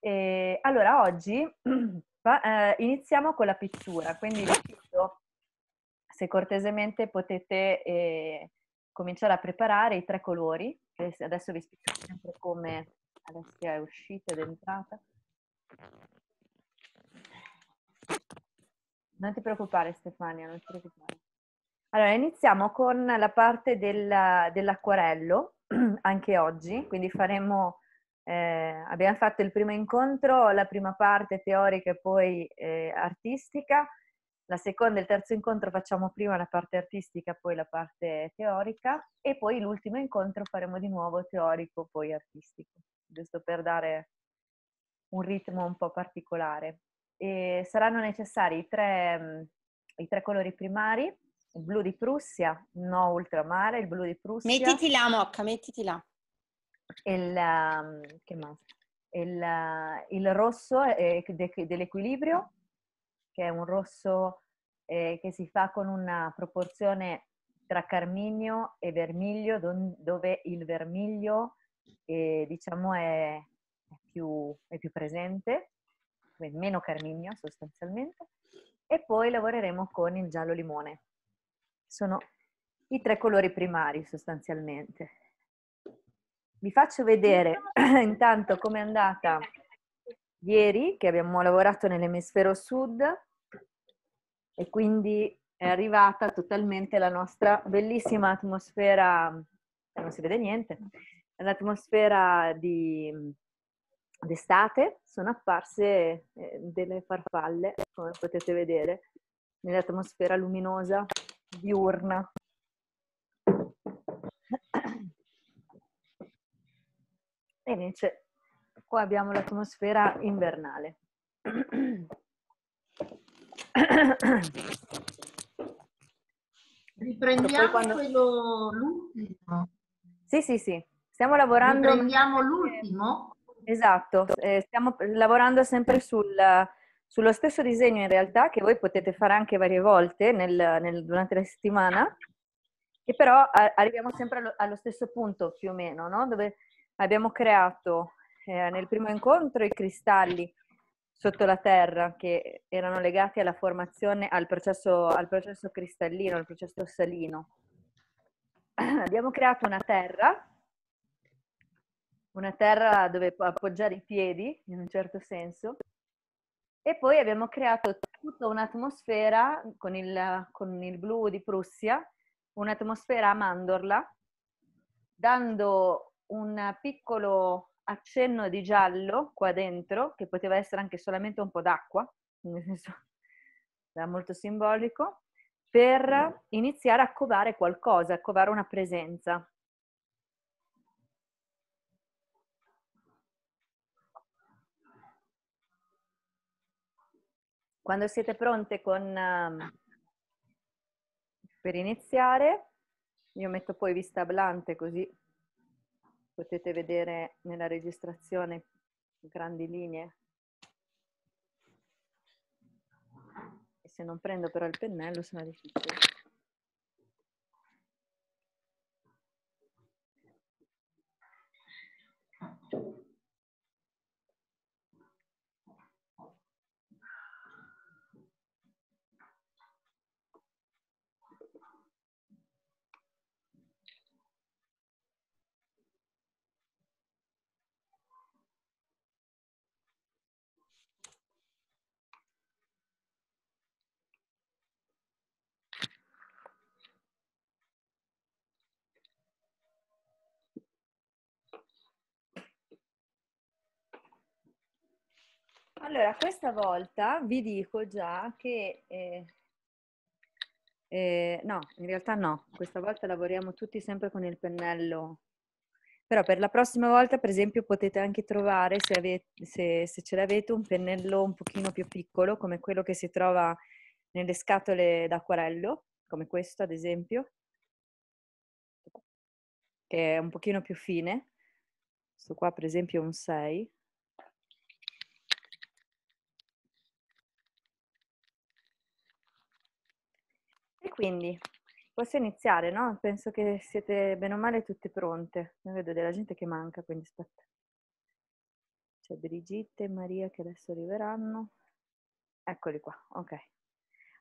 E allora oggi eh, iniziamo con la pittura, quindi vi chiedo se cortesemente potete eh, cominciare a preparare i tre colori. Adesso vi spiego sempre come Alessia è uscita ed è entrata. Non ti preoccupare Stefania, non ti preoccupare. Allora, iniziamo con la parte della, dell'acquarello, anche oggi, quindi faremo eh, abbiamo fatto il primo incontro, la prima parte teorica e poi eh, artistica, la seconda e il terzo incontro facciamo prima la parte artistica, poi la parte teorica e poi l'ultimo incontro faremo di nuovo teorico, poi artistico, giusto per dare un ritmo un po' particolare. E saranno necessari i tre, i tre colori primari, il blu di Prussia, no ultramare, il blu di Prussia. Mettiti là, Mocca, mettiti là il, um, il, uh, il rosso eh, dell'equilibrio, che è un rosso eh, che si fa con una proporzione tra carminio e vermiglio, don, dove il vermiglio eh, diciamo è, è, più, è più presente, meno carminio sostanzialmente, e poi lavoreremo con il giallo limone. Sono i tre colori primari sostanzialmente. Vi faccio vedere diciamo intanto com'è andata ieri, che abbiamo lavorato nell'emisfero sud e quindi è arrivata totalmente la nostra bellissima atmosfera, non si vede niente, l'atmosfera di, d'estate, sono apparse eh, delle farfalle, come potete vedere, nell'atmosfera luminosa diurna E invece qua abbiamo l'atmosfera invernale. Riprendiamo quando... quello, l'ultimo. Sì, sì, sì. Stiamo lavorando... Riprendiamo l'ultimo? Esatto. Eh, stiamo lavorando sempre sul, sullo stesso disegno in realtà che voi potete fare anche varie volte nel, nel, durante la settimana. E però a, arriviamo sempre allo, allo, stesso punto più o meno, no? Dove abbiamo creato eh, nel primo incontro i cristalli sotto la terra che erano legati alla formazione, al processo, al processo cristallino, al processo salino. abbiamo creato una terra, una terra dove appoggiare i piedi in un certo senso, e poi abbiamo creato tutta un'atmosfera con il, con il blu di Prussia, un'atmosfera a mandorla, dando un piccolo accenno di giallo qua dentro, che poteva essere anche solamente un po' d'acqua, nel senso era molto simbolico, per mm. iniziare a covare qualcosa, a covare una presenza. Quando siete pronte con, ehm, per iniziare, io metto poi vista blante così potete vedere nella registrazione grandi linee. E se non prendo però il pennello sarà difficile. Allora, questa volta vi dico già che... Eh, eh, no, in realtà no, questa volta lavoriamo tutti sempre con il pennello. Però per la prossima volta, per esempio, potete anche trovare, se, avete, se, se ce l'avete, un pennello un pochino più piccolo, come quello che si trova nelle scatole d'acquarello, come questo ad esempio, che è un pochino più fine. Questo qua per esempio è un 6, quindi posso iniziare, no? Penso che siete bene o male tutte pronte. Io vedo della gente che manca, quindi aspetta. C'è Brigitte e Maria che adesso arriveranno. Eccoli qua, ok.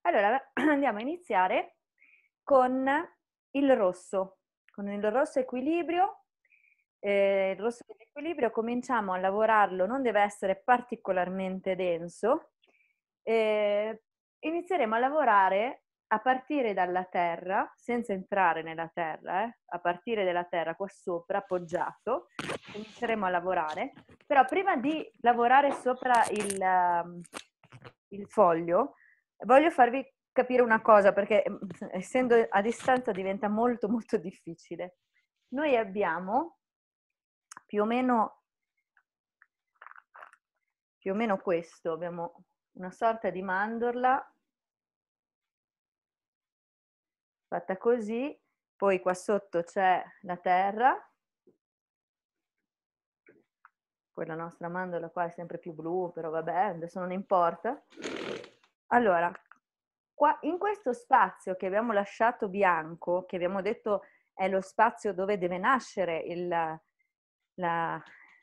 Allora, andiamo a iniziare con il rosso, con il rosso equilibrio. Eh, il rosso dell'equilibrio cominciamo a lavorarlo, non deve essere particolarmente denso. Eh, inizieremo a lavorare a partire dalla terra, senza entrare nella terra, eh, a partire dalla terra qua sopra, appoggiato, inizieremo a lavorare, però prima di lavorare sopra il, um, il foglio, voglio farvi capire una cosa, perché ehm, essendo a distanza diventa molto molto difficile. Noi abbiamo più o meno, più o meno questo, abbiamo una sorta di mandorla fatta così, poi qua sotto c'è la terra, poi la nostra mandorla qua è sempre più blu, però vabbè, adesso non importa. Allora, qua, in questo spazio che abbiamo lasciato bianco, che abbiamo detto è lo spazio dove deve nascere il, la,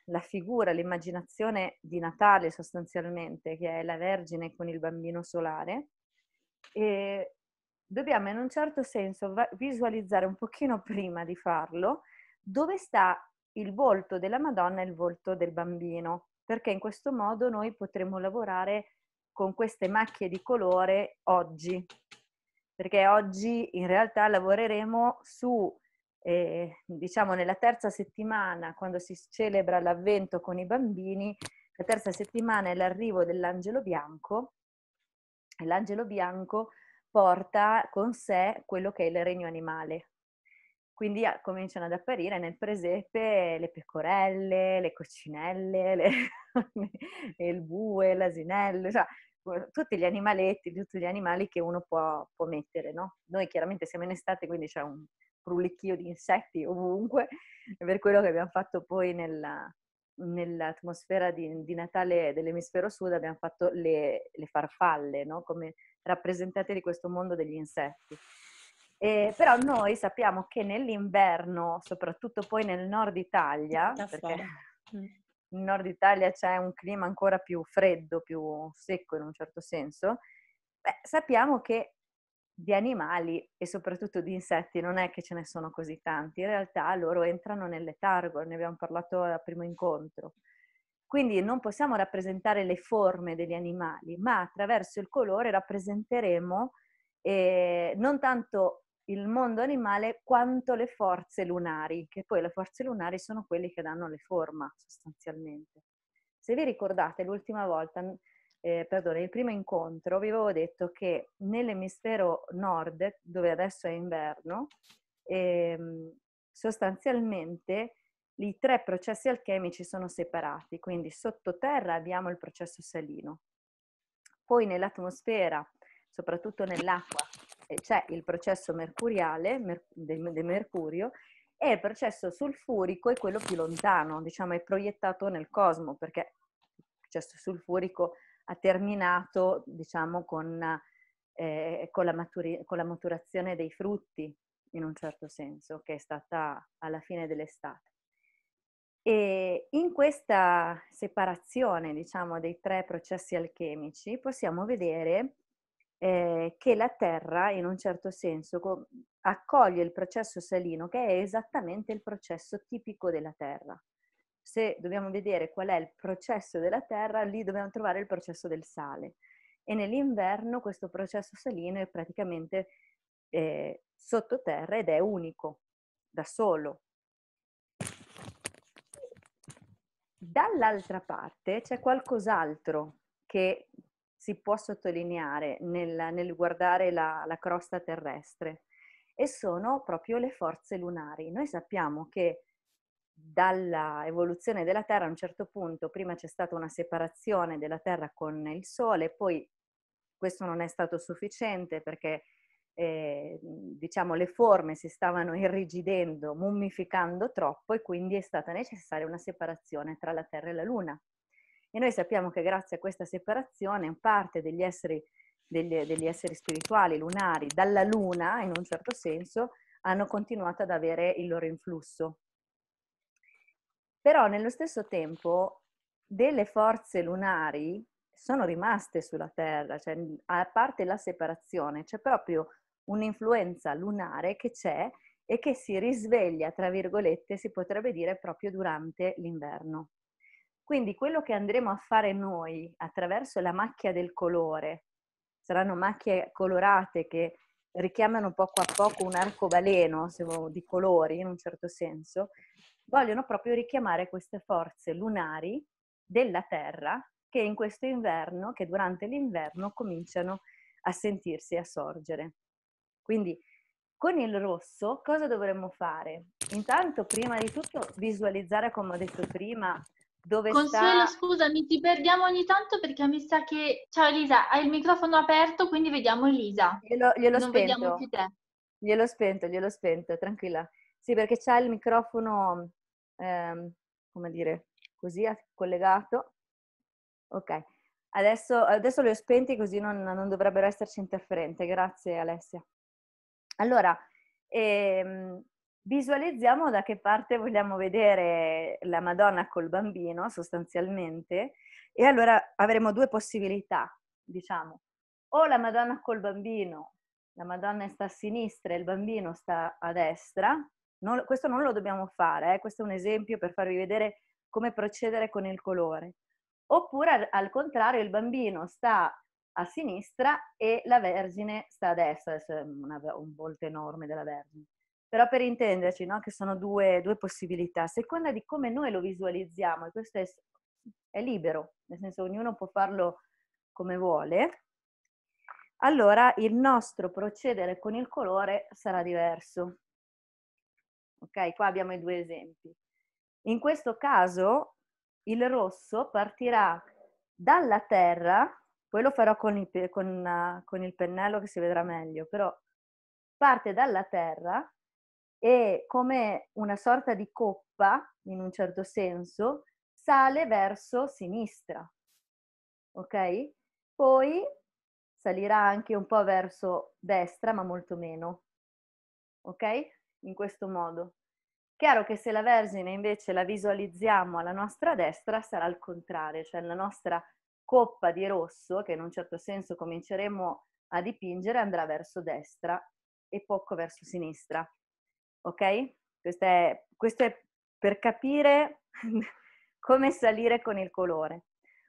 la figura, l'immaginazione di Natale sostanzialmente, che è la Vergine con il bambino solare, e dobbiamo in un certo senso visualizzare un pochino prima di farlo dove sta il volto della Madonna e il volto del bambino, perché in questo modo noi potremo lavorare con queste macchie di colore oggi, perché oggi in realtà lavoreremo su, eh, diciamo nella terza settimana, quando si celebra l'avvento con i bambini, la terza settimana è l'arrivo dell'angelo bianco, e l'angelo bianco porta con sé quello che è il regno animale. Quindi ah, cominciano ad apparire nel presepe le pecorelle, le coccinelle, le... il bue, l'asinello, cioè uhm, tutti gli animaletti, tutti gli animali che uno può, può mettere, no? Noi chiaramente siamo in estate, quindi c'è un brulichio di insetti ovunque, per quello che abbiamo fatto poi nella, nell'atmosfera di, di, Natale dell'emisfero sud abbiamo fatto le, le farfalle, no? Come rappresentati di questo mondo degli insetti. Eh, però noi sappiamo che nell'inverno, soprattutto poi nel nord Italia, perché mm. in nord Italia c'è un clima ancora più freddo, più secco in un certo senso, beh, sappiamo che di animali e soprattutto di insetti non è che ce ne sono così tanti, in realtà loro entrano nelle targo, ne abbiamo parlato al primo incontro. Quindi non possiamo rappresentare le forme degli animali, ma attraverso il colore rappresenteremo eh, non tanto il mondo animale quanto le forze lunari, che poi le forze lunari sono quelle che danno le forme sostanzialmente. Se vi ricordate l'ultima volta, eh, perdone, il primo incontro, vi avevo detto che nell'emisfero nord, dove adesso è inverno, ehm, sostanzialmente i tre processi alchemici sono separati, quindi sottoterra abbiamo il processo salino, poi nell'atmosfera, soprattutto nell'acqua, eh, c'è il processo mercuriale mer- del, mercurio e il processo sulfurico è quello più lontano, diciamo è proiettato nel cosmo perché il processo sulfurico ha terminato diciamo con, eh, con, la maturi- con la maturazione dei frutti in un certo senso che è stata alla fine dell'estate. E in questa separazione, diciamo, dei tre processi alchemici possiamo vedere eh, che la Terra, in un certo senso, accoglie il processo salino, che è esattamente il processo tipico della Terra. Se dobbiamo vedere qual è il processo della Terra, lì dobbiamo trovare il processo del sale. E nell'inverno questo processo salino è praticamente eh, sottoterra ed è unico, da solo, Dall'altra parte c'è qualcos'altro che si può sottolineare nel, nel guardare la, la, crosta terrestre e sono proprio le forze lunari. Noi sappiamo che dall'evoluzione della Terra a un certo punto, prima c'è stata una separazione della Terra con il Sole, poi questo non è stato sufficiente perché eh, diciamo, le forme si stavano irrigidendo, mummificando troppo e quindi è stata necessaria una separazione tra la Terra e la Luna. E noi sappiamo che grazie a questa separazione parte degli esseri, degli, degli esseri spirituali lunari dalla Luna, in un certo senso, hanno continuato ad avere il loro influsso. Però nello stesso tempo delle forze lunari sono rimaste sulla Terra, cioè mhmm, a parte la separazione, c'è proprio un'influenza lunare che c'è e che si risveglia, tra virgolette, si potrebbe dire proprio durante l'inverno. Quindi quello che andremo a fare noi attraverso la macchia del colore, saranno macchie colorate che richiamano poco a poco un arcobaleno di colori in un certo senso, vogliono proprio richiamare queste forze lunari della Terra che in questo inverno, che durante l'inverno cominciano a sentirsi a sorgere. Quindi con il rosso cosa dovremmo fare? Intanto, prima di tutto, visualizzare, come ho detto prima, dove Consuelo, sta... scusami, ti perdiamo ogni tanto perché mi sa che... Ciao Elisa, hai il microfono aperto, quindi vediamo Elisa. Glielo, glielo non spento. vediamo più te. Glielo spento, glielo spento, tranquilla. Sì, perché c'ha il microfono, ehm, come dire, così collegato. Ok, adesso, adesso li ho spenti così non, non dovrebbero esserci interferenze. Grazie Alessia. Allora, ehm, visualizziamo da che parte vogliamo vedere la Madonna col bambino sostanzialmente e allora avremo due possibilità, diciamo, o la Madonna col bambino, la Madonna sta a sinistra e il bambino sta a destra, non, questo non lo dobbiamo fare, eh? questo è un esempio per farvi vedere come procedere con il colore, oppure al contrario il bambino sta a sinistra e la Vergine sta a destra, è un volto enorme della Vergine. Però per intenderci, no, che sono due, due possibilità, a seconda di come noi lo visualizziamo, e questo è, è libero, nel senso ognuno può farlo come vuole, allora il nostro procedere con il colore sarà diverso. Ok, qua abbiamo i due esempi. In questo caso il rosso partirà dalla terra poi lo farò con il, con, con il pennello che si vedrà meglio, però parte dalla terra e come una sorta di coppa, in un certo senso, sale verso sinistra. Ok? Poi salirà anche un po' verso destra, ma molto meno. Ok? In questo modo. Chiaro che se la Vergine invece la visualizziamo alla nostra destra sarà il contrario, cioè la nostra coppa di rosso, che in un certo senso cominceremo a dipingere, andrà verso destra e poco verso sinistra. Ok? Questo è, questo è per capire come salire con il colore.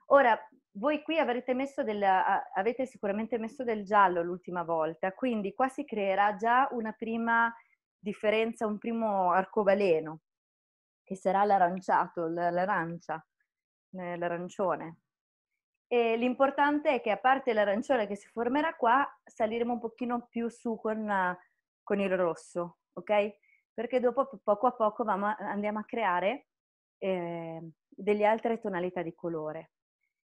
Ora, voi qui avrete, messo del, avete sicuramente messo del giallo l'ultima volta, quindi qua si creerà già una prima differenza, un primo arcobaleno, che sarà l'aranciato, l'arancia, eh, l'arancione. E l'importante è che a parte l'arancione che si formerà qua, saliremo un pochino più su con, con il rosso, ok? Perché dopo poco a poco a, andiamo a creare eh, delle altre tonalità di colore.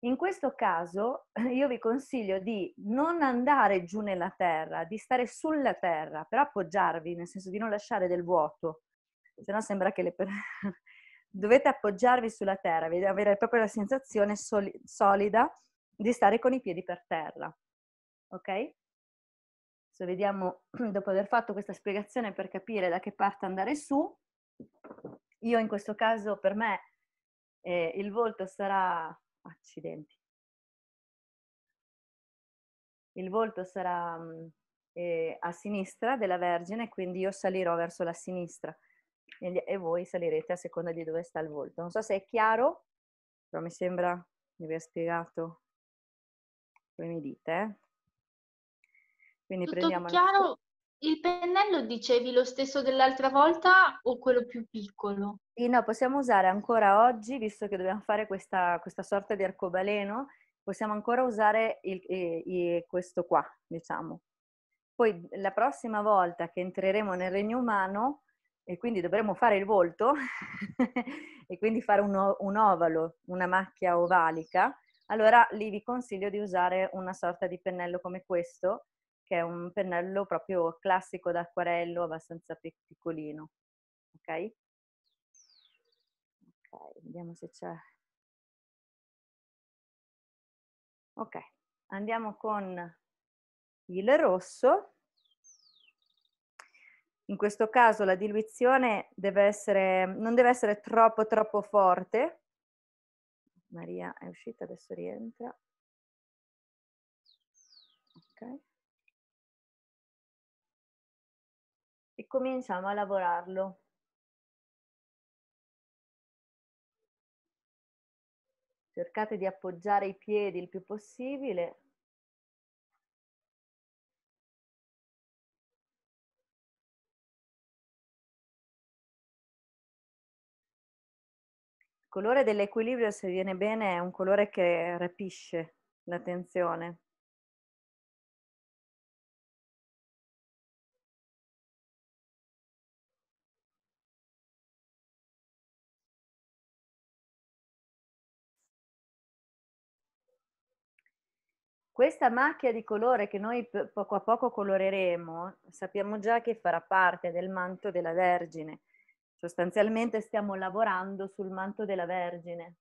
In questo caso io vi consiglio di non andare giù nella terra, di stare sulla terra, però appoggiarvi, nel senso di non lasciare del vuoto, se no sembra che le, per... dovete appoggiarvi sulla terra, avere proprio la sensazione soli- solida di stare con i piedi per terra. Ok? Adesso vediamo, dopo aver fatto questa spiegazione per capire da che parte andare su, io in questo caso per me eh, il volto sarà... accidenti. Il volto sarà mm, eh, a sinistra della Vergine, quindi io salirò verso la sinistra e voi salirete a seconda di dove sta il volto. Non so se è chiaro, però mi sembra di aver spiegato come mi dite. Eh? Quindi Tutto prendiamo... chiaro? Il pennello dicevi lo stesso dell'altra volta o quello più piccolo? Sì, no, possiamo usare ancora oggi, visto che dobbiamo fare questa, questa sorta di arcobaleno, possiamo ancora usare il, il, il, questo qua, diciamo. Poi la prossima volta che entreremo nel regno umano e quindi dovremmo fare il volto e quindi fare un, un, ovalo, una macchia ovalica, allora lì vi consiglio di usare una sorta di pennello come questo, che è un pennello proprio classico d'acquarello, abbastanza piccolino. Ok? Ok, vediamo se c'è. Ok, andiamo con il rosso in questo caso la diluizione deve essere, non deve essere troppo troppo forte. Maria è uscita, adesso rientra. Ok. E cominciamo a lavorarlo. Cercate di appoggiare i piedi il più possibile Il colore dell'equilibrio, se viene bene, è un colore che rapisce l'attenzione. Questa macchia di colore che noi poco a poco coloreremo, sappiamo già che farà parte del manto della Vergine, Sostanzialmente stiamo lavorando sul manto della Vergine.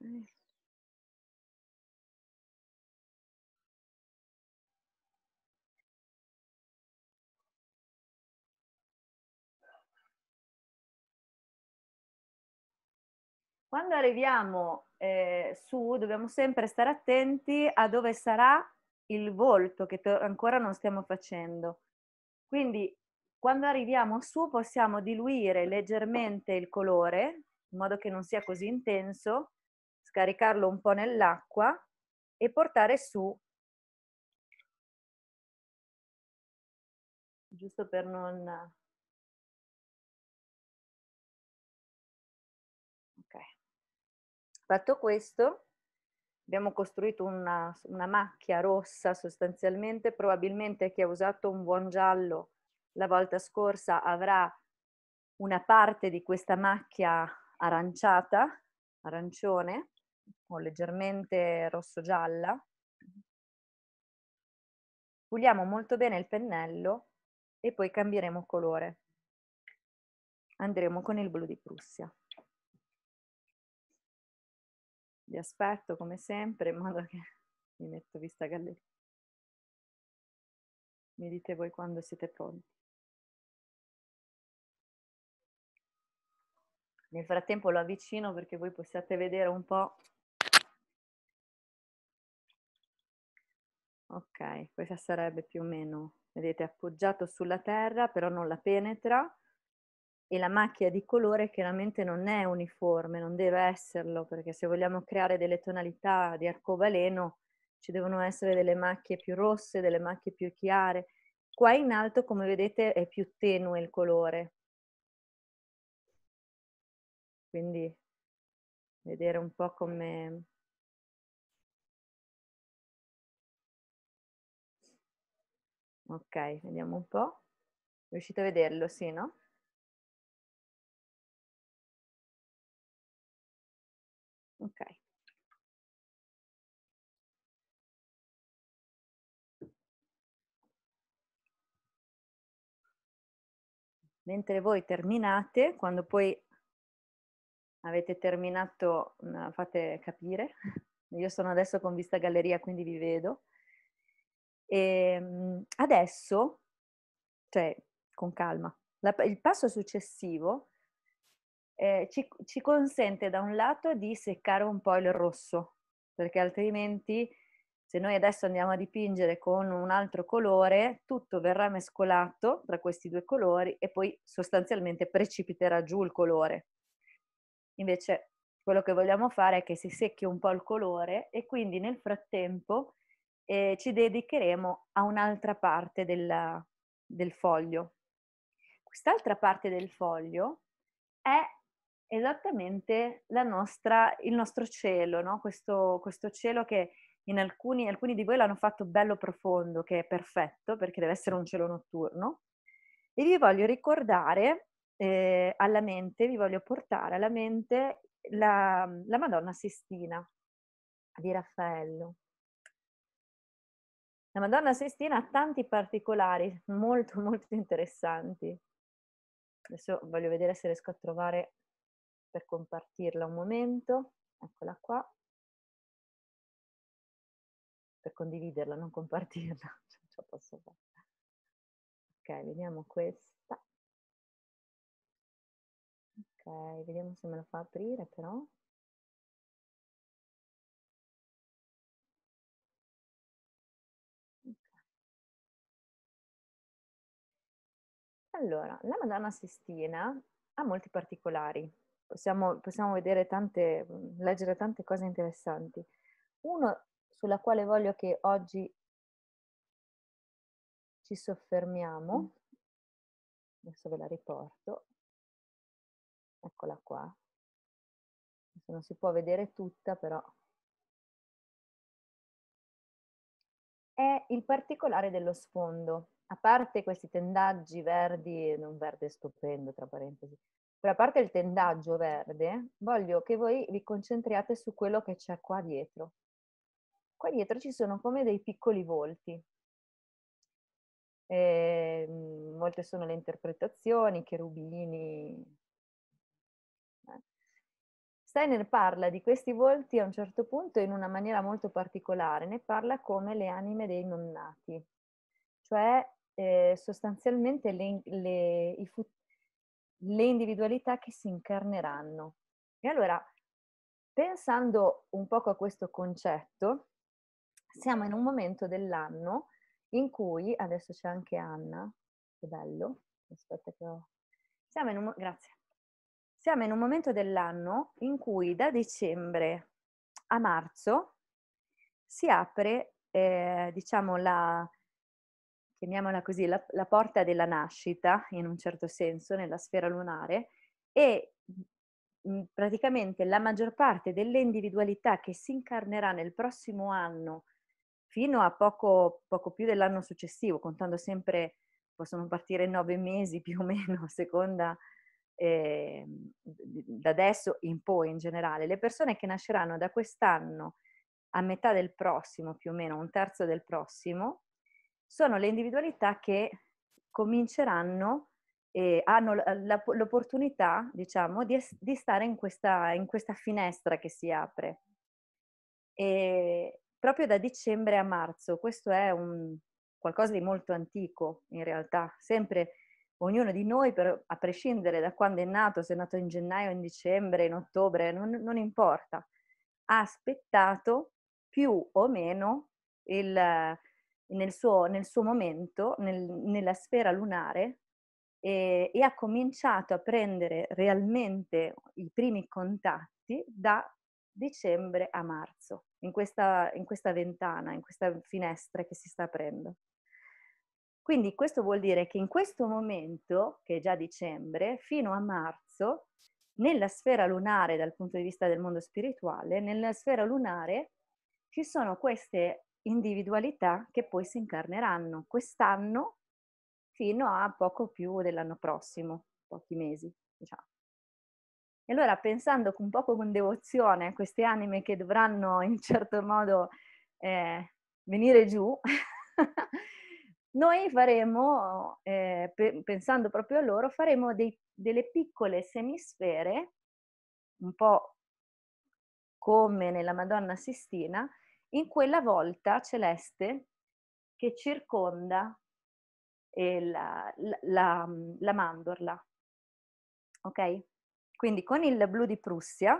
Okay. Quando arriviamo eh, su dobbiamo sempre stare attenti a dove sarà il volto che to- ancora non stiamo facendo. Quindi quando arriviamo su possiamo diluire leggermente il colore in modo che non sia così intenso, scaricarlo un po' nell'acqua e portare su giusto per non Fatto questo, abbiamo costruito una, una macchia rossa sostanzialmente, probabilmente chi ha usato un buon giallo la volta scorsa avrà una parte di questa macchia aranciata, arancione, o leggermente rosso-gialla. Puliamo molto bene il pennello e poi cambieremo colore. Andremo con il blu di Prussia. Vi aspetto come sempre in modo che mi metto vista galleria. Mi dite voi quando siete pronti. Nel frattempo lo avvicino perché voi possiate vedere un po'. Ok, questa sarebbe più o meno, vedete, appoggiato sulla terra, però non la penetra e la macchia di colore chiaramente non è uniforme, non deve esserlo, perché se vogliamo creare delle tonalità di arcobaleno ci devono essere delle macchie più rosse, delle macchie più chiare. Qua in alto, come vedete, è più tenue il colore. Quindi vedere un po' come... Ok, vediamo un po'. Riuscite a vederlo, sì, no? Ok. Mentre voi terminate, quando poi avete terminato, mm, fate capire. Io sono adesso con vista galleria, quindi vi vedo. E ehm, adesso, cioè con calma, la, il passo successivo eh, ci, ci, consente da un lato di seccare un po' il rosso, perché altrimenti se noi adesso andiamo a dipingere con un altro colore, tutto verrà mescolato tra questi due colori e poi sostanzialmente precipiterà giù il colore. Invece quello che vogliamo fare è che si secchi un po' il colore e quindi nel frattempo eh, ci dedicheremo a un'altra parte della, del foglio. Quest'altra parte del foglio è esattamente nostra, il nostro cielo, no? questo, questo, cielo che in alcuni, alcuni, di voi l'hanno fatto bello profondo, che è perfetto perché deve essere un cielo notturno. E vi voglio ricordare eh, alla mente, vi voglio portare alla mente la, la Madonna Sistina di Raffaello. La Madonna Sistina ha tanti particolari molto molto interessanti. Adesso voglio vedere se riesco a trovare per compartirla un momento, eccola qua, per condividerla, non compartirla, ce la posso fare. Ok, vediamo questa. Ok, vediamo se me la fa aprire però. Allora, la Madonna Sistina ha molti particolari, possiamo, possiamo tante, mhmm, leggere tante cose interessanti. Uno sulla quale voglio che oggi ci soffermiamo, adesso ve la riporto, eccola qua, adesso non si può vedere tutta però, è il particolare dello sfondo. A parte questi tendaggi verdi, non verde stupendo tra parentesi, per parte del tendaggio verde, voglio che voi vi concentriate su quello che c'è qua dietro. Qua dietro ci sono come dei piccoli volti. E, ehm, molte sono le interpretazioni, cherubini. Eh. Steiner parla di questi volti a un certo punto in una maniera molto particolare, ne parla come le anime dei non nati, cioè eh, sostanzialmente le, le, i, le individualità che si incarneranno. E allora, pensando un poco a questo concetto, siamo in un momento dell'anno in cui, adesso c'è anche Anna, che bello, aspetta che ho... Siamo in un, grazie. Siamo in un momento dell'anno in cui da dicembre a marzo si apre, eh, diciamo, la, chiamiamola così, la, la, porta della nascita, in un certo senso, nella sfera lunare, e mh, mm, praticamente la maggior parte delle individualità che si incarnerà nel prossimo anno fino a poco, poco più dell'anno successivo, contando sempre, possono partire nove mesi più o meno, a seconda eh, da adesso in poi in generale, le persone che nasceranno da quest'anno a metà del prossimo, più o meno un terzo del prossimo, sono le individualità che cominceranno e hanno l'opportunità, diciamo, di, di stare in questa, in questa, finestra che si apre. E proprio da dicembre a marzo, questo è un, qualcosa di molto antico in realtà, sempre ognuno di noi, per, a prescindere da quando è nato, se è nato in gennaio, in dicembre, in ottobre, non, non importa, ha aspettato più o meno il, nel suo, nel suo momento, nel, nella sfera lunare, e, eh, e, ha cominciato a prendere realmente i primi contatti da dicembre a marzo, in questa, in questa ventana, in questa finestra che si sta aprendo. Quindi questo vuol dire che in questo momento, che è già dicembre, fino a marzo, nella sfera lunare dal punto di vista del mondo spirituale, nella sfera lunare ci sono queste individualità che poi si incarneranno quest'anno fino a poco più dell'anno prossimo, pochi mesi, diciamo. E allora pensando un po' con devozione a queste anime che dovranno in certo modo eh, venire giù, noi faremo, eh, pe- pensando proprio a loro, faremo dei, delle piccole semisfere, un po' come nella Madonna Sistina, in quella volta celeste che circonda eh, la, la, la, mm, la mandorla. Ok? Quindi con il blu di Prussia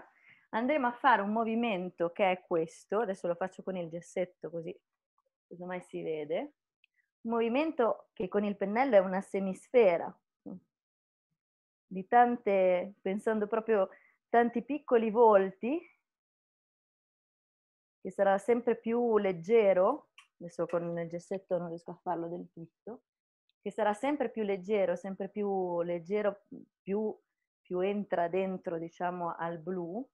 andremo a fare un movimento che è questo, adesso lo faccio con il gessetto così ormai si vede, un movimento che con il pennello è una semisfera, mm, di tante, pensando proprio tanti piccoli volti che sarà sempre più leggero, adesso con il gessetto non riesco a farlo del tutto, che sarà sempre più leggero, sempre più leggero, più, più entra dentro, diciamo, al blu,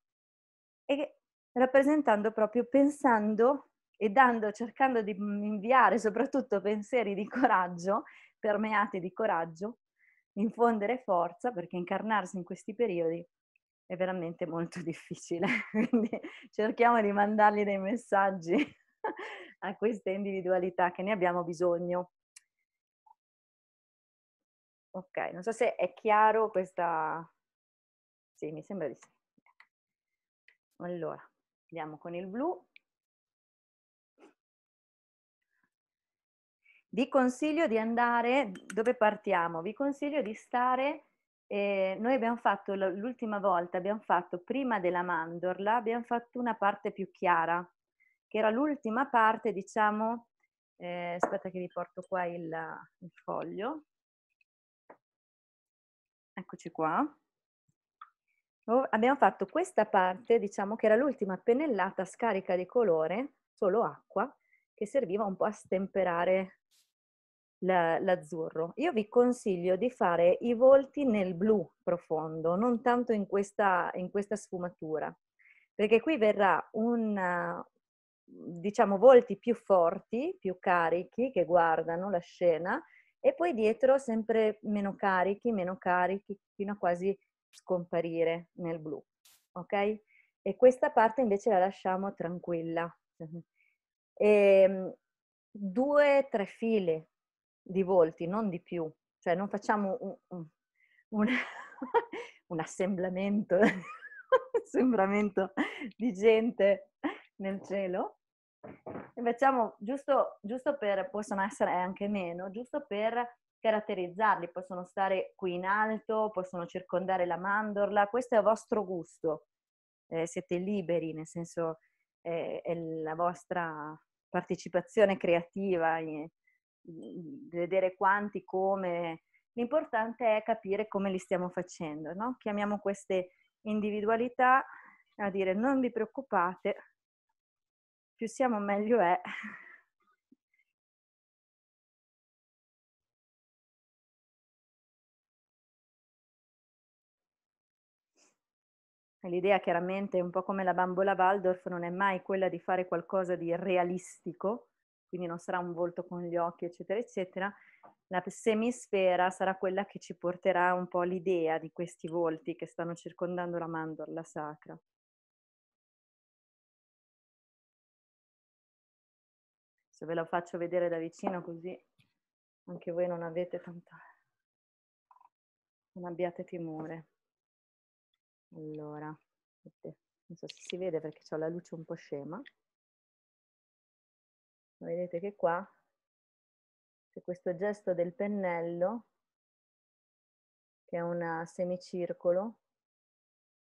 e rappresentando proprio, pensando e dando, cercando di inviare soprattutto pensieri di coraggio, permeati di coraggio, infondere forza, perché incarnarsi in questi periodi è veramente molto difficile. Quindi cerchiamo di mandargli dei messaggi a queste individualità che ne abbiamo bisogno. Ok, non so se è chiaro questa... Sì, mi sembra di sì. Allora, andiamo con il blu. Vi consiglio di andare, dove partiamo? Vi consiglio di stare eh, noi abbiamo fatto, l'ultima volta abbiamo fatto, prima della mandorla, abbiamo fatto una parte più chiara, che era l'ultima parte, diciamo, eh, aspetta che vi porto qua il, il foglio. Eccoci qua. Oh, abbiamo fatto questa parte, diciamo che era l'ultima pennellata scarica di colore, solo acqua, che serviva un po' a stemperare l'azzurro. Io vi consiglio di fare i volti nel blu profondo, non tanto in questa, in questa sfumatura, perché qui verrà un, uh, diciamo, volti più forti, più carichi, che guardano la scena, e poi dietro sempre meno carichi, meno carichi, fino a quasi scomparire nel blu, ok? E questa parte invece la lasciamo tranquilla. E, ehm, due, tre file di volti, non di più, cioè non facciamo un, un, un, assemblamento, assemblamento di gente nel cielo, e facciamo giusto, giusto per, possono essere anche meno, giusto per caratterizzarli, possono stare qui in alto, possono circondare la mandorla, questo è a vostro gusto, eh, siete liberi, nel senso eh, è la vostra partecipazione creativa. Eh Mhmm, vedere quanti, come, l'importante è capire come li stiamo facendo, no? Chiamiamo queste individualità a dire non vi preoccupate, più siamo meglio è. L'idea chiaramente, un po' come la bambola Waldorf, non è mai quella di fare qualcosa di realistico, quindi non sarà un volto con gli occhi, eccetera, eccetera, la semisfera sarà quella che ci porterà un po' l'idea di questi volti che stanno circondando la mandorla sacra. Se ve lo faccio vedere da vicino così anche voi non avete tanta... non abbiate timore. Allora, non so se si vede perché ho la luce un po' scema vedete che qua c'è questo gesto del pennello che è un semicircolo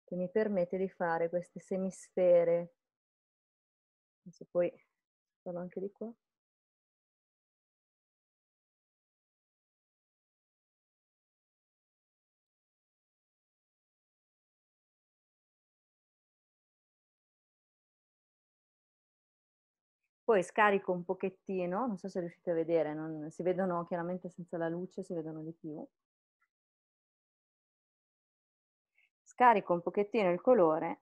che mi permette di fare queste semisfere. Adesso poi sono anche di qua. Poi scarico un pochettino, non so se riuscite a vedere, non, si vedono chiaramente senza la luce, si vedono di più. Scarico un pochettino il colore.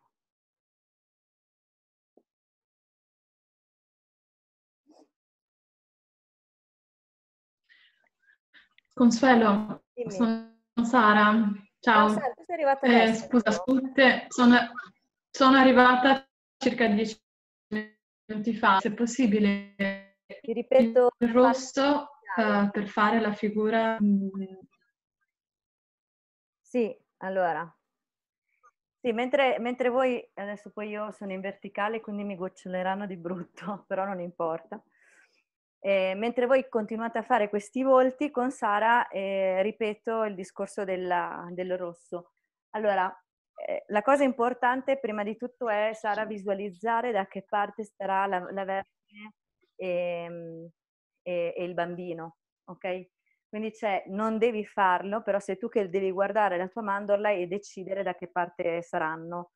Consuelo, Dimmi. sono Sara. Ciao. Ciao Sara, eh, scusa, sono, sono arrivata circa dieci ti fa, se possibile, Ti ripeto, il rosso uh, per fare la figura. Mm. Sì, allora. Sì, mentre, mentre voi, adesso poi io sono in verticale, quindi mi goccioleranno di brutto, però non importa. Eh, mentre voi continuate a fare questi volti con Sara, eh, ripeto il discorso della, del rosso. Allora, eh, la cosa importante prima di tutto è Sara visualizzare da che parte starà la, la Vergine e, ehm, e, e, il bambino, ok? Quindi c'è, non devi farlo, però sei tu che devi guardare la tua mandorla e decidere da che parte saranno,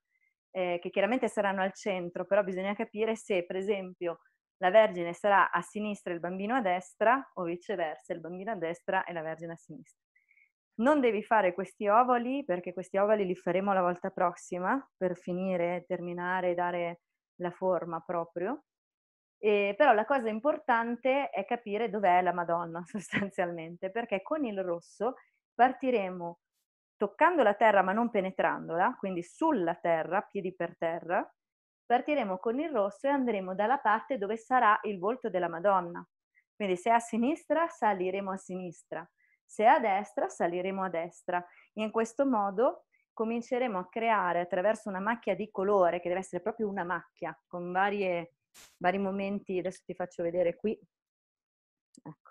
eh, che chiaramente saranno al centro, però bisogna capire se, per esempio, la Vergine sarà a sinistra e il bambino a destra, o viceversa, il bambino a destra e la Vergine a sinistra. Non devi fare questi ovali perché questi ovali li faremo la volta prossima per finire, terminare, dare la forma proprio. E, però la cosa importante è capire dov'è la Madonna sostanzialmente, perché con il rosso partiremo toccando la terra ma non penetrandola, quindi sulla terra, piedi per terra, partiremo con il rosso e andremo dalla parte dove sarà il volto della Madonna. Quindi se è a sinistra saliremo a sinistra, se è a destra, saliremo a destra. E In questo modo cominceremo a creare attraverso una macchia di colore, che deve essere proprio una macchia, con varie, vari momenti, adesso ti faccio vedere qui, ecco.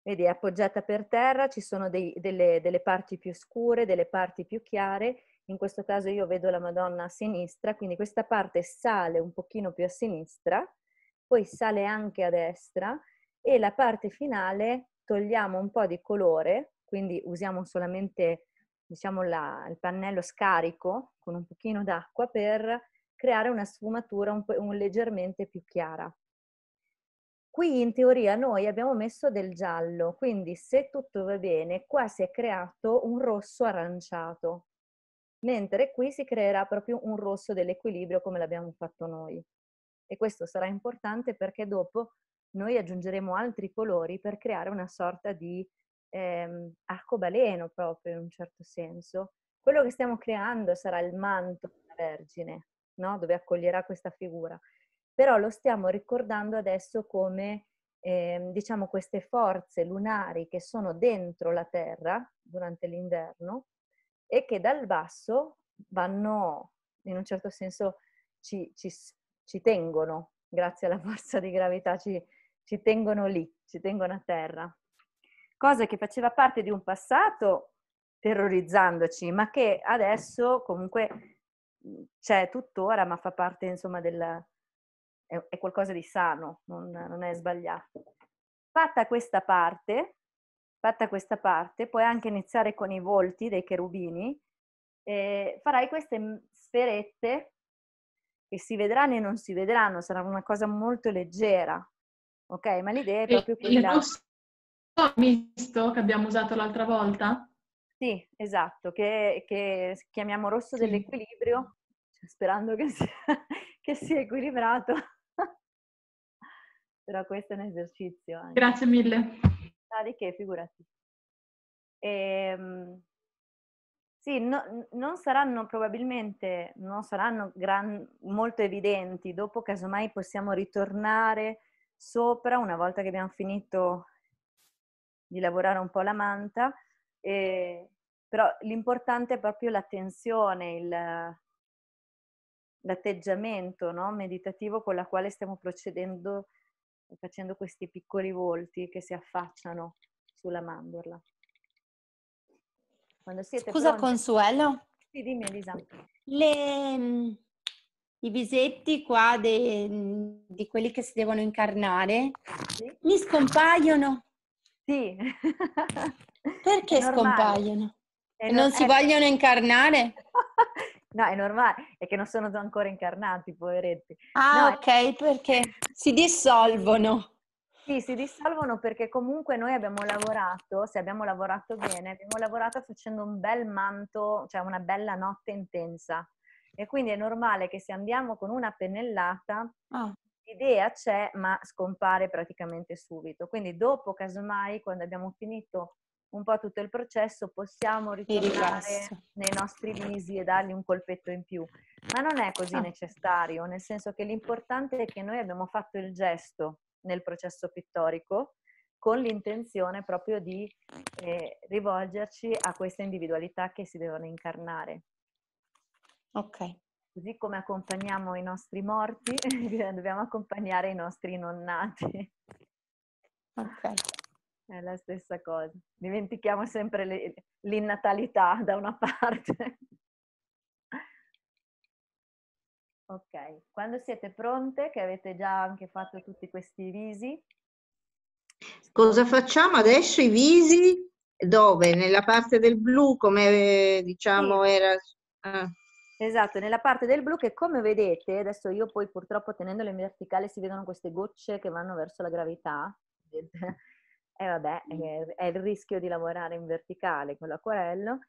vedi è appoggiata per terra, ci sono dei, delle, delle, parti più scure, delle parti più chiare, in questo caso io vedo la Madonna a sinistra, quindi questa parte sale un pochino più a sinistra, poi sale anche a destra e la parte finale togliamo un po' di colore, quindi usiamo solamente diciamo, la, il pannello scarico con un pochino d'acqua per creare una sfumatura un, un leggermente più chiara. Qui in teoria noi abbiamo messo del giallo, quindi se tutto va bene, qua si è creato un rosso aranciato, mentre qui si creerà proprio un rosso dell'equilibrio come l'abbiamo fatto noi. E questo sarà importante perché dopo noi aggiungeremo altri colori per creare una sorta di ehm, arcobaleno proprio in un certo senso. Quello che stiamo creando sarà il manto della Vergine, no? dove accoglierà questa figura, però lo stiamo ricordando adesso come ehm, diciamo queste forze lunari che sono dentro la Terra durante l'inverno e che dal basso vanno, in un certo senso, ci, ci, ci tengono, grazie alla forza di gravità, ci, ci tengono lì, ci tengono a terra. Cosa che faceva parte di un passato terrorizzandoci, ma che adesso comunque mm, c'è tuttora, ma fa parte insomma del... è qualcosa di sano, non, non è sbagliato. Fatta questa parte, fatta questa parte, puoi anche iniziare con i volti dei cherubini, eh, farai queste mm, sferette che si vedranno e non si vedranno, sarà una cosa molto leggera, Ok, ma l'idea è proprio quella... Il rosso misto che abbiamo usato l'altra volta? Sì, esatto, che, che chiamiamo rosso sì. dell'equilibrio, cioè, sperando che sia, che sia equilibrato. Però questo è un esercizio. Anche. Grazie mille. Ah, di che, figurati. Ehm, sì, no, non saranno probabilmente, non saranno gran, molto evidenti, dopo casomai possiamo ritornare sopra, una volta che abbiamo finito di lavorare un po' la manta, eh, però l'importante è proprio la tensione, il, l'atteggiamento no? meditativo con la quale stiamo procedendo facendo questi piccoli volti che si affacciano sulla mandorla. Quando siete Scusa pronti... Consuelo? Sì, dimmi Elisa. Le, i visetti qua de, di quelli che si devono incarnare sì. mi scompaiono. Sì. Perché scompaiono? È non, non si è... vogliono incarnare? No, è normale, è che non sono ancora incarnati, poveretti. Ah, no, ok, è... perché si dissolvono. Sì, si dissolvono perché comunque noi abbiamo lavorato, se abbiamo lavorato bene, abbiamo lavorato facendo un bel manto, cioè una bella notte intensa. E quindi è normale che se andiamo con una pennellata, oh. l'idea c'è ma scompare praticamente subito. Quindi dopo, casomai, quando abbiamo finito un po' tutto il processo, possiamo ritornare nei nostri visi e dargli un colpetto in più. Ma non è così oh. necessario, nel senso che l'importante è che noi abbiamo fatto il gesto nel processo pittorico, con l'intenzione proprio di eh, rivolgerci a questa individualità che si devono incarnare. Ok. Così come accompagniamo i nostri morti, dobbiamo accompagnare i nostri nonnati. Ok. È la stessa cosa. Dimentichiamo sempre le, l'innatalità da una parte. ok, quando siete pronte, che avete già anche fatto tutti questi visi. Cosa facciamo adesso i visi? Dove? Nella parte del blu, come diciamo sì. era... Ah. Esatto, nella parte del blu che come vedete, adesso io poi purtroppo tenendolo in verticale si vedono queste gocce che vanno verso la gravità. E eh, vabbè, mm. è il rischio di lavorare in verticale con l'acquarello.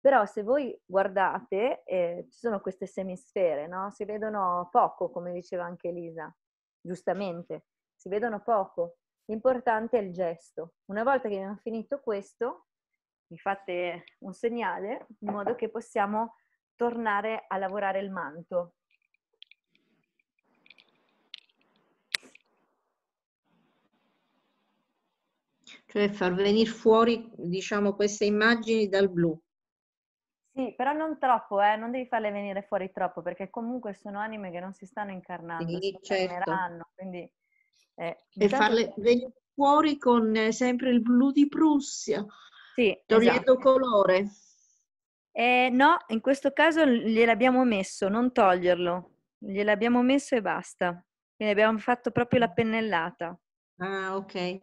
Però se voi guardate, eh, ci sono queste semisfere, no? Si vedono poco, come diceva anche Elisa, giustamente. Si vedono poco. L'importante è il gesto. Una volta che abbiamo finito questo, vi fate un segnale in modo che possiamo tornare a lavorare il manto. Cioè far venire fuori, diciamo, queste immagini dal blu. Sì, però non troppo, eh? non devi farle venire fuori troppo, perché comunque sono anime che non si stanno incarnando, sì, si certo. quindi... Eh, e farle che... venire fuori con eh, sempre il blu di Prussia, sì, togliendo esatto. colore. Eh, no, in questo caso gliel'abbiamo messo, non toglierlo, gliel'abbiamo messo e basta. Quindi abbiamo fatto proprio la pennellata. Ah, ok.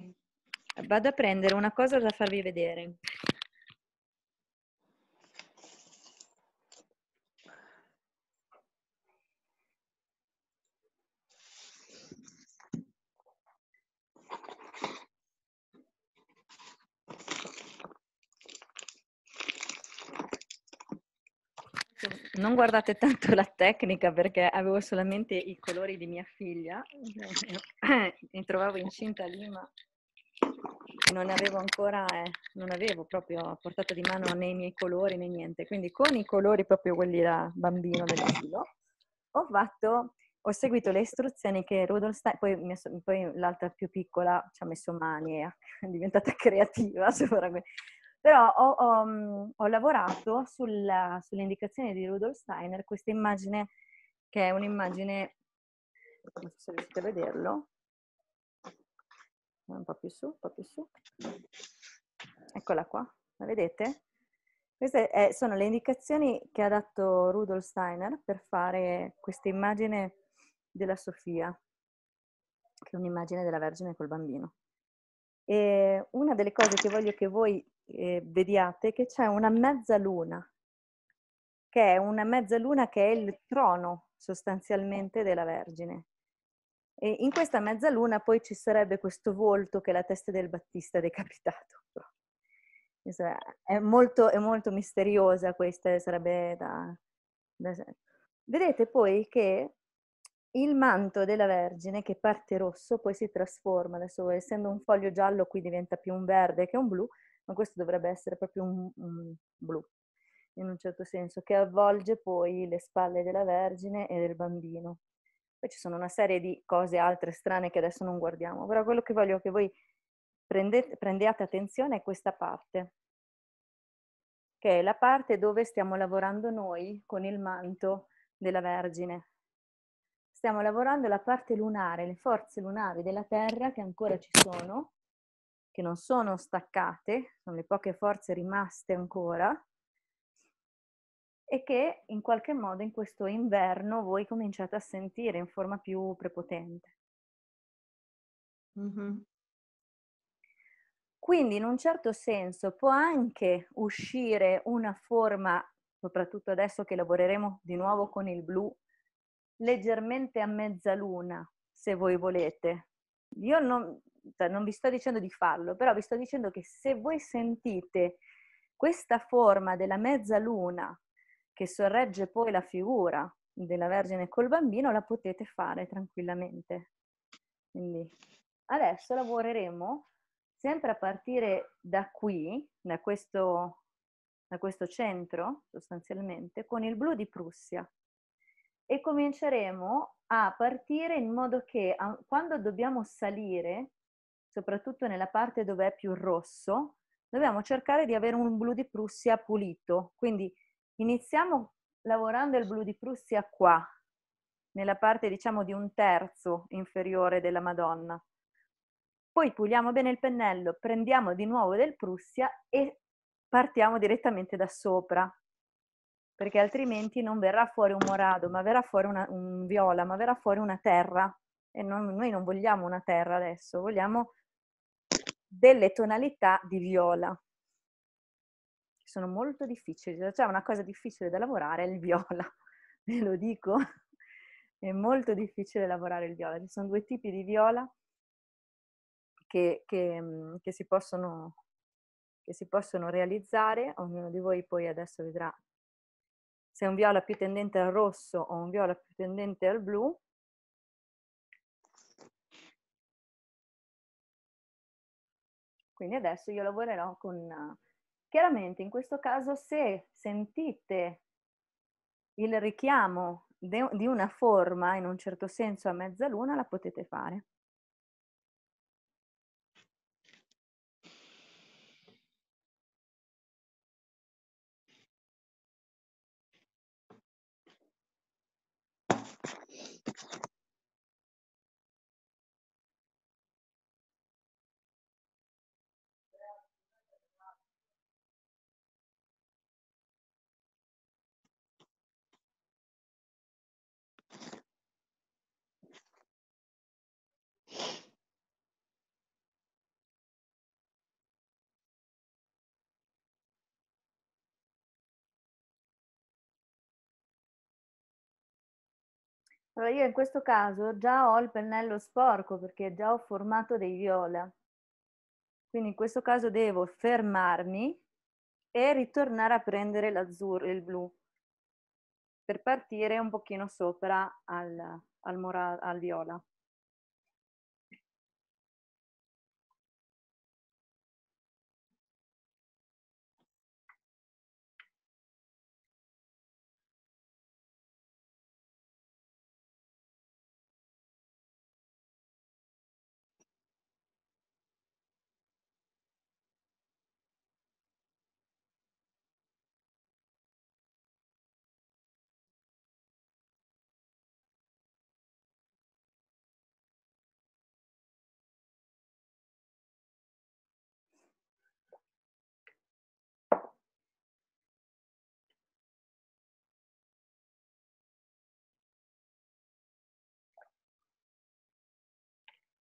Vado a prendere una cosa da farvi vedere. Non guardate tanto la tecnica perché avevo solamente i colori di mia figlia, mi trovavo incinta lì, ma non avevo ancora, eh, non avevo proprio a portata di mano né i miei colori né niente, quindi con i colori proprio quelli da bambino dell'asilo ho fatto, ho seguito le istruzioni che Rudolf Stein, poi, poi l'altra più piccola ci ha messo mani e è diventata creativa sicuramente. Però ho, ho, mhmm, ho lavorato sulla, sull'indicazione di Rudolf Steiner, questa immagine che è un'immagine, non so se riuscite a vederlo, un po' più su, un po' più su, eccola qua, la vedete? Queste è, eh, sono le indicazioni che ha dato Rudolf Steiner per fare questa immagine della Sofia, che è un'immagine della Vergine col bambino. E una delle cose che voglio che voi eh, vediate che c'è una mezzaluna, che è una mezzaluna che è il trono sostanzialmente della Vergine. E in questa mezzaluna poi ci sarebbe questo volto che è la testa del Battista decapitato. È molto, è molto misteriosa questa, sarebbe da, da... Vedete poi che il manto della Vergine, che parte rosso, poi si trasforma, adesso essendo un foglio giallo qui diventa più un verde che un blu, ma questo dovrebbe essere proprio un, un blu, in un certo senso, che avvolge poi le spalle della Vergine e del bambino. Poi ci sono una serie di cose altre strane che adesso non guardiamo, però quello che voglio che voi prendete, prendiate attenzione è questa parte, che è la parte dove stiamo lavorando noi con il manto della Vergine. Stiamo lavorando la parte lunare, le forze lunari della Terra che ancora ci sono che non sono staccate, sono le poche forze rimaste ancora, e che in qualche modo in questo inverno voi cominciate a sentire in forma più prepotente. Mm-hmm. Quindi in un certo senso può anche uscire una forma, soprattutto adesso che lavoreremo di nuovo con il blu, leggermente a mezzaluna, se voi volete. Io non, cioè non vi sto dicendo di farlo, però vi sto dicendo che se voi sentite questa forma della mezzaluna che sorregge poi la figura della Vergine col bambino, la potete fare tranquillamente. Quindi adesso lavoreremo sempre a partire da qui, da questo, da questo centro sostanzialmente, con il blu di Prussia e cominceremo a partire in modo che quando dobbiamo salire soprattutto nella parte dove è più rosso, dobbiamo cercare di avere un blu di Prussia pulito. Quindi iniziamo lavorando il blu di Prussia qua, nella parte diciamo di un terzo inferiore della Madonna. Poi puliamo bene il pennello, prendiamo di nuovo del Prussia e partiamo direttamente da sopra, perché altrimenti non verrà fuori un morado, ma verrà fuori una, un viola, ma verrà fuori una terra. E non, noi non vogliamo una terra adesso, vogliamo delle tonalità di viola. Sono molto difficili, c'è cioè, cioè, una cosa difficile da lavorare è il viola, ve lo dico, è molto difficile lavorare il viola. Ci sono due tipi di viola che, che, mm, che, si, possono, che si possono realizzare, ognuno di voi poi adesso vedrà se è un viola più tendente al rosso o un viola più tendente al blu, Quindi adesso io lavorerò con... Chiaramente in questo caso se sentite il richiamo di una forma in un certo senso a mezzaluna la potete fare. Allora io in questo caso già ho il pennello sporco perché già ho formato dei viola. Quindi in questo caso devo fermarmi e ritornare a prendere l'azzurro e il blu per partire un pochino sopra al, al, mora, al viola.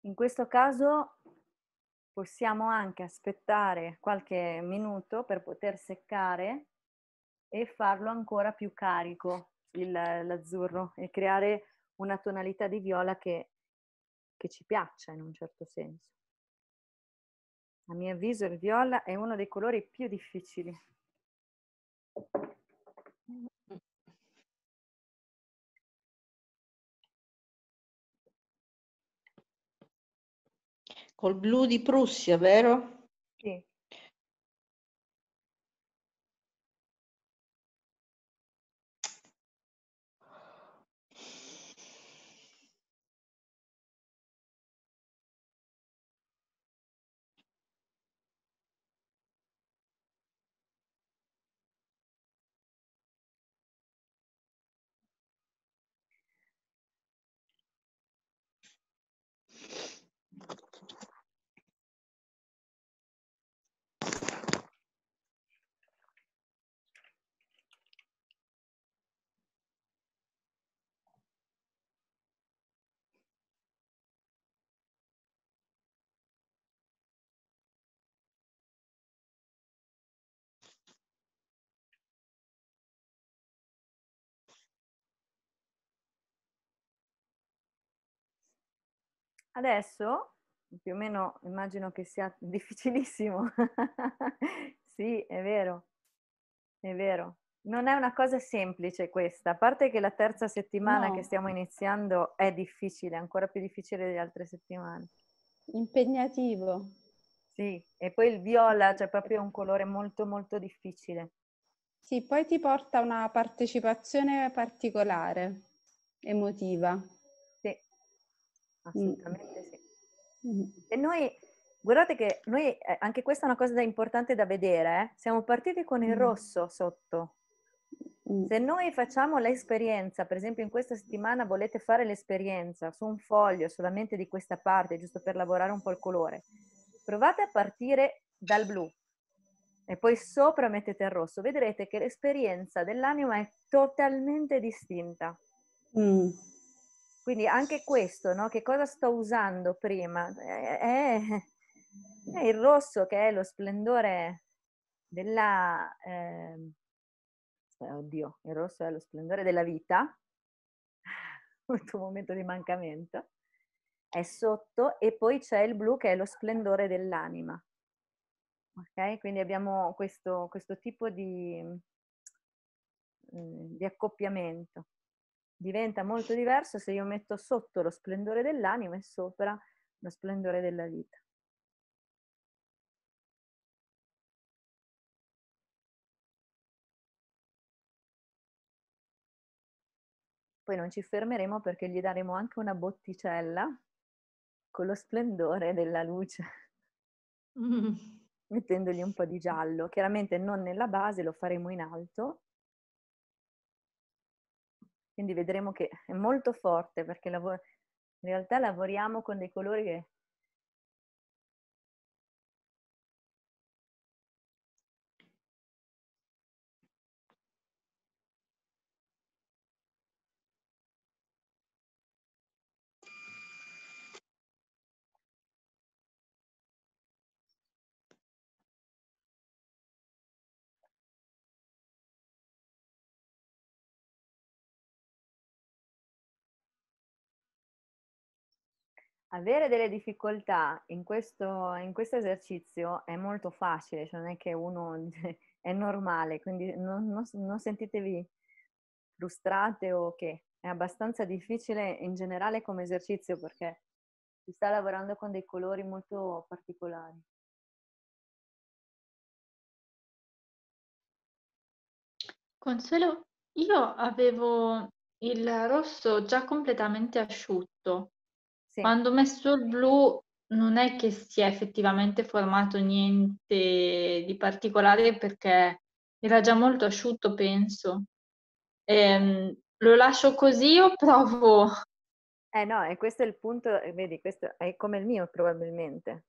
In questo caso possiamo anche aspettare qualche minuto per poter seccare e farlo ancora più carico l'azzurro e creare una tonalità di viola che, che ci piaccia in un certo senso. A mio avviso il viola è uno dei colori più difficili. Col blu di Prussia, vero? Adesso, più o meno immagino che sia difficilissimo, sì, è vero, è vero. Non è una cosa semplice questa, a parte che la terza settimana no. che stiamo iniziando è difficile, ancora più difficile delle altre settimane. Impegnativo. Sì, e poi il viola, cioè proprio un colore molto molto difficile. Sì, poi ti porta a una partecipazione particolare, emotiva. Mm. assolutamente mm. sì. Mm. E noi, guardate che noi, eh, anche questa è una cosa da importante da vedere, eh? siamo partiti con il mm. rosso sotto. Mm. Se noi facciamo l'esperienza, per esempio in questa settimana volete fare l'esperienza su un foglio solamente di questa parte, giusto per lavorare un po' il colore, provate a partire dal blu e poi sopra mettete il rosso, vedrete che l'esperienza dell'anima è totalmente distinta. Mm. Quindi anche questo, no? che cosa sto usando prima? È, è il rosso che è lo splendore della... Eh, oddio, il rosso è lo splendore della vita, tuo momento di mancamento, è sotto e poi c'è il blu che è lo splendore dell'anima. Ok? Quindi abbiamo questo, questo tipo di, mm, di accoppiamento diventa molto diverso se io metto sotto lo splendore dell'anima e sopra lo splendore della vita. Poi non ci fermeremo perché gli daremo anche una botticella con lo splendore della luce, mm. mettendogli un po' di giallo. Chiaramente non nella base, lo faremo in alto, quindi vedremo che è molto forte perché in realtà lavoriamo con dei colori che Avere delle difficoltà in questo, in questo esercizio è molto facile, cioè non è che uno è normale, quindi non, non, non sentitevi frustrate o che è abbastanza difficile in generale come esercizio perché si sta lavorando con dei colori molto particolari. Consuelo, io avevo il rosso già completamente asciutto sì. Quando ho messo il blu non è che si è effettivamente formato niente di particolare perché era già molto asciutto, penso. Ehm, lo lascio così o provo? Eh no, e questo è il punto, eh, vedi, questo è come il mio probabilmente,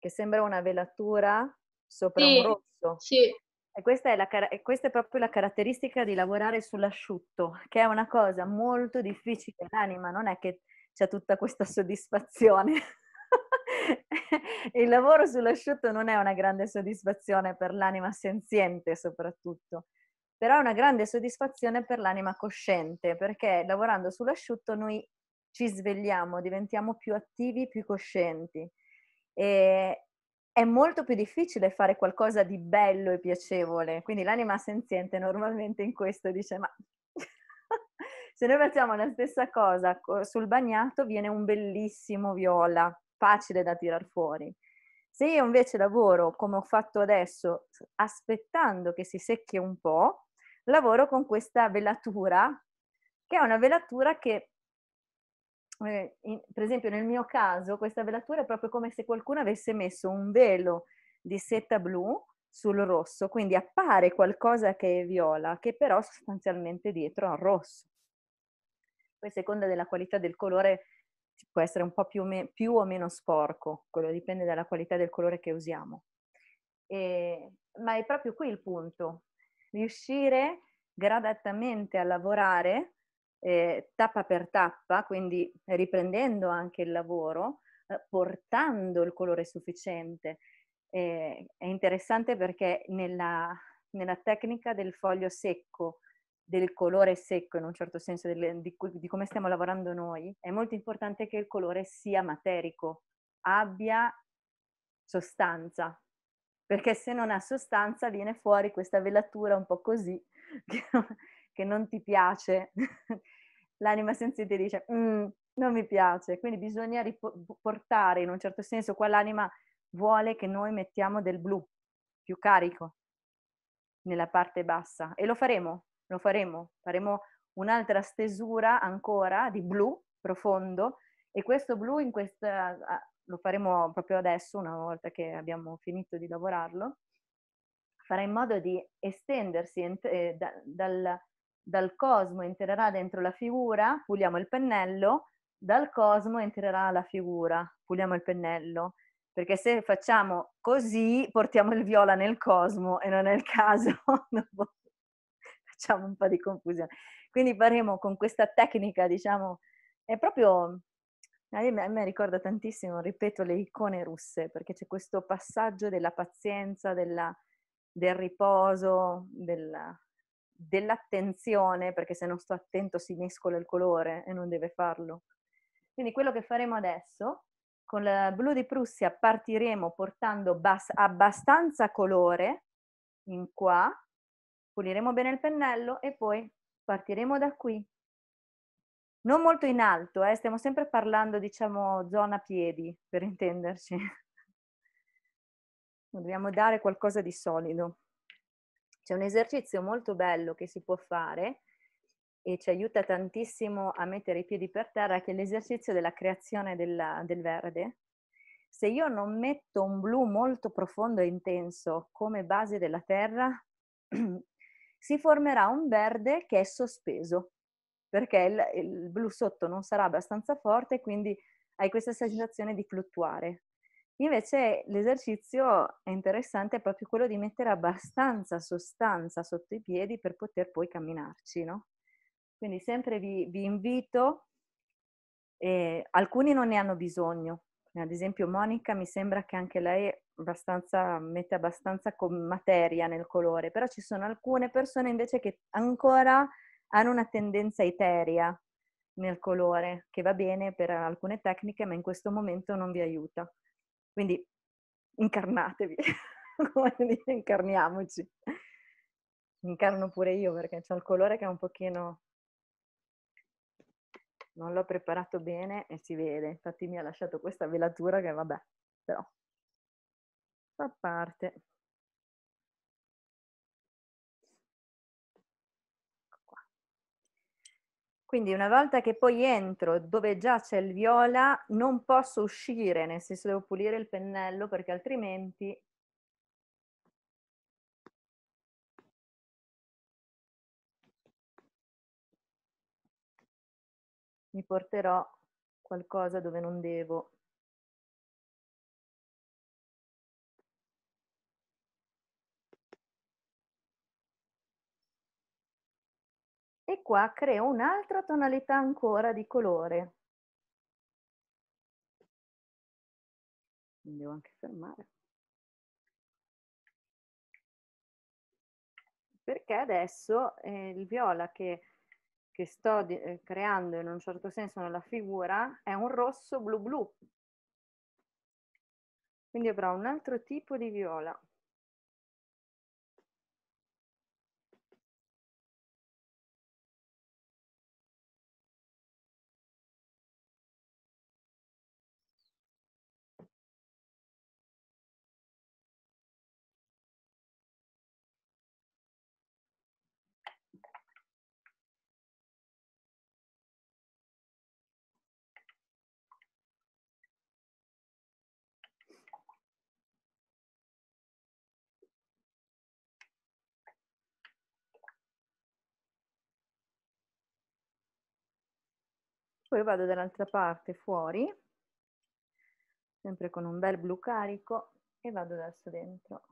che sembra una velatura sopra sì, un rosso. Sì. E questa è, la, questa è proprio la caratteristica di lavorare sull'asciutto, che è una cosa molto difficile. L'anima non è che c'è tutta questa soddisfazione. il lavoro sull'asciutto non è una grande soddisfazione per l'anima senziente soprattutto, però è una grande soddisfazione per l'anima cosciente, perché lavorando sull'asciutto noi ci svegliamo, diventiamo più attivi, più coscienti. E è molto più difficile fare qualcosa di bello e piacevole, quindi l'anima senziente normalmente in questo dice ma se noi facciamo la stessa cosa sul bagnato viene un bellissimo viola, facile da tirar fuori. Se io invece lavoro come ho fatto adesso, aspettando che si secchi un po', lavoro con questa velatura, che è una velatura che, eh, per esempio nel mio caso, questa velatura è proprio come se qualcuno avesse messo un velo di seta blu sul rosso, quindi appare qualcosa che è viola, che però sostanzialmente dietro al rosso. Poi a seconda della qualità del colore può essere un po' più o, me- più o meno sporco, quello dipende dalla qualità del colore che usiamo. E, ma è proprio qui il punto, riuscire gradatamente a lavorare eh, tappa per tappa, quindi riprendendo anche il lavoro, eh, portando il colore sufficiente. Eh, è interessante perché nella, nella tecnica del foglio secco del colore secco in un certo senso delle, di, di come stiamo lavorando noi, è molto importante che il colore sia materico, abbia sostanza, perché se non ha sostanza viene fuori questa velatura un po' così che non, che non ti piace. L'anima sentita dice mm, non mi piace, quindi bisogna riportare in un certo senso qua l'anima vuole che noi mettiamo del blu più carico nella parte bassa e lo faremo lo faremo, faremo un'altra stesura ancora di blu profondo e questo blu in questa, lo faremo proprio adesso, una volta che abbiamo finito di lavorarlo, farà in modo di estendersi ent- eh, da, dal, dal cosmo, entrerà dentro la figura, puliamo il pennello, dal cosmo entrerà la figura, puliamo il pennello, perché se facciamo così portiamo il viola nel cosmo e non è il caso dopo facciamo un po' di confusione. Quindi faremo con questa tecnica, diciamo, è proprio, a me ricorda tantissimo, ripeto, le icone russe, perché c'è questo passaggio della pazienza, della, del riposo, della, dell'attenzione, perché se non sto attento si mescola il colore e non deve farlo. Quindi quello che faremo adesso, con la blu di Prussia partiremo portando bas- abbastanza colore in qua, puliremo bene il pennello e poi partiremo da qui. Non molto in alto, eh? stiamo sempre parlando, diciamo, zona piedi, per intenderci. Dobbiamo dare qualcosa di solido. C'è un esercizio molto bello che si può fare e ci aiuta tantissimo a mettere i piedi per terra, che è l'esercizio della creazione della, del verde. Se io non metto un blu molto profondo e intenso come base della terra, si formerà un verde che è sospeso, perché il, il blu sotto non sarà abbastanza forte, quindi hai questa sensazione di fluttuare. Invece l'esercizio è interessante, è proprio quello di mettere abbastanza sostanza sotto i piedi per poter poi camminarci, no? Quindi sempre vi, vi invito, eh, alcuni non ne hanno bisogno, ad esempio Monica mi sembra che anche lei abbastanza, mette abbastanza materia nel colore, però ci sono alcune persone invece che ancora hanno una tendenza eterea nel colore, che va bene per alcune tecniche, ma in questo momento non vi aiuta. Quindi incarnatevi, come dire, incarniamoci. incarno pure io perché c'è il colore che è un pochino non l'ho preparato bene e si vede, infatti mi ha lasciato questa velatura che vabbè, però fa parte. Ecco Quindi una volta che poi entro dove già c'è il viola non posso uscire, nel senso devo pulire il pennello perché altrimenti mi porterò qualcosa dove non devo. E qua creo un'altra tonalità ancora di colore. Mi devo anche fermare. Perché adesso eh, il viola che che sto di- eh, creando in un certo senso nella figura è un rosso blu blu. Quindi avrà un altro tipo di viola. poi vado dall'altra parte fuori, sempre con un bel blu carico e vado verso dentro.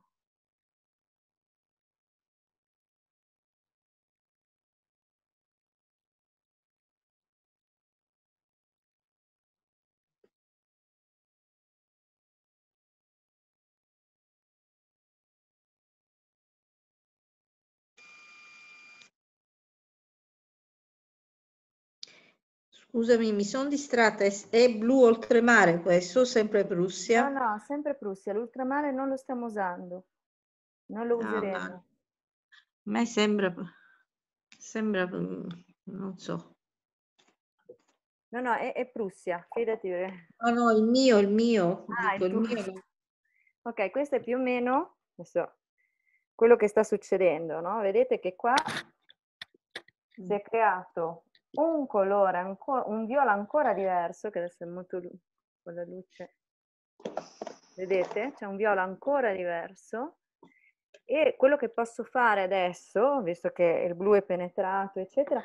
Scusami, mi sono distratta, è blu oltremare questo, sempre Prussia? No, no, sempre Prussia, l'ultramare non lo stiamo usando, non lo ah, useremo. Ma... A me sembra, sembra, non so. No, no, è, è Prussia, fidati. Eh. No, no, il mio, il mio. Ah, dico, il mio. Ok, questo è più o meno adesso, quello che sta succedendo, no? Vedete che qua si è creato un colore, ancora, un viola ancora diverso, che adesso è molto con la luce, vedete? C'è un viola ancora diverso e quello che posso fare adesso, visto che il blu è penetrato, eccetera,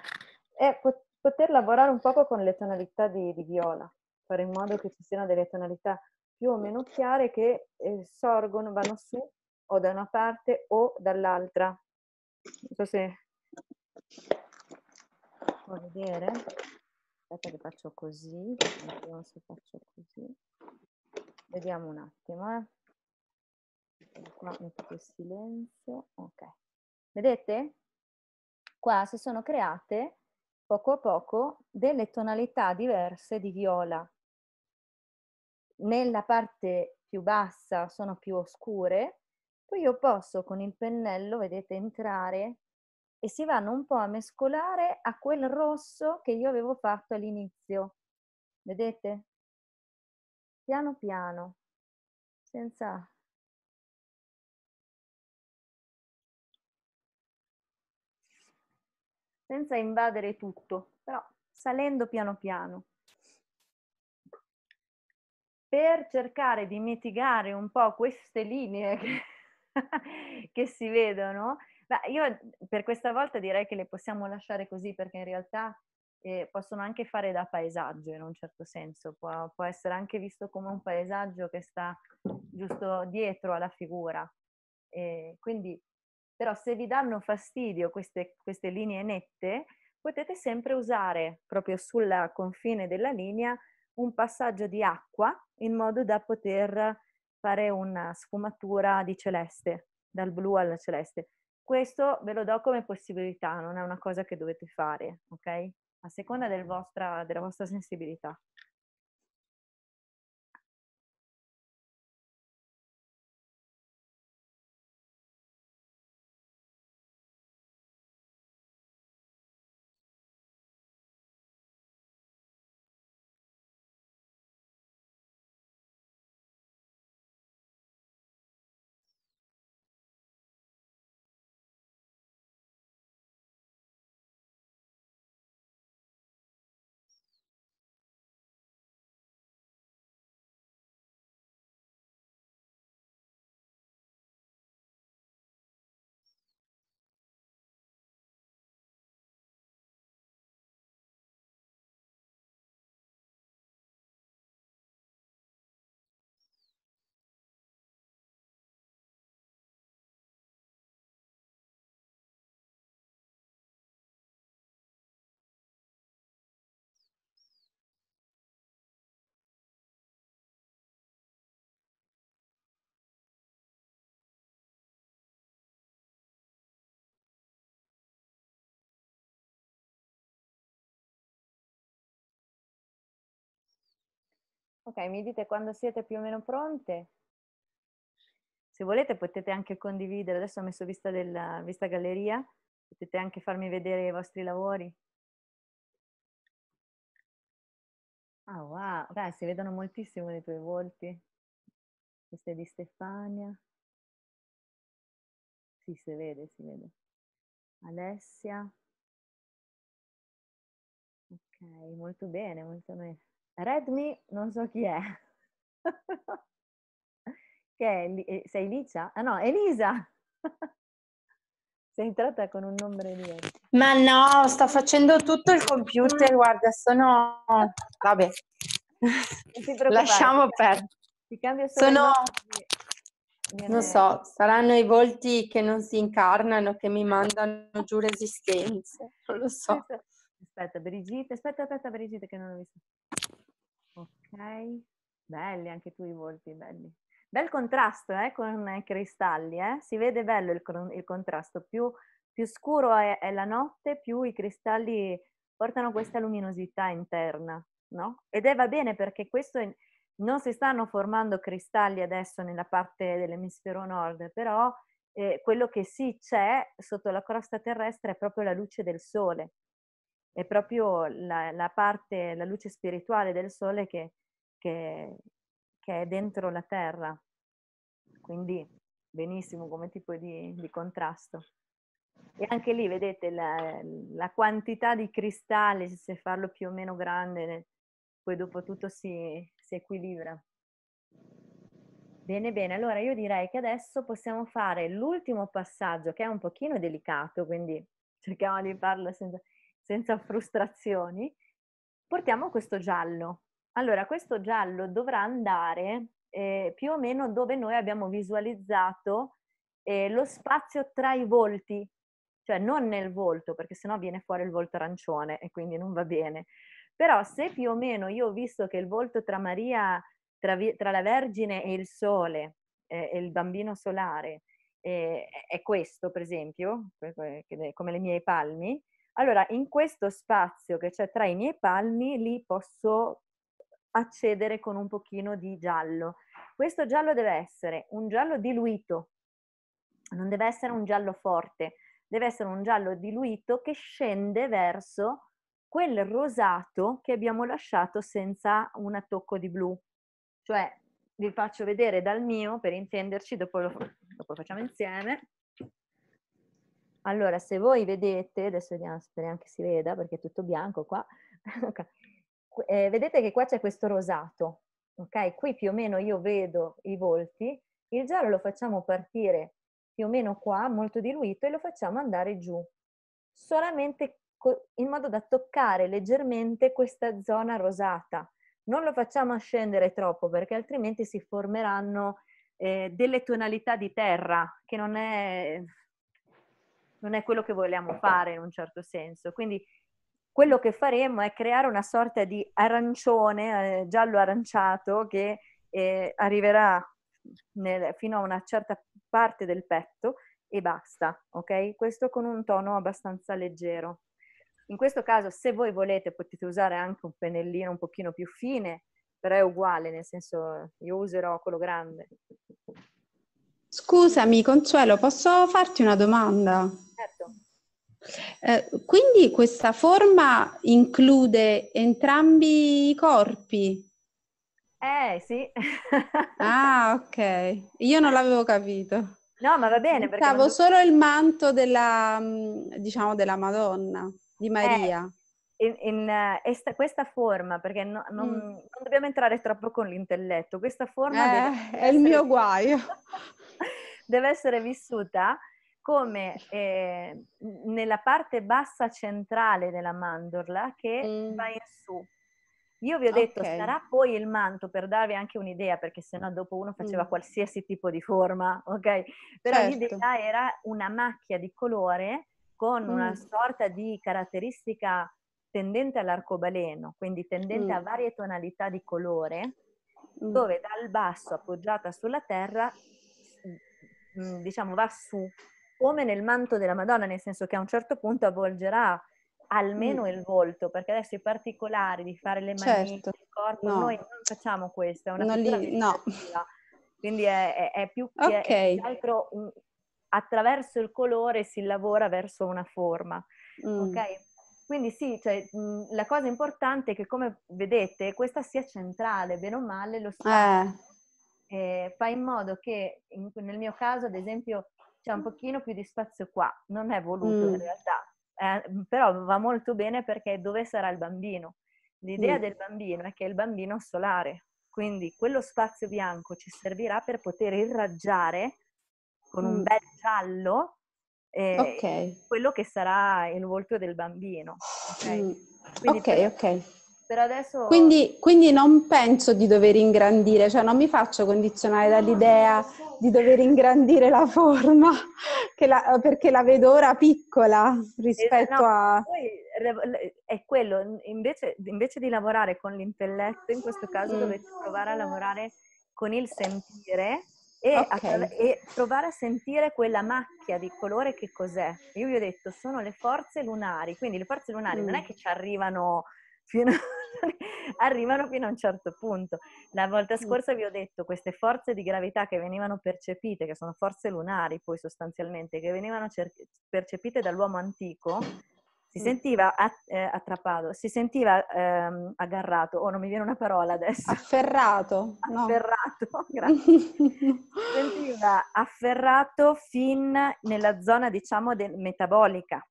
è poter lavorare un poco con le tonalità di, di viola, fare in modo che ci siano delle tonalità più o meno chiare che eh, sorgono, vanno su o da una parte o dall'altra. Non so se può vedere. Aspetta che faccio così, vediamo se faccio così. Vediamo un attimo. Eh. Qua metto il silenzio. Ok. Vedete? Qua si sono create poco a poco delle tonalità diverse di viola. Nella parte più bassa sono più oscure, poi io posso con il pennello, vedete, entrare e si vanno un po' a mescolare a quel rosso che io avevo fatto all'inizio. Vedete? Piano piano, senza... senza invadere tutto, però salendo piano piano. Per cercare di mitigare un po' queste linee che, che si vedono, Beh, io per questa volta direi che le possiamo lasciare così perché in realtà eh, possono anche fare da paesaggio in un certo senso, può, può, essere anche visto come un paesaggio che sta giusto dietro alla figura. Eh, quindi, però se vi danno fastidio queste, queste linee nette, potete sempre usare proprio sul confine della linea un passaggio di acqua in modo da poter fare una sfumatura di celeste, dal blu al celeste. Questo ve lo do come possibilità, non è una cosa che dovete fare, ok? A seconda del vostra, della vostra sensibilità. Ok, mi dite quando siete più o meno pronte. Se volete potete anche condividere, adesso ho messo vista, della, vista galleria, potete anche farmi vedere i vostri lavori. Ah wow, Beh, si vedono moltissimo i tuoi volti. Questa è di Stefania. Sì, si vede, si vede. Alessia. Ok, molto bene, molto bene. Redmi, non so chi è. che è, eh, sei Licia? Ah no, Elisa! sei entrata con un nome diverso. Ma no, sto facendo tutto il computer, guarda, sono... Vabbè, lasciamo perdere. Ti cambio solo sono... Non so, saranno i volti che non si incarnano, che mi mandano giù resistenze, non lo so. Aspetta, Brigitte, aspetta, aspetta Brigitte che non ho visto. Ok, belli anche tu i volti, belli. Bel contrasto eh, con i cristalli, eh? si vede bello il, il contrasto, più, più scuro è, è, la notte, più i cristalli portano questa luminosità interna, no? Ed è va bene perché questo è, non si stanno formando cristalli adesso nella parte dell'emisfero nord, però eh, quello che sì c'è sotto la crosta terrestre è proprio la luce del sole, è proprio la, la, parte, la luce spirituale del sole che, che, che, è dentro la terra. Quindi benissimo come tipo di, di contrasto. E anche lì vedete la, la, quantità di cristalli, se farlo più o meno grande, poi dopo tutto si, si equilibra. Bene, bene, allora io direi che adesso possiamo fare l'ultimo passaggio che è un pochino delicato, quindi cerchiamo di farlo senza senza frustrazioni, portiamo questo giallo. Allora, questo giallo dovrà andare eh, più o meno dove noi abbiamo visualizzato eh, lo spazio tra i volti, cioè non nel volto, perché sennò viene fuori il volto arancione e quindi non va bene. Però se più o meno io ho visto che il volto tra Maria, tra, tra la Vergine e il Sole eh, e il bambino solare eh, è questo, per esempio, come le mie palmi, allora, in questo spazio che c'è tra i miei palmi, lì posso accedere con un pochino di giallo. Questo giallo deve essere un giallo diluito, non deve essere un giallo forte, deve essere un giallo diluito che scende verso quel rosato che abbiamo lasciato senza un attocco di blu. Cioè, vi faccio vedere dal mio, per intenderci, dopo lo, dopo lo facciamo insieme. Allora, se voi vedete, adesso vediamo, speriamo che si veda perché è tutto bianco qua, eh, vedete che qua c'è questo rosato, ok? Qui più o meno io vedo i volti, il giallo lo facciamo partire più o meno qua, molto diluito, e lo facciamo andare giù, solamente in modo da toccare leggermente questa zona rosata. Non lo facciamo scendere troppo perché altrimenti si formeranno eh, delle tonalità di terra che non è non è quello che vogliamo fare in un certo senso. Quindi quello che faremo è creare una sorta di arancione, eh, giallo-aranciato, che eh, arriverà nel, fino a una certa parte del petto e basta, ok? Questo con un tono abbastanza leggero. In questo caso, se voi volete, potete usare anche un pennellino un pochino più fine, però è uguale, nel senso io userò quello grande. Scusami, Consuelo, posso farti una domanda? Certo. Eh, quindi questa forma include entrambi i corpi? Eh sì. ah, ok. Io non l'avevo capito. No, ma va bene. Pensavo non... solo il manto della, mm, diciamo, della Madonna, di eh, Maria in, in eh, esta, questa forma, perché no, non, mm. non, dobbiamo entrare troppo con l'intelletto, questa forma eh, deve, è il mio guaio. deve essere vissuta come eh, nella parte bassa centrale della mandorla che mm. va in su. Io vi ho detto, okay. sarà poi il manto per darvi anche un'idea, perché sennò dopo uno faceva mm. qualsiasi tipo di forma, ok? Però certo. l'idea era una macchia di colore con una mm. sorta di caratteristica tendente all'arcobaleno, quindi tendente mm. a varie tonalità di colore, mm. dove dal basso appoggiata sulla terra, mm, mm, diciamo, va su come nel manto della Madonna, nel senso che a un certo punto avvolgerà almeno mm. il volto, perché adesso i particolari di fare le mani, certo. il corpo, no. noi non facciamo questo, è una non li, no. Quindi è, è, è, più che okay. altro un, attraverso il colore si lavora verso una forma. Mm. Okay? Quindi sì, cioè, mh, mhmm, la cosa importante è che come vedete questa sia centrale, bene o male, lo Stato eh. eh, fa in modo che in, nel mio caso ad esempio c'è un pochino più di spazio qua, non è voluto mm. in realtà, eh, mhmm, però va molto bene perché dove sarà il bambino? L'idea mm. del bambino è che è il bambino solare, quindi quello spazio bianco ci servirà per poter irraggiare con mm. un bel giallo eh, okay. quello che sarà il volto del bambino. Ok, mm. ok. Per, okay. per adesso... Quindi, quindi, non penso di dover ingrandire, cioè non mi faccio condizionare dall'idea di dover ingrandire la forma la, perché la vedo ora piccola rispetto eh, no, a... è quello, invece, invece di lavorare con l'intelletto, in questo caso mm. dovete provare a lavorare con il sentire e, okay. a, e, provare a sentire quella macchia di colore che cos'è. Io vi ho detto, sono le forze lunari, quindi le forze lunari mm. non è mm. che ci arrivano fino, a, arrivano fino a un certo punto. La volta mm. scorsa mm. vi ho detto, queste forze di gravità che venivano percepite, che sono forze lunari poi sostanzialmente, che venivano cer- percepite dall'uomo antico, si sentiva eh, attrappato, si sentiva ehm, aggarrato, o oh, non mi viene una parola adesso. Afferrato. Afferrato, no. grazie. si sentiva afferrato fin nella zona, diciamo, de- metabolica.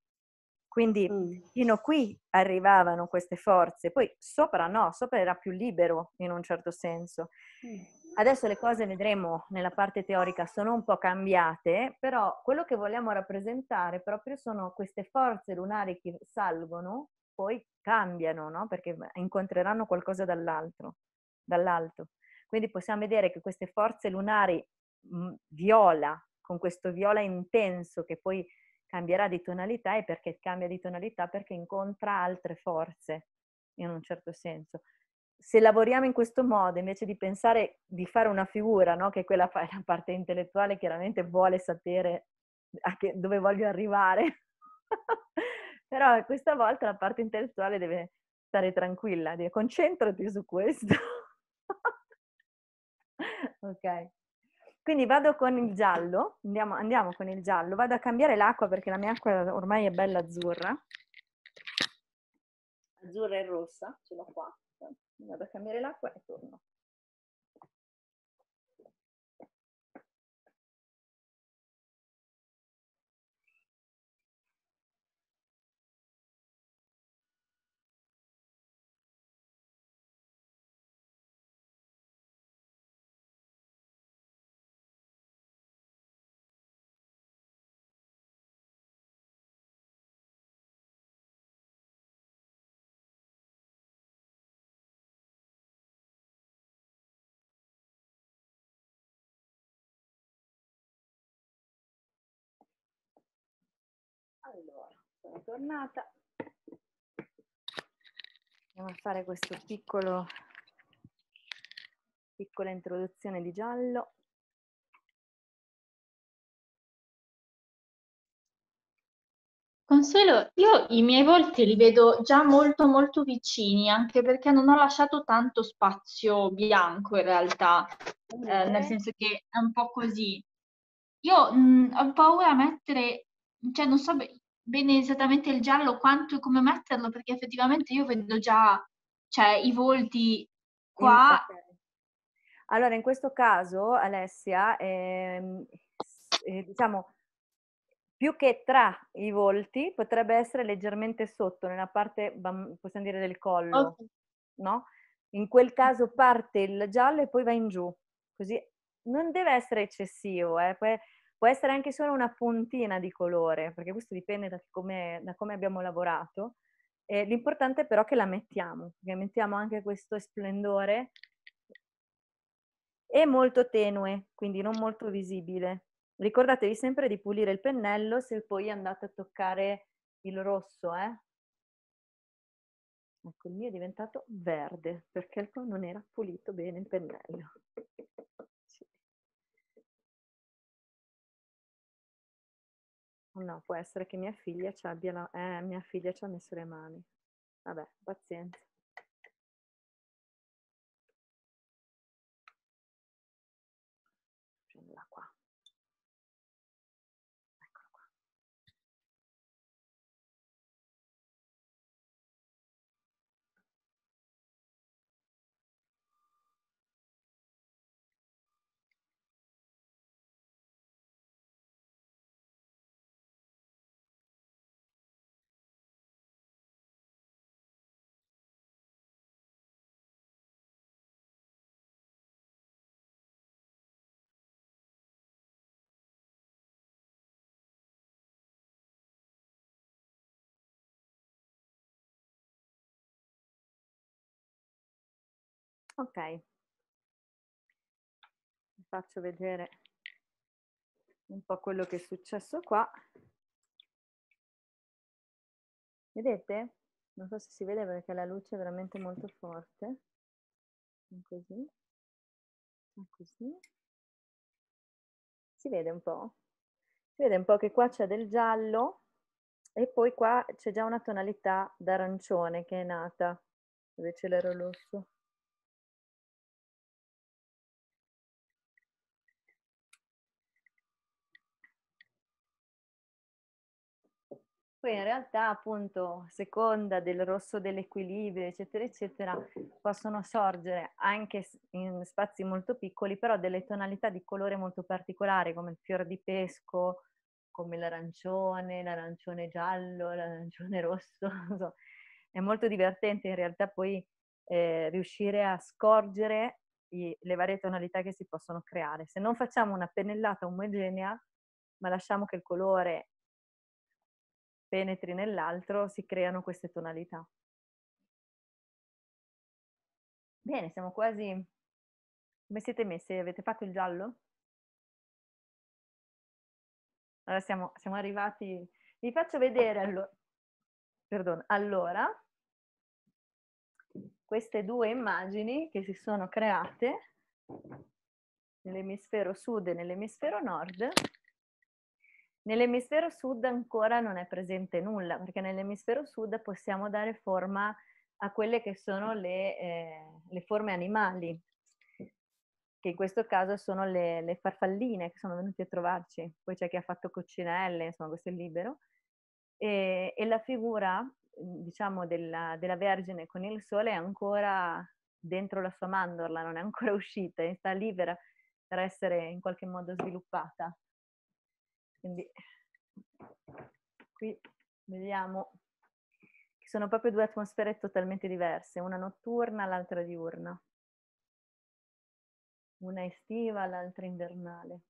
Quindi mm. fino qui arrivavano queste forze, poi sopra no, sopra era più libero in un certo senso. Mm. Adesso le cose vedremo nella parte teorica sono un po' cambiate, però quello che vogliamo rappresentare proprio sono queste forze lunari che salgono, poi cambiano, no? perché incontreranno qualcosa dall'altro, dall'alto. Quindi possiamo vedere che queste forze lunari mm, viola, con questo viola intenso che poi cambierà di tonalità e perché cambia di tonalità? Perché incontra altre forze in un certo senso se lavoriamo in questo modo, invece di pensare di fare una figura, no? che quella fa, la parte intellettuale chiaramente vuole sapere che, dove voglio arrivare, però questa volta la parte intellettuale deve stare tranquilla, dire concentrati su questo. ok. Quindi vado con il giallo, andiamo, andiamo, con il giallo, vado a cambiare l'acqua perché la mia acqua ormai è bella azzurra. Azzurra e rossa, ce l'ho qua vado a cambiare l'acqua e torno. sono tornata. Andiamo a fare questo piccolo, piccola introduzione di giallo. Consuelo, io i miei volti li vedo già molto molto vicini, anche perché non ho lasciato tanto spazio bianco in realtà, eh, okay. eh, nel senso che è un po' così. Io mh, mm, ho paura a mettere, cioè non so, bene esattamente il giallo, quanto e come metterlo, perché effettivamente io vedo già cioè, i volti qua. Allora, in questo caso, Alessia, ehm, eh, diciamo, più che tra i volti, potrebbe essere leggermente sotto, nella parte, possiamo dire, del collo, okay. no? In quel caso parte il giallo e poi va in giù, così non deve essere eccessivo, eh? può essere anche solo una puntina di colore, perché questo dipende da come, da come abbiamo lavorato. Eh, l'importante è però che la mettiamo, che mettiamo anche questo splendore. È molto tenue, quindi non molto visibile. Ricordatevi sempre di pulire il pennello se poi andate a toccare il rosso, eh? Ecco, il mio è diventato verde perché non era pulito bene il pennello. no, può essere che mia figlia ci abbia la... eh, mia figlia ci ha messo le mani. Vabbè, pazienza. Ok, vi faccio vedere un po' quello che è successo qua. Vedete? Non so se si vede perché la luce è veramente molto forte. Così. Così. Si vede un po'? Si vede un po' che qua c'è del giallo e poi qua c'è già una tonalità d'arancione che è nata, Invece l'ero rosso. poi in realtà appunto a seconda del rosso dell'equilibrio eccetera eccetera possono sorgere anche in spazi molto piccoli però delle tonalità di colore molto particolari come il fior di pesco, come l'arancione, l'arancione giallo, l'arancione rosso, è molto divertente in realtà poi eh, riuscire a scorgere i, le varie tonalità che si possono creare. Se non facciamo una pennellata omogenea ma lasciamo che il colore penetri nell'altro, si creano queste tonalità. Bene, siamo quasi... Come siete messi? Avete fatto il giallo? Allora siamo, siamo arrivati... Vi faccio vedere allora... Perdono. Allora, queste due immagini che si sono create nell'emisfero sud e nell'emisfero nord Nell'emisfero sud ancora non è presente nulla, perché nell'emisfero sud possiamo dare forma a quelle che sono le, eh, le forme animali, che in questo caso sono le, le, farfalline che sono venute a trovarci, poi c'è chi ha fatto coccinelle, insomma questo è libero, e, e la figura diciamo della, della, Vergine con il sole è ancora dentro la sua mandorla, non è ancora uscita, sta libera per essere in qualche modo sviluppata. Quindi qui vediamo che sono proprio due atmosfere totalmente diverse, una notturna, l'altra diurna, una estiva, l'altra invernale.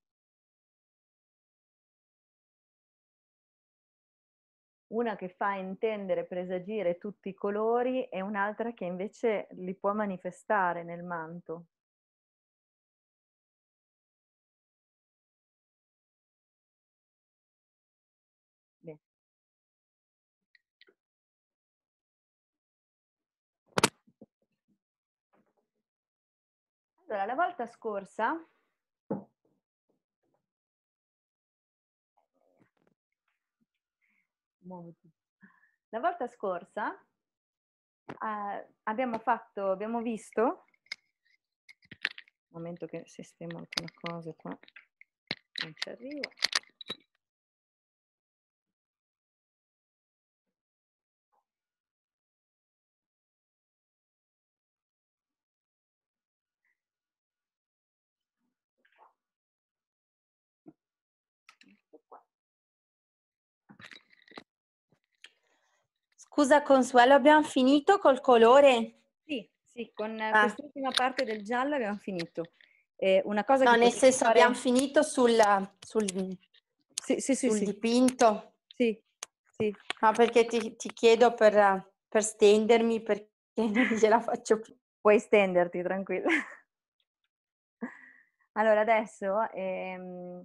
una che fa intendere, presagire tutti i colori e un'altra che invece li può manifestare nel manto. Allora, la volta scorsa La volta scorsa eh, abbiamo fatto, abbiamo visto, un momento che sistemo alcune cose qua, non ci arrivo, Scusa Consuelo, abbiamo finito col colore? Sì, sì, con ah. quest'ultima parte del giallo abbiamo finito. Eh, una cosa no, nel senso fare... abbiamo finito sulla, sul, sì, sì, sì, sul dipinto. Sì, sì. No, perché ti, ti chiedo per, per, stendermi perché non gliela faccio più. Puoi stenderti, tranquilla. Allora, adesso ehm,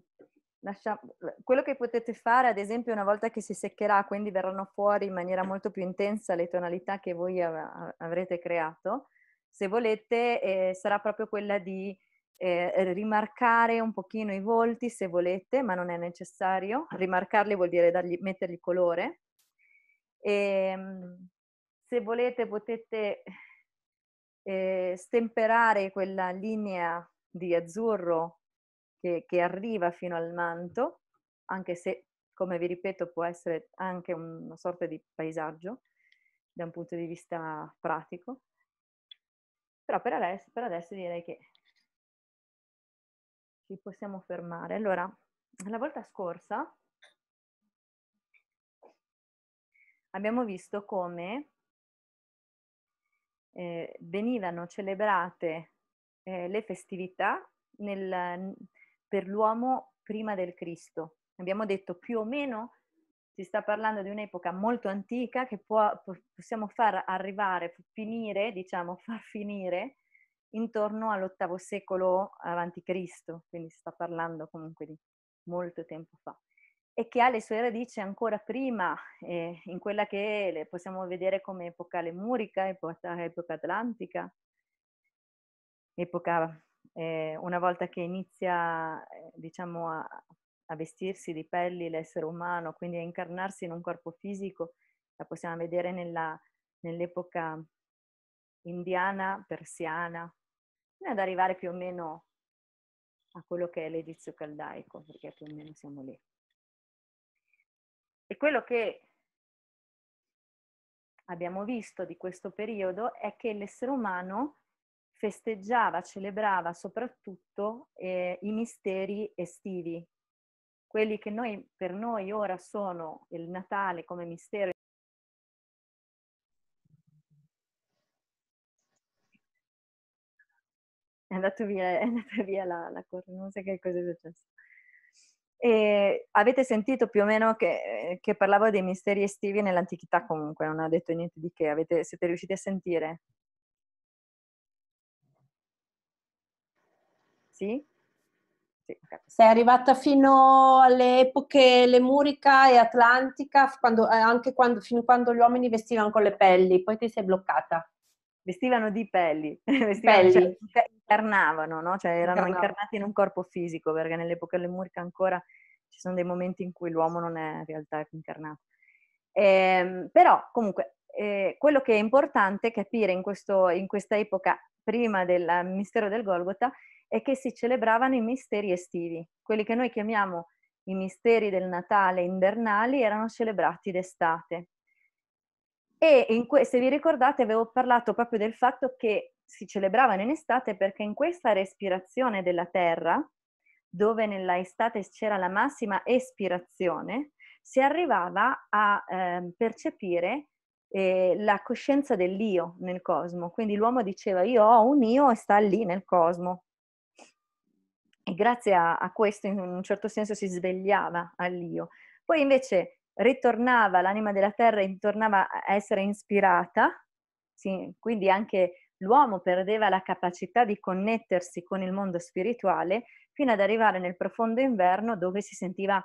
Lascia... Quello che potete fare, ad esempio, una volta che si seccherà, quindi verranno fuori in maniera molto più intensa le tonalità che voi av- avrete creato, se volete, eh, sarà proprio quella di eh, rimarcare un pochino i volti, se volete, ma non è necessario. Rimarcarli vuol dire dargli, mettergli colore. E, ehm, se volete, potete eh, stemperare quella linea di azzurro che, che arriva fino al manto, anche se, come vi ripeto, può essere anche una sorta di paesaggio da un punto di vista pratico. Però per adesso, per adesso direi che ci possiamo fermare. Allora, la volta scorsa abbiamo visto come eh, venivano celebrate eh, le festività nel, per l'uomo prima del Cristo. Abbiamo detto più o meno si sta parlando di un'epoca molto antica che può, possiamo far arrivare, finire, diciamo, far finire intorno all'ottavo secolo avanti Cristo, quindi si sta parlando comunque di molto tempo fa, e che ha le sue radici ancora prima eh, in quella che possiamo vedere come epoca lemurica, epoca, epoca atlantica, epoca eh, una volta che inizia eh, diciamo, a, a, vestirsi di pelli l'essere umano, quindi a incarnarsi in un corpo fisico, la possiamo vedere nella, nell'epoca indiana, persiana, ad arrivare più o meno a quello che è l'egizio caldaico, perché più o meno siamo lì. E quello che abbiamo visto di questo periodo è che l'essere umano festeggiava, celebrava soprattutto eh, i misteri estivi, quelli che noi, per noi ora sono il Natale come mistero. È andata via, è andata via la, la cornusa, che cosa è successo? E avete sentito più o meno che, eh, che, parlavo dei misteri estivi nell'antichità comunque, non ho detto niente di che, avete, siete riusciti a sentire? Sì? sì okay. Sei arrivata fino alle epoche lemurica e atlantica, quando, eh, anche quando, fino quando gli uomini vestivano con le pelli, poi ti sei bloccata. Vestivano di pelli, vestivano, pelli. Cioè, incarnavano, no? cioè erano incarnavano. incarnati in un corpo fisico, perché nell'epoca lemurica ancora ci sono dei momenti in cui l'uomo non è in realtà incarnato. Eh, però comunque eh, quello che è importante capire in, questo, in questa epoca prima del eh, mistero del Golgota è che si celebravano i misteri estivi. Quelli che noi chiamiamo i misteri del Natale invernali erano celebrati d'estate. E que- se vi ricordate avevo parlato proprio del fatto che si celebravano in estate perché in questa respirazione della terra, dove nella estate c'era la massima espirazione, si arrivava a eh, percepire eh, la coscienza dell'io nel cosmo. Quindi l'uomo diceva io ho un io e sta lì nel cosmo e grazie a, a questo in un certo senso si svegliava all'io. Poi invece ritornava, l'anima della terra e tornava a essere ispirata, sì, quindi anche l'uomo perdeva la capacità di connettersi con il mondo spirituale fino ad arrivare nel profondo inverno dove si sentiva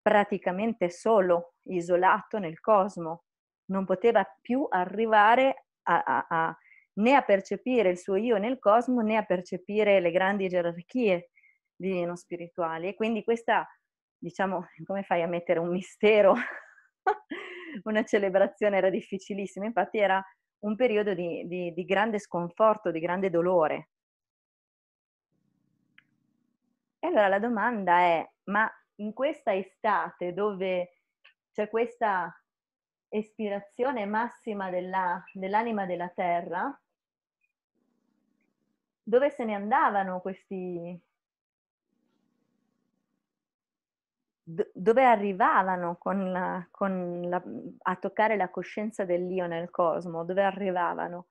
praticamente solo, isolato nel cosmo, non poteva più arrivare a, a né a percepire il suo io nel cosmo né a percepire le grandi gerarchie divino spirituali. E quindi questa, diciamo, come fai a mettere un mistero? Una celebrazione era difficilissima, infatti era un periodo di, di, di grande sconforto, di grande dolore. E allora la domanda è, ma in questa estate dove c'è questa espirazione massima della, dell'anima della terra, dove se ne andavano questi... dove arrivavano con la, con la, a toccare la coscienza dell'io nel cosmo? Dove arrivavano?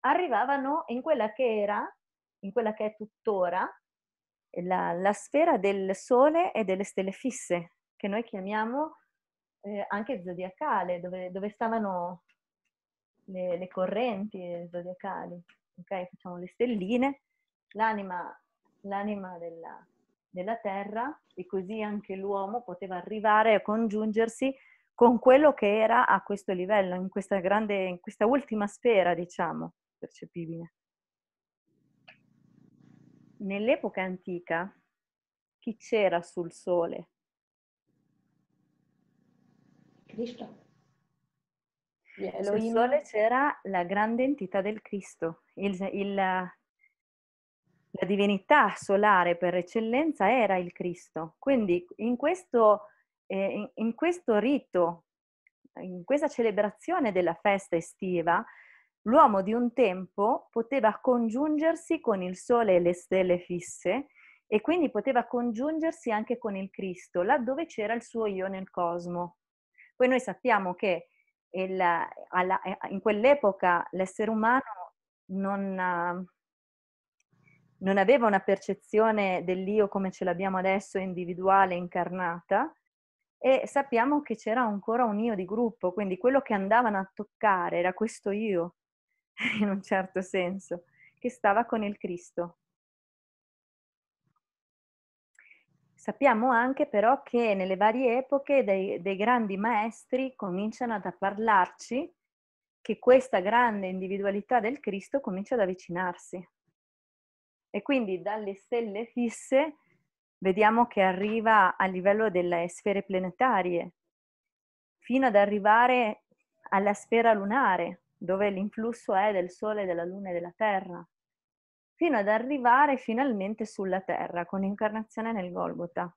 Arrivavano in quella che era, in quella che è tuttora, la, la sfera del Sole e delle stelle fisse, che noi chiamiamo eh, anche zodiacale, dove, dove stavano le, le correnti zodiacali ok? Facciamo le stelline, l'anima, l'anima della, della terra e così anche l'uomo poteva arrivare a congiungersi con quello che era a questo livello, in questa, grande, in questa ultima sfera, diciamo, percepibile. Nell'epoca antica, chi c'era sul sole? Cristo. Sul sole c'era la grande entità del Cristo il, il, la divinità solare per eccellenza era il Cristo. Quindi in questo, eh, in, in questo rito, in questa celebrazione della festa estiva, l'uomo di un tempo poteva congiungersi con il sole e le stelle fisse e quindi poteva congiungersi anche con il Cristo, laddove c'era il suo io nel cosmo. Poi noi sappiamo che il, alla, in quell'epoca l'essere umano non, non aveva una percezione dell'io come ce l'abbiamo adesso, individuale, incarnata, e sappiamo che c'era ancora un io di gruppo, quindi quello che andavano a toccare era questo io, in un certo senso, che stava con il Cristo. Sappiamo anche però che nelle varie epoche dei, dei grandi maestri cominciano a parlarci che questa grande individualità del Cristo comincia ad avvicinarsi. E quindi dalle stelle fisse vediamo che arriva a livello delle sfere planetarie, fino ad arrivare alla sfera lunare, dove l'influsso è del Sole, della Luna e della Terra, fino ad arrivare finalmente sulla Terra con incarnazione nel Golgota.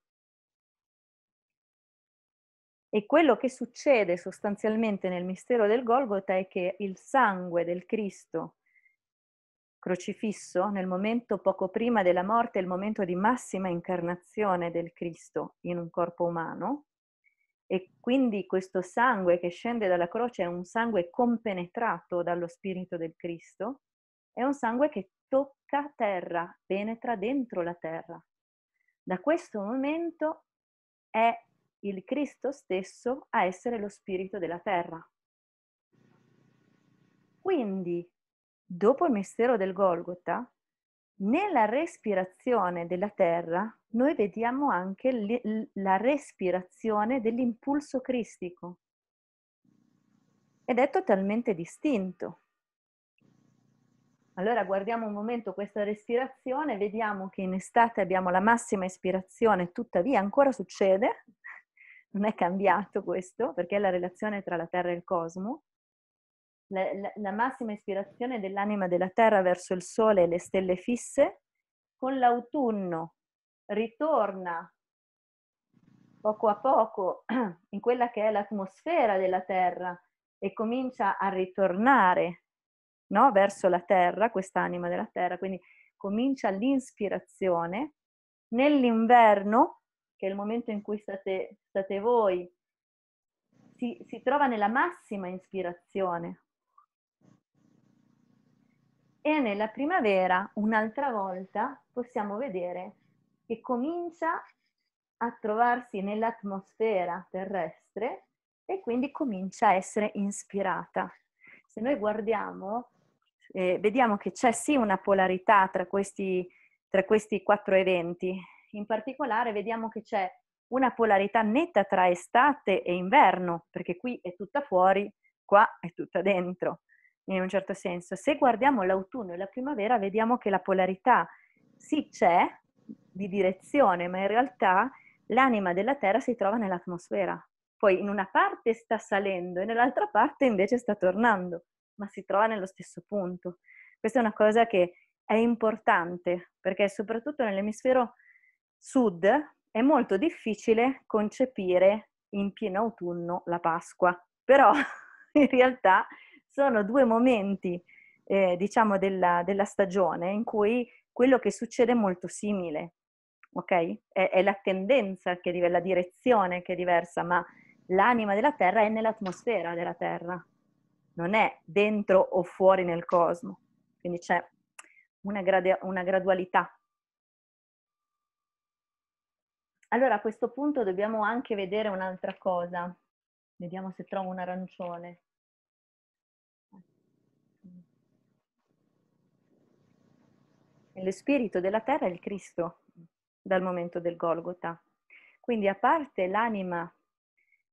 E quello che succede sostanzialmente nel mistero del Golgotha è che il sangue del Cristo crocifisso nel momento poco prima della morte, il momento di massima incarnazione del Cristo in un corpo umano. E quindi questo sangue che scende dalla croce è un sangue compenetrato dallo Spirito del Cristo, è un sangue che tocca terra, penetra dentro la terra. Da questo momento è il Cristo stesso a essere lo spirito della terra. Quindi, dopo il mistero del Golgotha, nella respirazione della terra noi vediamo anche la respirazione dell'impulso cristico ed è totalmente distinto. Allora guardiamo un momento questa respirazione, vediamo che in estate abbiamo la massima ispirazione, tuttavia ancora succede, non è cambiato questo, perché è la relazione tra la Terra e il cosmo. La, la, la massima ispirazione dell'anima della Terra verso il Sole e le stelle fisse, con l'autunno ritorna poco a poco in quella che è l'atmosfera della Terra e comincia a ritornare no, verso la Terra, quest'anima della Terra, quindi comincia l'inspirazione. Nell'inverno che è il momento in cui state, state voi, si, si trova nella massima ispirazione. E nella primavera, un'altra volta, possiamo vedere che comincia a trovarsi nell'atmosfera terrestre e quindi comincia a essere ispirata. Se noi guardiamo, eh, vediamo che c'è sì una polarità tra questi, tra questi quattro eventi, in particolare vediamo che c'è una polarità netta tra estate e inverno, perché qui è tutta fuori, qua è tutta dentro, in un certo senso. Se guardiamo l'autunno e la primavera, vediamo che la polarità sì c'è di direzione, ma in realtà l'anima della Terra si trova nell'atmosfera. Poi in una parte sta salendo e nell'altra parte invece sta tornando, ma si trova nello stesso punto. Questa è una cosa che è importante perché soprattutto nell'emisfero sud è molto difficile concepire in pieno autunno la Pasqua, però in realtà sono due momenti, eh, diciamo, della, della, stagione in cui quello che succede è molto simile, ok? È, è la tendenza che è la direzione che è diversa, ma l'anima della Terra è nell'atmosfera della Terra, non è dentro o fuori nel cosmo, quindi c'è una, grad- una gradualità Allora a questo punto dobbiamo anche vedere un'altra cosa. Vediamo se trovo un arancione. Lo spirito della terra è il Cristo dal momento del Golgota. Quindi a parte l'anima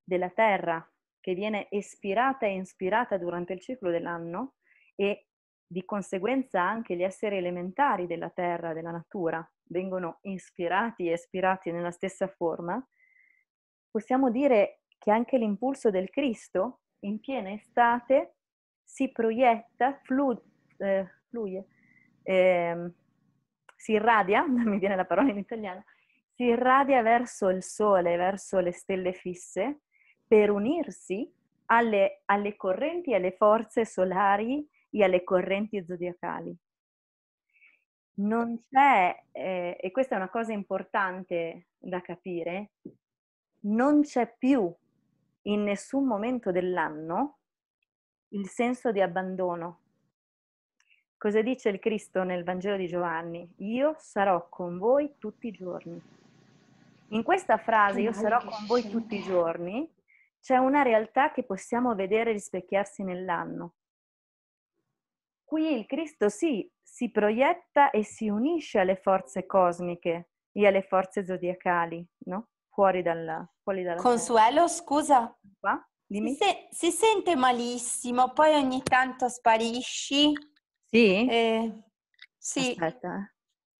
della terra che viene espirata e inspirata durante il ciclo dell'anno e di conseguenza anche gli esseri elementari della terra, della natura, vengono ispirati e espirati nella stessa forma, possiamo dire che anche l'impulso del Cristo in piena estate si proietta, flu, eh, fluye, eh, si irradia, non mi viene la parola in italiano, si irradia verso il sole, verso le stelle fisse, per unirsi alle, alle correnti alle forze solari e alle correnti zodiacali. Non certo. c'è, eh, e questa è una cosa importante da capire, non c'è più in nessun momento dell'anno il senso di abbandono. Cosa dice il Cristo nel Vangelo di Giovanni? Io sarò con voi tutti i giorni. In questa frase, io sarò con voi tutti i giorni, c'è una realtà che possiamo vedere rispecchiarsi nell'anno. Qui il Cristo sì, si proietta e si unisce alle forze cosmiche e alle forze zodiacali, no? Fuori dalla... Fuori dalla Consuelo, terra. scusa. Qua? Dimmi. Si, se, si sente malissimo, poi ogni tanto sparisci. Sì? Eh, sì. Aspetta. Eh.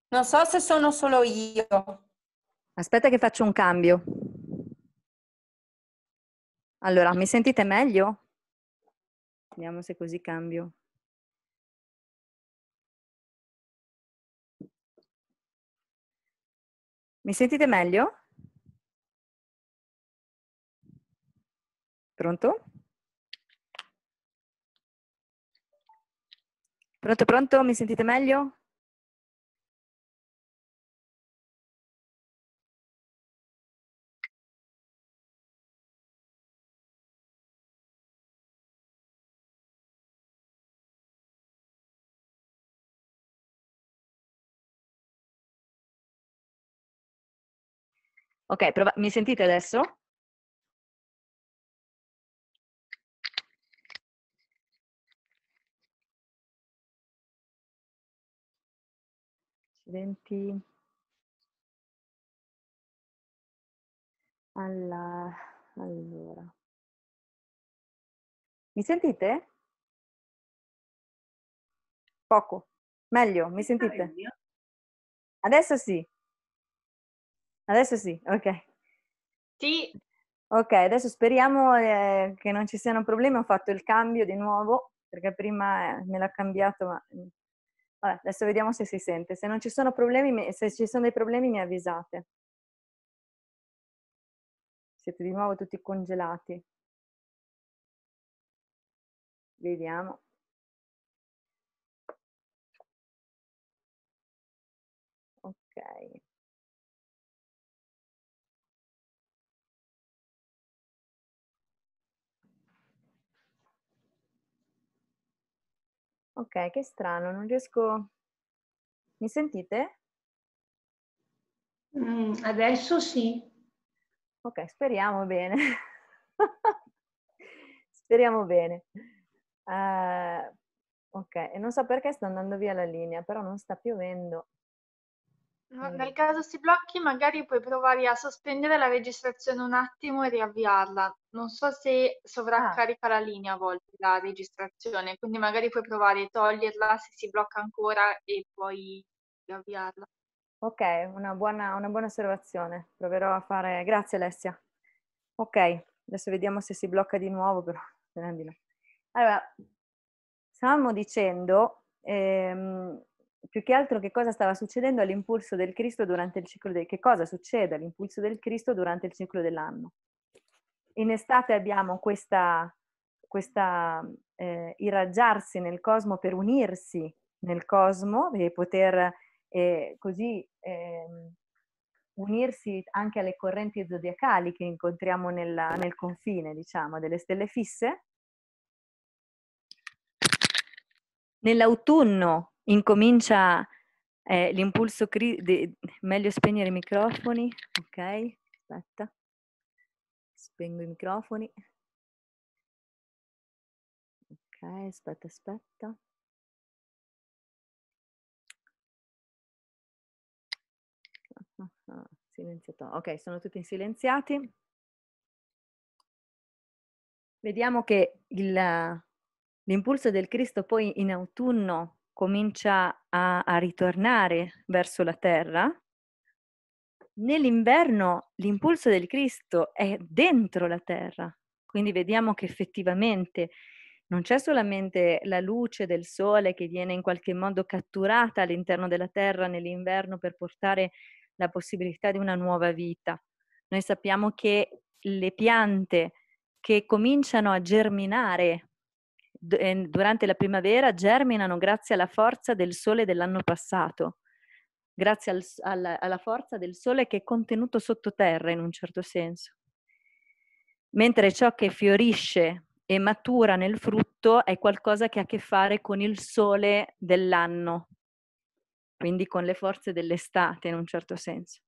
Non so se sono solo io. Aspetta che faccio un cambio. Allora, mi sentite meglio? Vediamo se così cambio. Mi sentite meglio? Pronto? Pronto, pronto? Mi sentite meglio? Ok, prova- mi sentite adesso? Accidenti. Alla... Allora. Mi sentite? Poco. Meglio, mi sentite? Adesso sì. Adesso sì, ok. Sì. Ok, adesso speriamo eh, che non ci siano problemi. Ho fatto il cambio di nuovo perché prima eh, me l'ha cambiato, ma mm, Vabbè, adesso vediamo se si sente. Se non ci sono problemi, se ci sono dei problemi mi avvisate. Siete di nuovo tutti congelati. Vediamo. Ok, che strano, non riesco... Mi sentite? Mm, adesso sì. Ok, speriamo bene. speriamo bene. Uh, ok, e non so perché sta andando via la linea, però non sta piovendo. Eh. nel caso si blocchi, magari puoi provare a sospendere la registrazione un attimo e riavviarla. Non so se ah. sovraccarica la linea a volte la registrazione, quindi magari puoi provare a toglierla se si blocca ancora e poi riavviarla. Ok, una buona, una buona osservazione. Proverò a fare. Grazie Alessia. Ok, adesso vediamo se si blocca di nuovo, però. Allora, stavamo dicendo. Ehm più che altro che cosa stava succedendo all'impulso del Cristo durante il ciclo del... che cosa succede all'impulso del Cristo durante il ciclo dell'anno. In estate abbiamo questa, questa eh, irraggiarsi nel cosmo per unirsi nel cosmo e poter eh, così eh, unirsi anche alle correnti zodiacali che incontriamo nella, nel confine, diciamo, delle stelle fisse. Nell'autunno incomincia eh, l'impulso cri- di, meglio spegnere i microfoni, ok? Aspetta. Spengo i microfoni. Ok, aspetta, aspetta. Ah, ah, ah, silenziato. Ok, sono tutti silenziati. Vediamo che il, l'impulso del Cristo poi in autunno comincia a, a ritornare verso la terra, nell'inverno l'impulso del Cristo è dentro la terra. Quindi vediamo che effettivamente non c'è solamente la luce del sole che viene in qualche modo catturata all'interno della terra nell'inverno per portare la possibilità di una nuova vita. Noi sappiamo che le piante che cominciano a germinare Ehm, durante la primavera germinano grazie alla forza del sole dell'anno passato, grazie al, alla, alla forza del sole che è contenuto sottoterra in un certo senso. Mentre ciò che fiorisce e matura nel frutto è qualcosa che ha a che fare con il sole dell'anno, quindi con le forze dell'estate in un certo senso.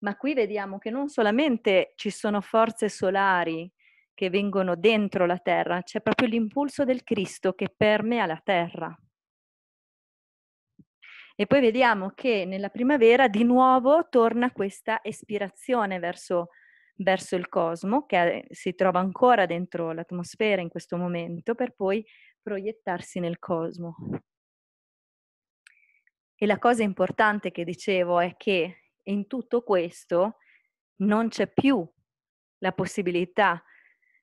Ma qui vediamo che non solamente ci sono forze solari che vengono dentro la terra, c'è proprio l'impulso del Cristo che permea la terra. E poi vediamo che nella primavera di nuovo torna questa espirazione verso, verso il cosmo, che si trova ancora dentro l'atmosfera in questo momento, per poi proiettarsi nel cosmo. E la cosa importante che dicevo è che in tutto questo non c'è più la possibilità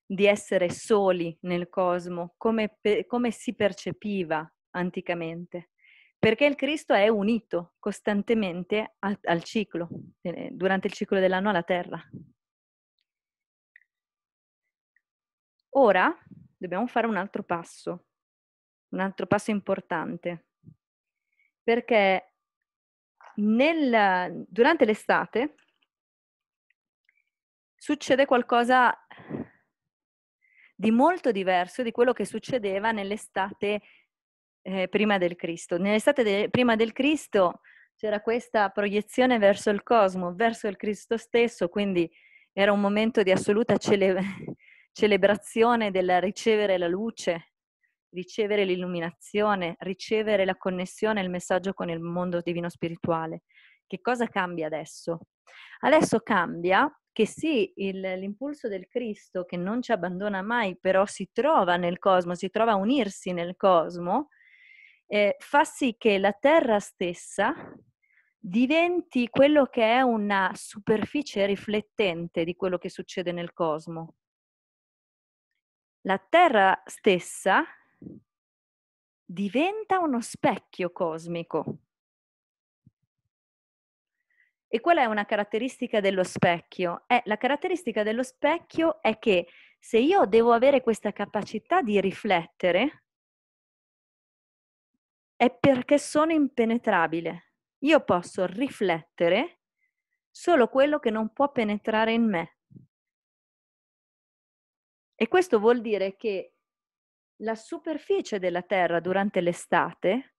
di essere soli nel cosmo, come, come si percepiva anticamente, perché il Cristo è unito costantemente al, al ciclo, eh, durante il ciclo dell'anno alla Terra. Ora dobbiamo fare un altro passo, un altro passo importante, perché nel, durante l'estate succede qualcosa di molto diverso di quello che succedeva nell'estate eh, prima del Cristo. Nell'estate de- prima del Cristo c'era questa proiezione verso il cosmo, verso il Cristo stesso, quindi era un momento di assoluta cele- celebrazione del ricevere la luce, ricevere l'illuminazione, ricevere la connessione, il messaggio con il mondo divino spirituale. Che cosa cambia adesso? Adesso cambia che sì, il, l'impulso del Cristo che non ci abbandona mai, però si trova nel cosmo, si trova a unirsi nel cosmo, eh, fa sì che la Terra stessa diventi quello che è una superficie riflettente di quello che succede nel cosmo. La Terra stessa diventa uno specchio cosmico e qual è una caratteristica dello specchio? Eh, la caratteristica dello specchio è che se io devo avere questa capacità di riflettere, è perché sono impenetrabile. Io posso riflettere solo quello che non può penetrare in me. E questo vuol dire che la superficie della Terra durante l'estate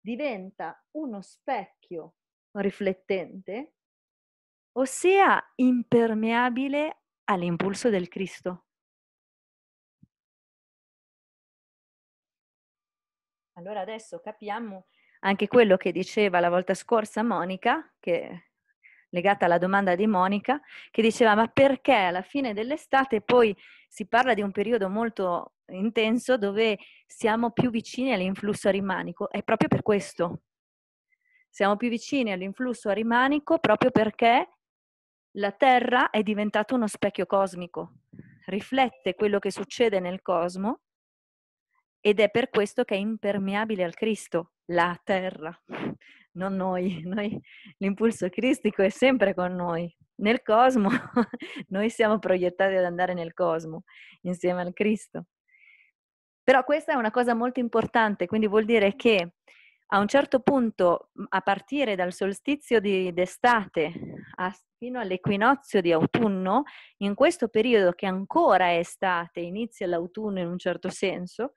diventa uno specchio riflettente ossia impermeabile all'impulso del Cristo. Allora adesso capiamo anche quello che diceva la volta scorsa Monica, che, è legata alla domanda di Monica, che diceva ma perché alla fine dell'estate poi si parla di un periodo molto intenso dove siamo più vicini all'influsso arimanico? È proprio per questo. Siamo più vicini all'influsso arimanico proprio perché la Terra è diventata uno specchio cosmico, riflette quello che succede nel cosmo ed è per questo che è impermeabile al Cristo, la Terra, non noi. noi l'impulso cristico è sempre con noi. Nel cosmo, noi siamo proiettati ad andare nel cosmo insieme al Cristo. Però questa è una cosa molto importante, quindi vuol dire che a un certo punto, mhmm, a partire dal solstizio di, d'estate a, fino all'equinozio di autunno, in questo periodo che ancora è estate, inizia l'autunno in un certo senso,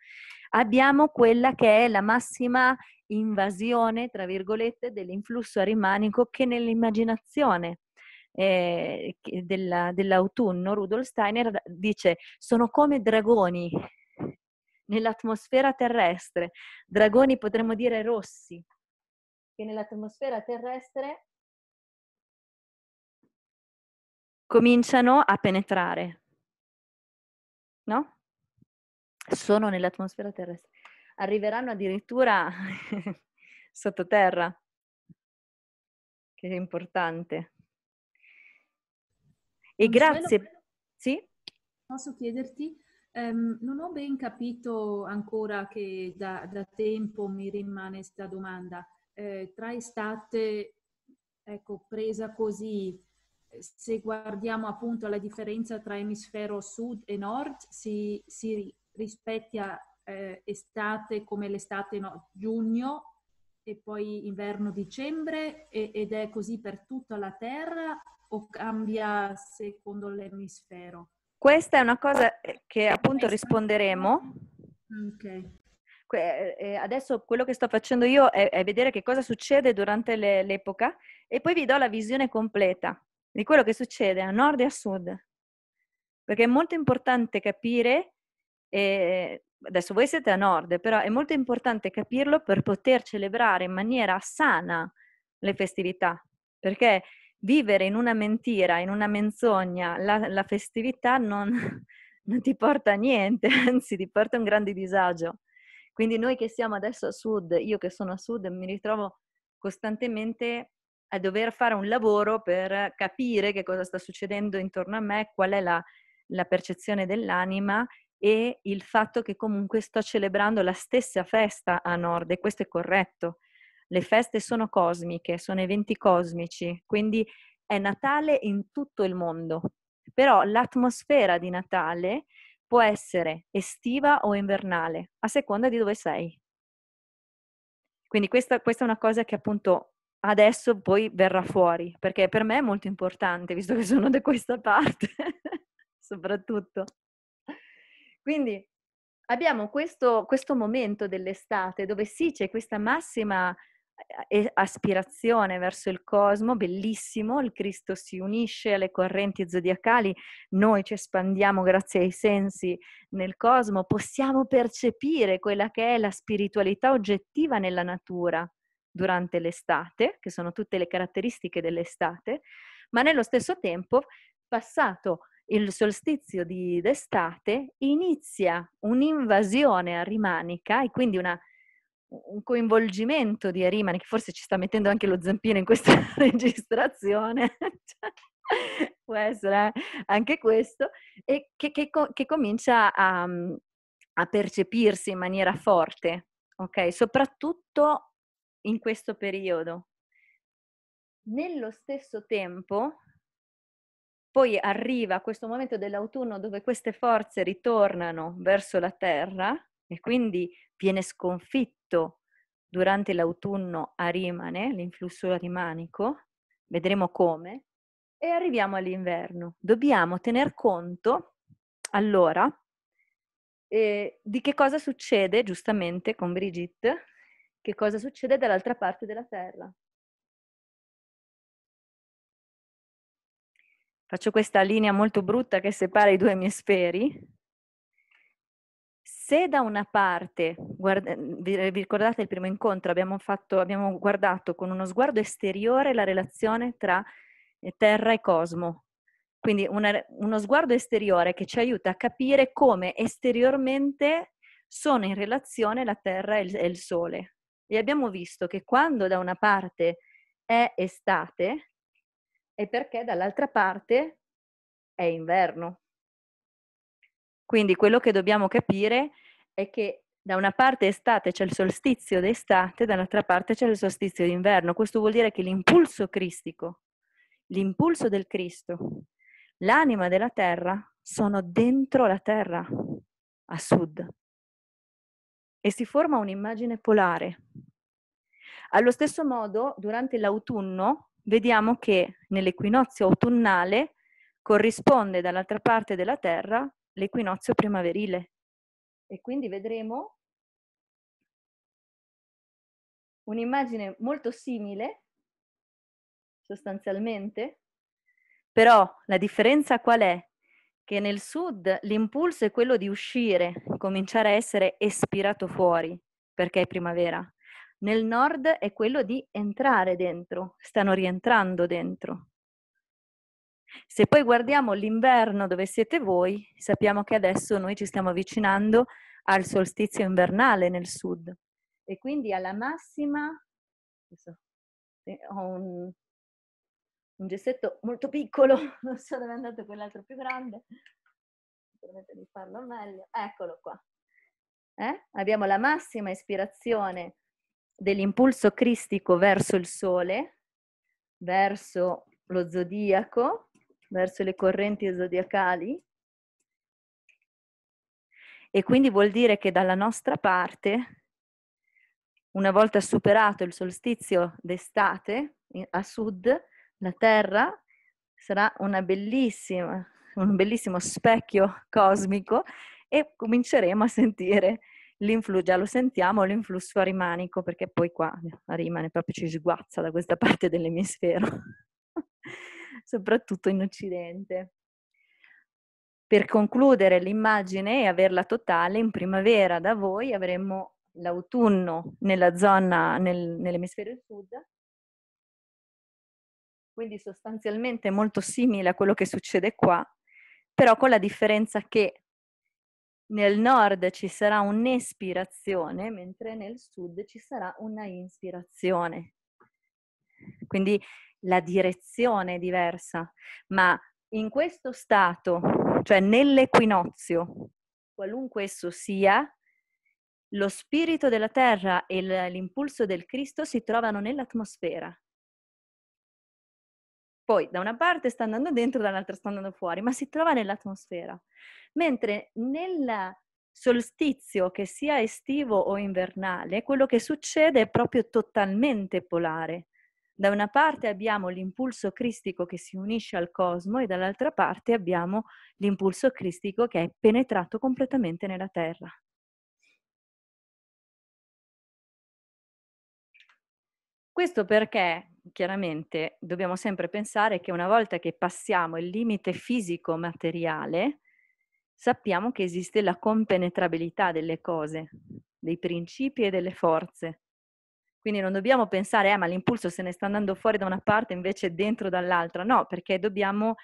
abbiamo quella che è la massima invasione, tra virgolette, dell'influsso arimanico che nell'immaginazione eh, della, dell'autunno Rudolf Steiner dice sono come dragoni nell'atmosfera terrestre, dragoni potremmo dire rossi, che nell'atmosfera terrestre cominciano a penetrare. No? Sono nell'atmosfera terrestre. Arriveranno addirittura sottoterra, che è importante. E non grazie. Sì? Posso chiederti Um, non ho ben capito ancora che da, da tempo mi rimane questa domanda. Eh, tra estate, ecco, presa così, se guardiamo appunto la differenza tra emisfero sud e nord, si, si rispecchia eh, estate come l'estate no, giugno e poi inverno dicembre e, ed è così per tutta la Terra o cambia secondo l'emisfero? Questa è una cosa eh, che appunto risponderemo. Okay. Eh, eh, adesso quello che sto facendo io è, è vedere che cosa succede durante le, l'epoca e poi vi do la visione completa di quello che succede a nord e a sud. Perché è molto importante capire, eh, adesso voi siete a nord, però è molto importante capirlo per poter celebrare in maniera sana le festività. Perché vivere in una mentira, in una menzogna, la, la festività non, non, ti porta a niente, anzi ti porta a un grande disagio. Quindi noi che siamo adesso a sud, io che sono a sud, mi ritrovo costantemente a dover fare un lavoro per capire che cosa sta succedendo intorno a me, qual è la, la percezione dell'anima e il fatto che comunque sto celebrando la stessa festa a nord e questo è corretto le feste sono cosmiche, sono eventi cosmici, quindi è Natale in tutto il mondo. Però l'atmosfera di Natale può essere estiva o invernale, a seconda di dove sei. Quindi questa, questa è una cosa che appunto adesso poi verrà fuori, perché per me è molto importante, visto che sono da questa parte, soprattutto. Quindi abbiamo questo, questo, momento dell'estate dove sì, c'è questa massima aspirazione verso il cosmo, bellissimo, il Cristo si unisce alle correnti zodiacali, noi ci espandiamo grazie ai sensi nel cosmo, possiamo percepire quella che è la spiritualità oggettiva nella natura durante l'estate, che sono tutte le caratteristiche dell'estate, ma nello stesso tempo, passato il solstizio di d'estate, inizia un'invasione a rimanica e quindi una un coinvolgimento di Ariman, che forse ci sta mettendo anche lo zampino in questa registrazione, può essere eh. anche questo, e che, che, che comincia a, mm, a, percepirsi in maniera forte, ok? Soprattutto in questo periodo. Nello stesso tempo, poi arriva questo momento dell'autunno dove queste forze ritornano verso la terra e quindi viene sconfitta Egitto durante l'autunno a Rimane, l'influsso rimanico, vedremo come, e arriviamo all'inverno. Dobbiamo tener conto allora eh, di che cosa succede giustamente con Brigitte, che cosa succede dall'altra parte della Terra. Faccio questa linea molto brutta che separa i due emisferi, se da una parte, guarda, mhmm, eh, vi, ricordate il primo incontro, abbiamo, fatto, abbiamo guardato con uno sguardo esteriore la relazione tra eh, terra e cosmo, quindi una, uno sguardo esteriore che ci aiuta a capire come esteriormente sono in relazione la terra e il, e il sole. E abbiamo visto che quando da una parte è estate, è perché dall'altra parte è inverno. Quindi quello che dobbiamo capire è che da una parte estate c'è il solstizio d'estate, dall'altra parte c'è il solstizio d'inverno. Questo vuol dire che l'impulso cristico, l'impulso del Cristo, l'anima della terra sono dentro la terra, a sud. E si forma un'immagine polare. Allo stesso modo, durante l'autunno, vediamo che nell'equinozio autunnale corrisponde dall'altra parte della terra l'equinozio primaverile e quindi vedremo un'immagine molto simile sostanzialmente, però la differenza qual è? Che nel sud l'impulso è quello di uscire, cominciare a essere espirato fuori, perché è primavera. Nel nord è quello di entrare dentro, stanno rientrando dentro. Se poi guardiamo l'inverno dove siete voi, sappiamo che adesso noi ci stiamo avvicinando al solstizio invernale nel sud e quindi alla massima, ho un, un gessetto molto piccolo, non so dove è andato quell'altro più grande, permette di farlo meglio, eccolo qua. Eh? Abbiamo la massima ispirazione dell'impulso cristico verso il sole, verso lo zodiaco, verso le correnti zodiacali e quindi vuol dire che dalla nostra parte, una volta superato il solstizio d'estate a sud, la Terra sarà una bellissima, un bellissimo specchio cosmico e cominceremo a sentire l'influsso, già lo sentiamo, l'influsso arimanico, perché poi qua rimane proprio ci sguazza da questa parte dell'emisfero soprattutto in Occidente. Per concludere l'immagine e averla totale, in primavera da voi avremo l'autunno nella zona, nel, nell'emisfero sud, quindi sostanzialmente molto simile a quello che succede qua, però con la differenza che nel nord ci sarà un'espirazione, mentre nel sud ci sarà una ispirazione. Quindi la direzione è diversa, ma in questo stato, cioè nell'equinozio, qualunque esso sia, lo spirito della terra e l'impulso del Cristo si trovano nell'atmosfera. Poi da una parte sta andando dentro, dall'altra sta andando fuori, ma si trova nell'atmosfera. Mentre nel solstizio, che sia estivo o invernale, quello che succede è proprio totalmente polare. Da una parte abbiamo l'impulso cristico che si unisce al cosmo e dall'altra parte abbiamo l'impulso cristico che è penetrato completamente nella terra. Questo perché chiaramente dobbiamo sempre pensare che una volta che passiamo il limite fisico-materiale, sappiamo che esiste la compenetrabilità delle cose, dei principi e delle forze. Quindi non dobbiamo pensare, eh, ma l'impulso se ne sta andando fuori da una parte invece dentro dall'altra. No, perché dobbiamo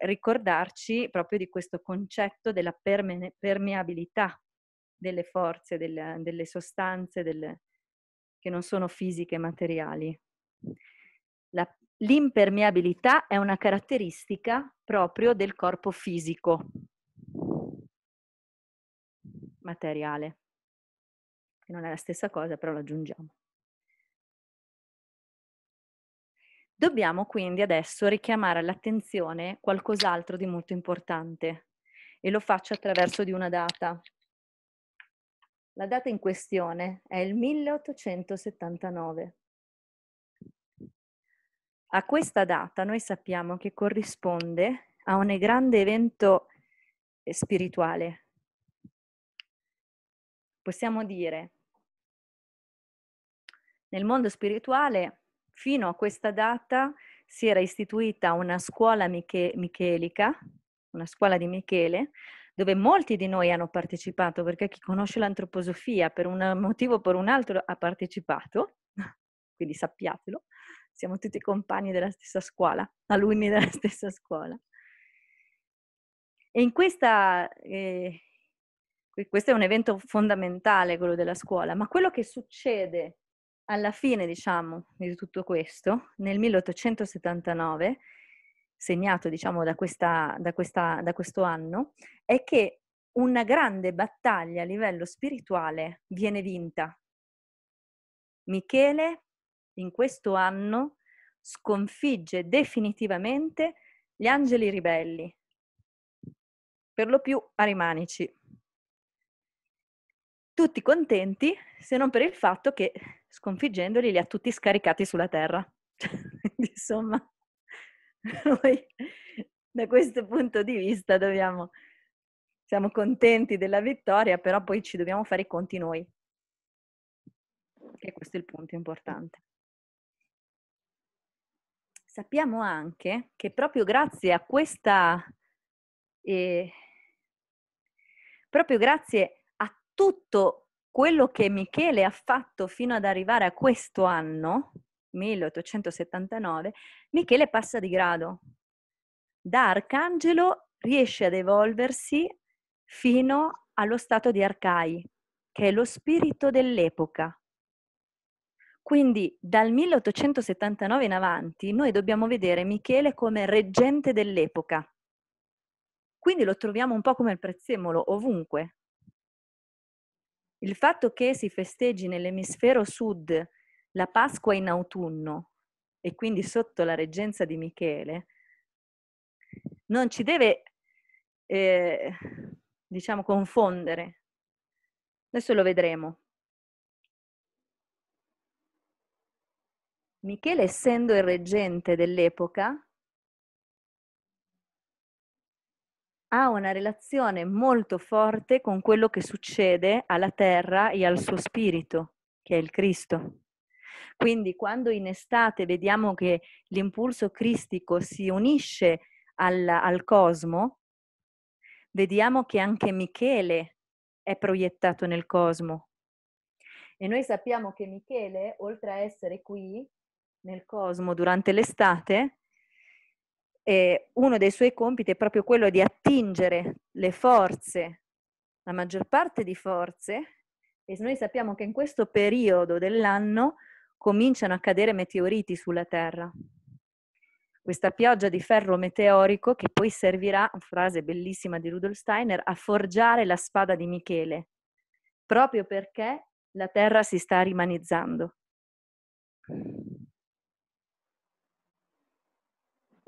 ricordarci proprio di questo concetto della perme- permeabilità delle forze, delle, delle sostanze delle, che non sono fisiche e materiali. La, l'impermeabilità è una caratteristica proprio del corpo fisico materiale, che non è la stessa cosa, però lo aggiungiamo. Dobbiamo quindi adesso richiamare all'attenzione qualcos'altro di molto importante e lo faccio attraverso di una data. La data in questione è il 1879. A questa data noi sappiamo che corrisponde a un grande evento eh, spirituale. Possiamo dire, nel mondo spirituale Fino a questa data si era istituita una scuola miche- michelica, una scuola di Michele, dove molti di noi hanno partecipato, perché chi conosce l'antroposofia per un motivo o per un altro ha partecipato, quindi sappiatelo, siamo tutti compagni della stessa scuola, alunni della stessa scuola. E in questa, eh, questo è un evento fondamentale, quello della scuola, ma quello che succede alla fine, diciamo, di tutto questo, nel 1879, segnato, diciamo, da, questa, da, questa, da questo anno, è che una grande battaglia a livello spirituale viene vinta. Michele, in questo anno, sconfigge definitivamente gli angeli ribelli, per lo più arimanici. Tutti contenti, se non per il fatto che sconfiggendoli, li ha tutti scaricati sulla terra. Insomma, noi da questo punto di vista dobbiamo, siamo contenti della vittoria, però poi ci dobbiamo fare i conti noi. E questo è il punto importante. Sappiamo anche che proprio grazie a questa, eh, proprio grazie a tutto quello che Michele ha fatto fino ad arrivare a questo anno, 1879, Michele passa di grado. Da arcangelo riesce ad evolversi fino allo stato di arcai, che è lo spirito dell'epoca. Quindi dal 1879 in avanti noi dobbiamo vedere Michele come reggente dell'epoca. Quindi lo troviamo un po' come il prezzemolo ovunque, il fatto che si festeggi nell'emisfero sud la Pasqua in autunno e quindi sotto la reggenza di Michele, non ci deve, eh, diciamo, confondere. Adesso lo vedremo. Michele, essendo il reggente dell'epoca, ha una relazione molto forte con quello che succede alla terra e al suo spirito, che è il Cristo. Quindi quando in estate vediamo che l'impulso cristico si unisce al, al cosmo, vediamo che anche Michele è proiettato nel cosmo. E noi sappiamo che Michele, oltre a essere qui nel cosmo durante l'estate, eh, uno dei suoi compiti è proprio quello di attingere le forze, la maggior parte di forze, e noi sappiamo che in questo periodo dell'anno cominciano a cadere meteoriti sulla Terra. Questa pioggia di ferro meteorico che poi servirà, frase bellissima di Rudolf Steiner, a forgiare la spada di Michele, proprio perché la Terra si sta rimanizzando.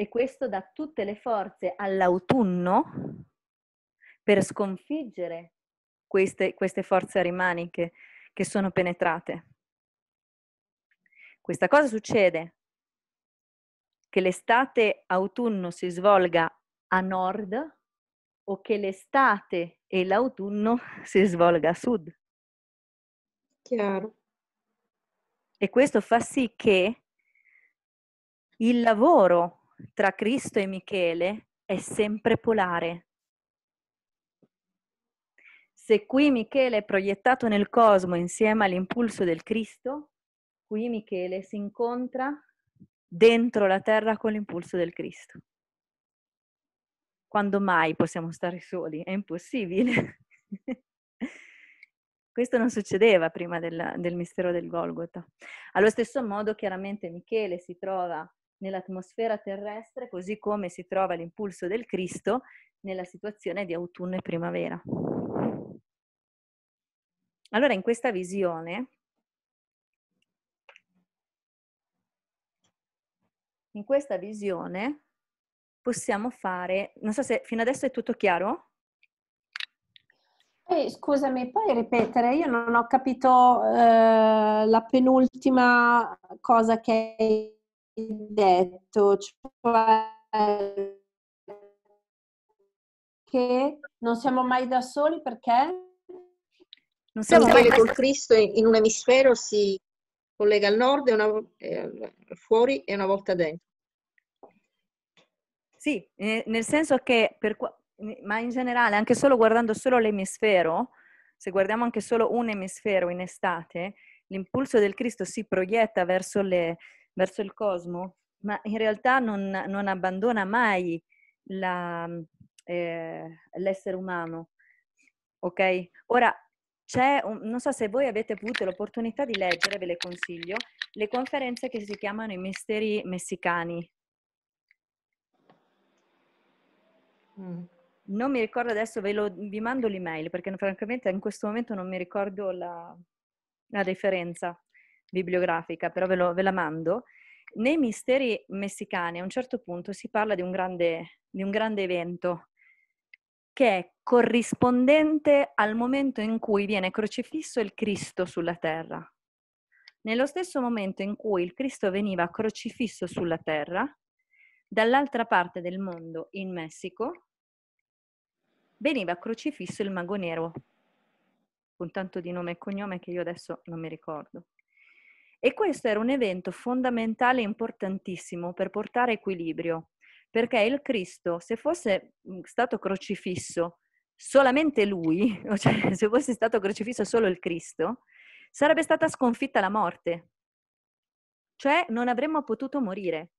e questo dà tutte le forze all'autunno per sconfiggere queste, queste forze arimaniche che sono penetrate. Questa cosa succede che l'estate-autunno si svolga a nord o che l'estate e l'autunno si svolga a sud. Chiaro. E questo fa sì che il lavoro tra Cristo e Michele è sempre polare. Se qui Michele è proiettato nel cosmo insieme all'impulso del Cristo, qui Michele si incontra dentro la terra con l'impulso del Cristo. Quando mai possiamo stare soli? È impossibile. Questo non succedeva prima del, del mistero del Golgotha. Allo stesso modo, chiaramente Michele si trova nell'atmosfera terrestre, così come si trova l'impulso del Cristo nella situazione di autunno e primavera. Allora, in questa visione, in questa visione possiamo fare, non so se fino adesso è tutto chiaro? Eh, scusami, puoi ripetere? Io non ho capito eh, la penultima cosa che hai detto, cioè che non siamo mai da soli perché? Non siamo mai col Cristo in un emisfero si collega al nord e una, eh, fuori e una volta dentro. Sì, nel senso che, per, ma in generale, anche solo guardando solo l'emisfero, se guardiamo anche solo un emisfero in estate, l'impulso del Cristo si proietta verso le, verso il cosmo, ma in realtà non, non abbandona mai la, eh, l'essere umano. Ok? Ora, c'è, un, non so se voi avete avuto l'opportunità di leggere, ve le consiglio, le conferenze che si chiamano i misteri messicani. Mm. Non mi ricordo adesso, ve lo, vi mando l'email perché francamente in questo momento non mi ricordo la, la referenza bibliografica, però ve, lo, ve la mando. Nei misteri messicani a un certo punto si parla di un grande, di un grande evento che è corrispondente al momento in cui viene crocifisso il Cristo sulla terra. Nello stesso momento in cui il Cristo veniva crocifisso sulla terra, dall'altra parte del mondo, in Messico, veniva crocifisso il mago nero, con tanto di nome e cognome che io adesso non mi ricordo. E questo era un evento fondamentale e importantissimo per portare equilibrio, perché il Cristo, se fosse mhmm, stato crocifisso solamente lui, cioè se fosse stato crocifisso solo il Cristo, sarebbe stata sconfitta la morte. Cioè non avremmo potuto morire.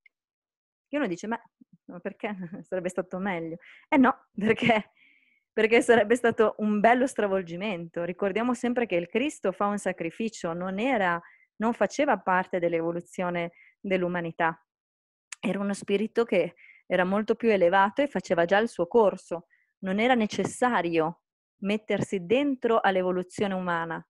E uno dice, ma perché sarebbe stato meglio? Eh no, perché perché sarebbe stato un bello stravolgimento. Ricordiamo sempre che il Cristo fa un sacrificio, non era non faceva parte dell'evoluzione dell'umanità. Era uno spirito che era molto più elevato e faceva già il suo corso. Non era necessario mettersi dentro all'evoluzione umana.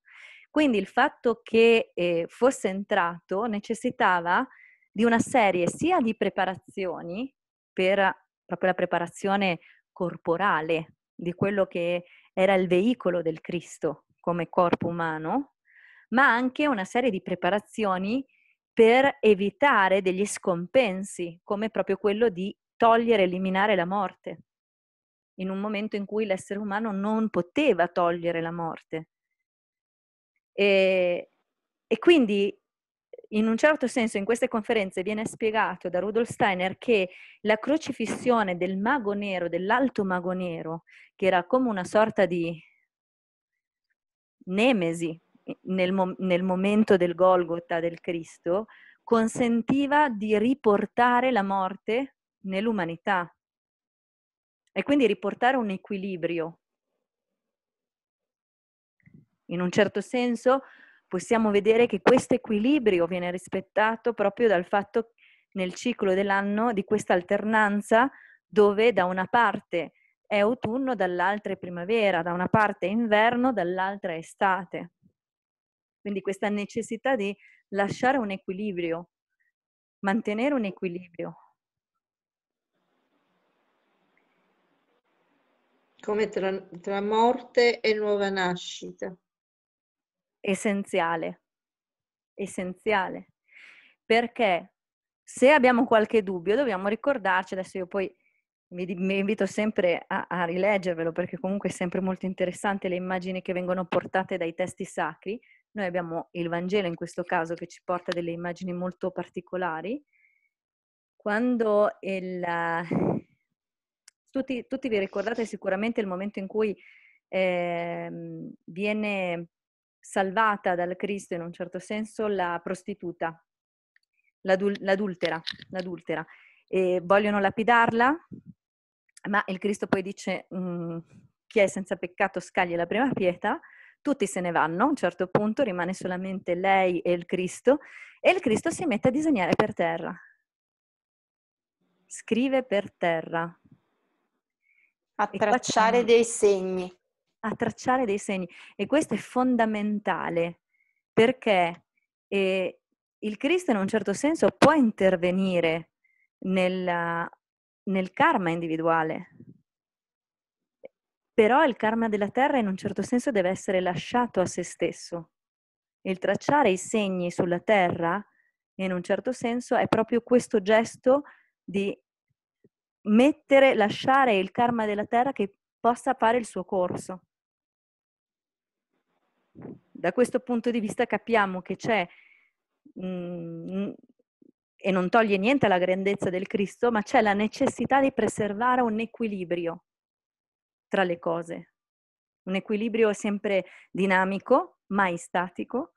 Quindi il fatto che eh, fosse entrato necessitava di una serie sia di preparazioni per proprio la preparazione corporale di quello che era il veicolo del Cristo come corpo umano, ma anche una serie di preparazioni per evitare degli scompensi, come proprio quello di togliere, eliminare la morte, in un momento in cui l'essere umano non poteva togliere la morte. E, e quindi, in un certo senso, in queste conferenze viene spiegato da Rudolf Steiner che la crocifissione del mago nero, dell'alto mago nero, che era come una sorta di nemesi nel, mo- nel momento del Golgotha del Cristo consentiva di riportare la morte nell'umanità e quindi riportare un equilibrio. In un certo senso possiamo vedere che questo equilibrio viene rispettato proprio dal fatto nel ciclo dell'anno di questa alternanza dove da una parte è autunno, dall'altra è primavera, da una parte è inverno, dall'altra è estate. Quindi questa necessità di lasciare un equilibrio, mantenere un equilibrio. Come tra, tra morte e nuova nascita. Essenziale, essenziale. Perché se abbiamo qualche dubbio dobbiamo ricordarci, adesso io poi vi, vi invito sempre a, a rileggervelo perché comunque è sempre molto interessante le immagini che vengono portate dai testi sacri, noi abbiamo il Vangelo in questo caso che ci porta delle immagini molto particolari. Quando il, uh, tutti, tutti, vi ricordate sicuramente il momento in cui eh, viene salvata dal Cristo in un certo senso la prostituta, l'adul- l'adultera, l'adultera. E vogliono lapidarla, ma il Cristo poi dice mm, chi è senza peccato scagli la prima pietra tutti se ne vanno, a un certo punto rimane solamente lei e il Cristo e il Cristo si mette a disegnare per terra. Scrive per terra. A tracciare dei segni. A tracciare dei segni. E questo è fondamentale perché eh, il Cristo in un certo senso può intervenire nella, nel karma individuale, però il karma della terra in un certo senso deve essere lasciato a se stesso. Il tracciare i segni sulla terra, in un certo senso, è proprio questo gesto di mettere, lasciare il karma della terra che possa fare il suo corso. Da questo punto di vista capiamo che c'è, mh, mhmm, e non toglie niente alla grandezza del Cristo, ma c'è la necessità di preservare un equilibrio tra le cose. Un equilibrio sempre dinamico, mai statico,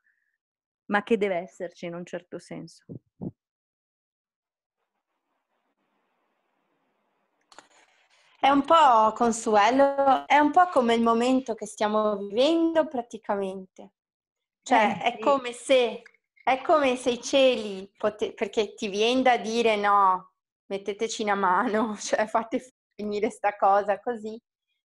ma che deve esserci in un certo senso. È un po' consuelo, è un po' come il momento che stiamo vivendo praticamente. Cioè, eh, è, sì. come se, è come se i cieli, pote- perché ti viene da dire no, metteteci una mano, cioè fate finire sta cosa così,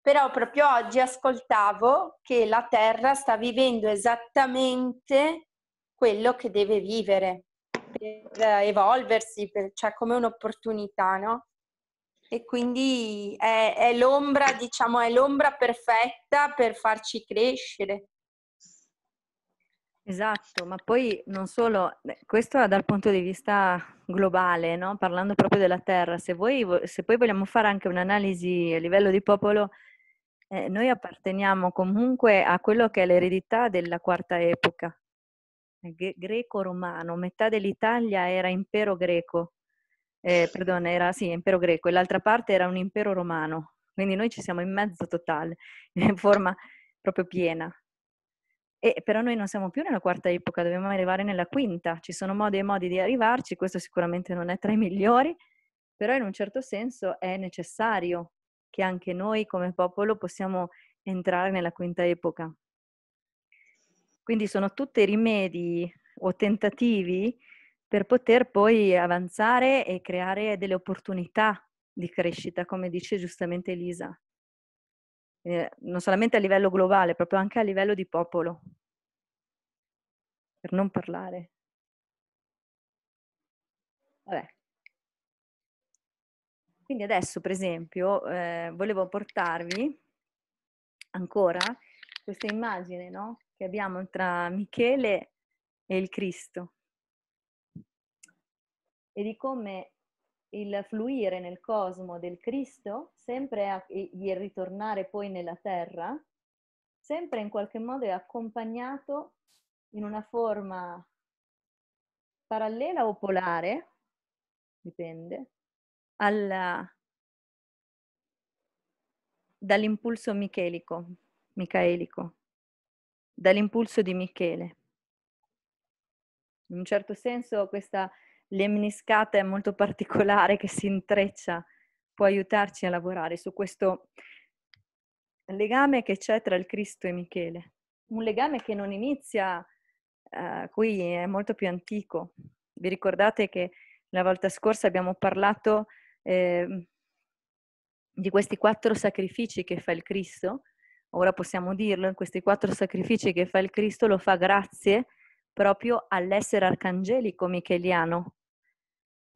però proprio oggi ascoltavo che la Terra sta vivendo esattamente quello che deve vivere per eh, evolversi, per, cioè come un'opportunità, no? E quindi è, è, l'ombra, diciamo, è l'ombra perfetta per farci crescere. Esatto, ma poi non solo, questo è dal punto di vista globale, no? parlando proprio della Terra, se, voi, se poi vogliamo fare anche un'analisi a livello di popolo, eh, noi apparteniamo comunque a quello che è l'eredità della quarta epoca, eh, greco-romano, metà dell'Italia era impero greco, eh, perdone, era sì, impero greco e l'altra parte era un impero romano, quindi noi ci siamo in mezzo totale, in forma proprio piena. E, però noi non siamo più nella quarta epoca, dobbiamo arrivare nella quinta, ci sono modi e modi di arrivarci, questo sicuramente non è tra i migliori, però in un certo senso è necessario che anche noi come popolo possiamo entrare nella quinta epoca. Quindi sono tutti rimedi o tentativi per poter poi avanzare e creare delle opportunità di crescita, come dice giustamente Elisa, eh, non solamente a livello globale, proprio anche a livello di popolo, per non parlare. Vabbè, quindi adesso, per esempio, eh, volevo portarvi ancora questa immagine no? che abbiamo tra Michele e il Cristo e di come il fluire nel cosmo del Cristo, sempre a, il ritornare poi nella terra, sempre in qualche modo è accompagnato in una forma parallela o polare, dipende, alla, dall'impulso michelico, micaelico, dall'impulso di Michele. In un certo senso questa lemniscata è molto particolare che si intreccia, può aiutarci a lavorare su questo legame che c'è tra il Cristo e Michele. Un legame che non inizia eh, qui, è molto più antico. Vi ricordate che la volta scorsa abbiamo parlato Ehm, di questi quattro sacrifici che fa il Cristo, ora possiamo dirlo, in questi quattro sacrifici che fa il Cristo lo fa grazie proprio all'essere arcangelico micheliano,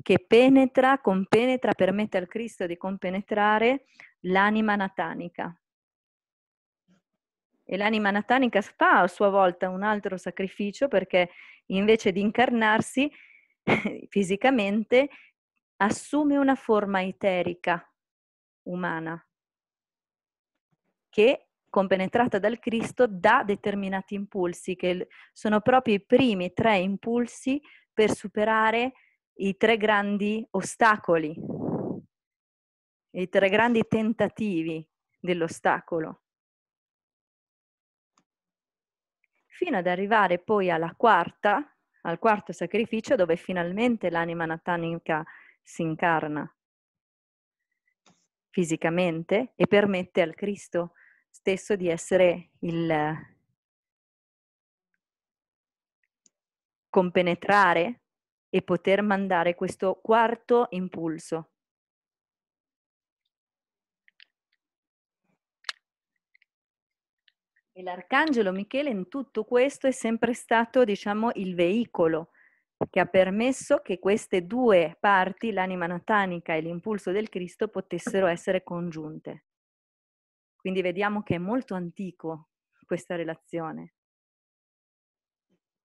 che penetra, compenetra, permette al Cristo di compenetrare l'anima natanica. E l'anima natanica fa a sua volta un altro sacrificio perché invece di incarnarsi fisicamente assume una forma eterica umana che compenetrata dal Cristo dà determinati impulsi che sono proprio i primi tre impulsi per superare i tre grandi ostacoli, i tre grandi tentativi dell'ostacolo. Fino ad arrivare poi alla quarta, al quarto sacrificio dove finalmente l'anima natanica si incarna fisicamente e permette al Cristo stesso di essere il compenetrare e poter mandare questo quarto impulso. E l'arcangelo Michele in tutto questo è sempre stato, diciamo, il veicolo che ha permesso che queste due parti, l'anima natanica e l'impulso del Cristo, potessero essere congiunte. Quindi vediamo che è molto antico questa relazione.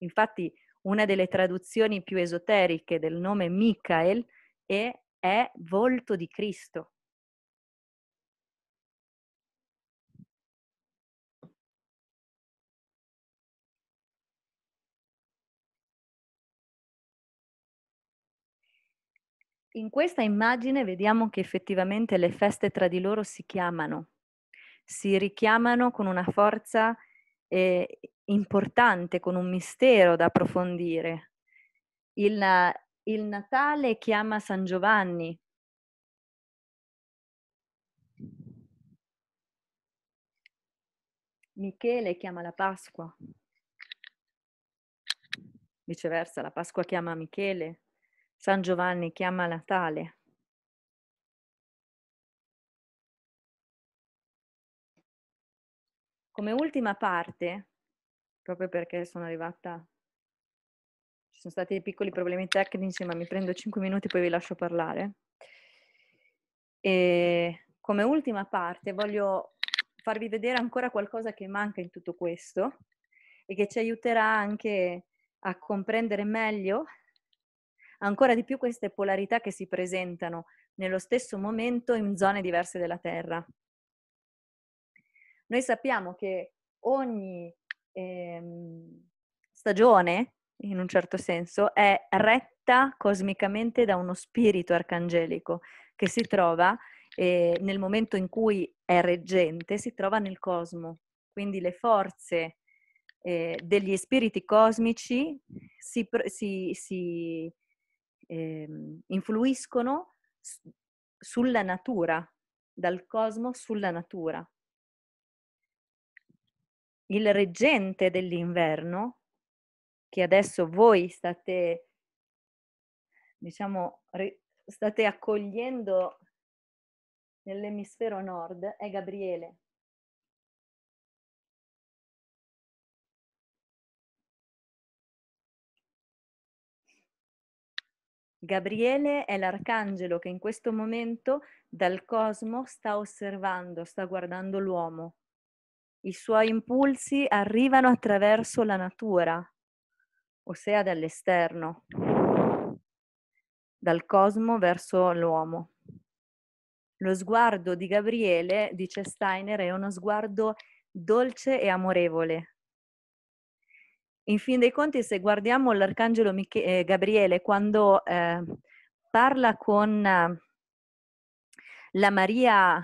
Infatti una delle traduzioni più esoteriche del nome Michael è, è volto di Cristo. In questa immagine vediamo che effettivamente le feste tra di loro si chiamano, si richiamano con una forza eh, importante, con un mistero da approfondire. Il, il Natale chiama San Giovanni. Michele chiama la Pasqua. Viceversa, la Pasqua chiama Michele. San Giovanni chiama Natale. Come ultima parte, proprio perché sono arrivata, ci sono stati dei piccoli problemi tecnici, ma mi prendo 5 minuti e poi vi lascio parlare. E come ultima parte voglio farvi vedere ancora qualcosa che manca in tutto questo e che ci aiuterà anche a comprendere meglio ancora di più queste polarità che si presentano nello stesso momento in zone diverse della Terra. Noi sappiamo che ogni ehm, stagione, in un certo senso, è retta cosmicamente da uno spirito arcangelico che si trova eh, nel momento in cui è reggente, si trova nel cosmo. Quindi le forze eh, degli spiriti cosmici si, si, si eh, influiscono sulla natura, dal cosmo sulla natura. Il reggente dell'inverno, che adesso voi state, diciamo, re, state accogliendo nell'emisfero nord, è Gabriele. Gabriele è l'arcangelo che in questo momento dal cosmo sta osservando, sta guardando l'uomo. I suoi impulsi arrivano attraverso la natura, ossia dall'esterno, dal cosmo verso l'uomo. Lo sguardo di Gabriele, dice Steiner, è uno sguardo dolce e amorevole, in fin dei conti, se guardiamo l'Arcangelo Mich- eh, Gabriele quando eh, parla con la, Maria,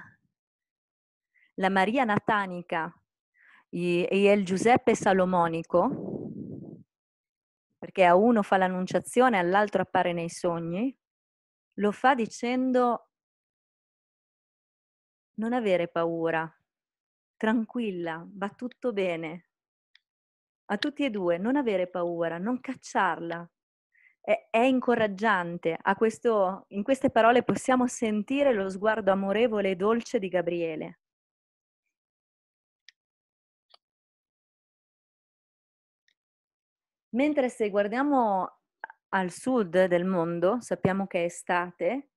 la Maria Natanica e, e il Giuseppe Salomonico, perché a uno fa l'annunciazione, e all'altro appare nei sogni, lo fa dicendo non avere paura, tranquilla, va tutto bene, a tutti e due, non avere paura, non cacciarla. È, è incoraggiante. Questo, in queste parole possiamo sentire lo sguardo amorevole e dolce di Gabriele. Mentre se guardiamo al sud del mondo, sappiamo che è estate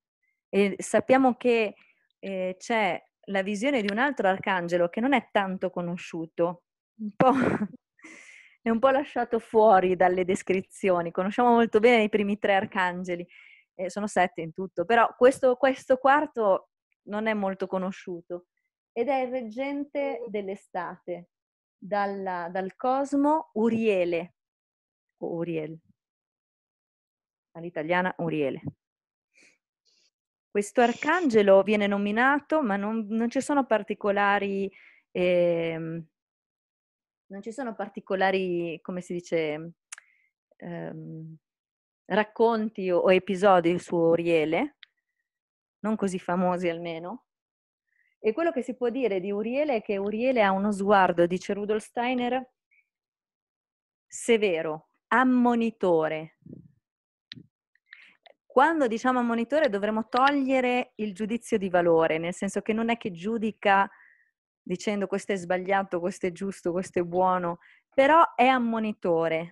e sappiamo che eh, c'è la visione di un altro arcangelo che non è tanto conosciuto, un po' è un po' lasciato fuori dalle descrizioni. Conosciamo molto bene i primi tre arcangeli, eh, sono sette in tutto, però questo, questo quarto non è molto conosciuto ed è il reggente dell'estate, dalla, dal cosmo Uriele, o Uriel, all'italiana Uriele. Questo arcangelo viene nominato, ma non, non ci sono particolari eh, non ci sono particolari, come si dice, ehm, racconti o, o episodi su Uriele, non così famosi almeno. E quello che si può dire di Uriele è che Uriele ha uno sguardo, dice Rudolf Steiner, severo, ammonitore. Quando diciamo ammonitore dovremmo togliere il giudizio di valore, nel senso che non è che giudica dicendo questo è sbagliato, questo è giusto, questo è buono, però è ammonitore.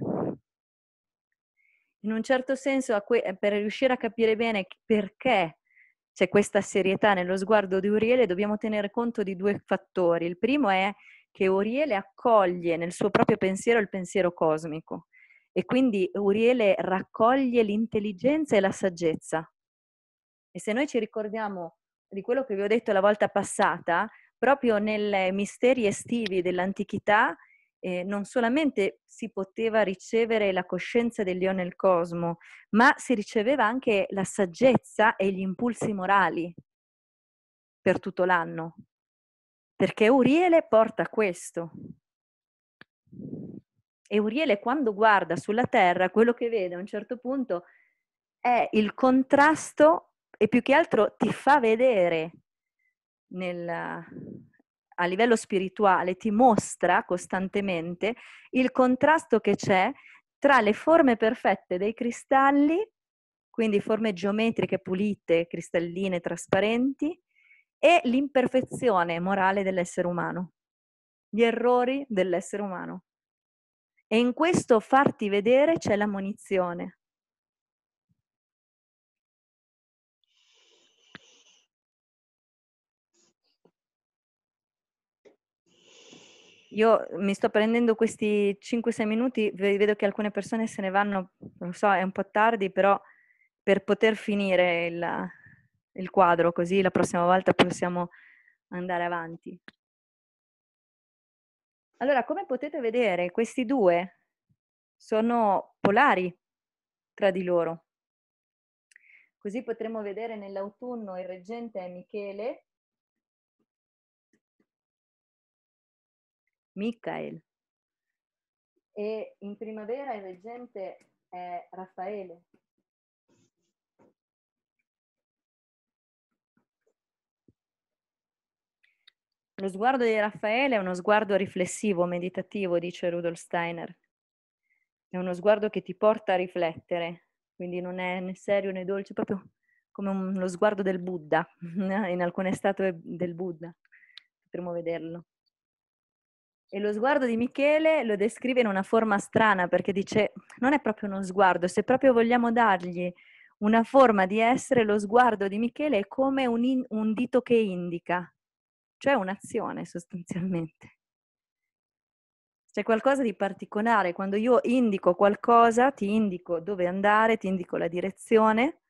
In un certo senso, per riuscire a capire bene perché c'è questa serietà nello sguardo di Uriele, dobbiamo tenere conto di due fattori. Il primo è che Uriele accoglie nel suo proprio pensiero il pensiero cosmico e quindi Uriele raccoglie l'intelligenza e la saggezza. E se noi ci ricordiamo di quello che vi ho detto la volta passata, proprio nei misteri estivi dell'antichità eh, non solamente si poteva ricevere la coscienza del Dio nel cosmo, ma si riceveva anche la saggezza e gli impulsi morali per tutto l'anno. Perché Uriele porta questo. E Uriele quando guarda sulla terra, quello che vede a un certo punto è il contrasto e più che altro ti fa vedere nel, a livello spirituale ti mostra costantemente il contrasto che c'è tra le forme perfette dei cristalli, quindi forme geometriche pulite, cristalline, trasparenti, e l'imperfezione morale dell'essere umano, gli errori dell'essere umano. E in questo farti vedere c'è l'ammonizione, Io mi sto prendendo questi 5-6 minuti, vedo che alcune persone se ne vanno, lo so, è un po' tardi, però per poter finire il, il quadro, così la prossima volta possiamo andare avanti. Allora, come potete vedere, questi due sono polari tra di loro. Così potremo vedere nell'autunno il reggente Michele Michael. E in primavera il reggente è Raffaele. Lo sguardo di Raffaele è uno sguardo riflessivo, meditativo, dice Rudolf Steiner. È uno sguardo che ti porta a riflettere, quindi non è né serio né dolce, proprio come lo sguardo del Buddha, in alcune statue del Buddha, potremmo vederlo. E lo sguardo di Michele lo descrive in una forma strana perché dice non è proprio uno sguardo, se proprio vogliamo dargli una forma di essere, lo sguardo di Michele è come un, in, un dito che indica, cioè un'azione sostanzialmente. C'è qualcosa di particolare, quando io indico qualcosa, ti indico dove andare, ti indico la direzione,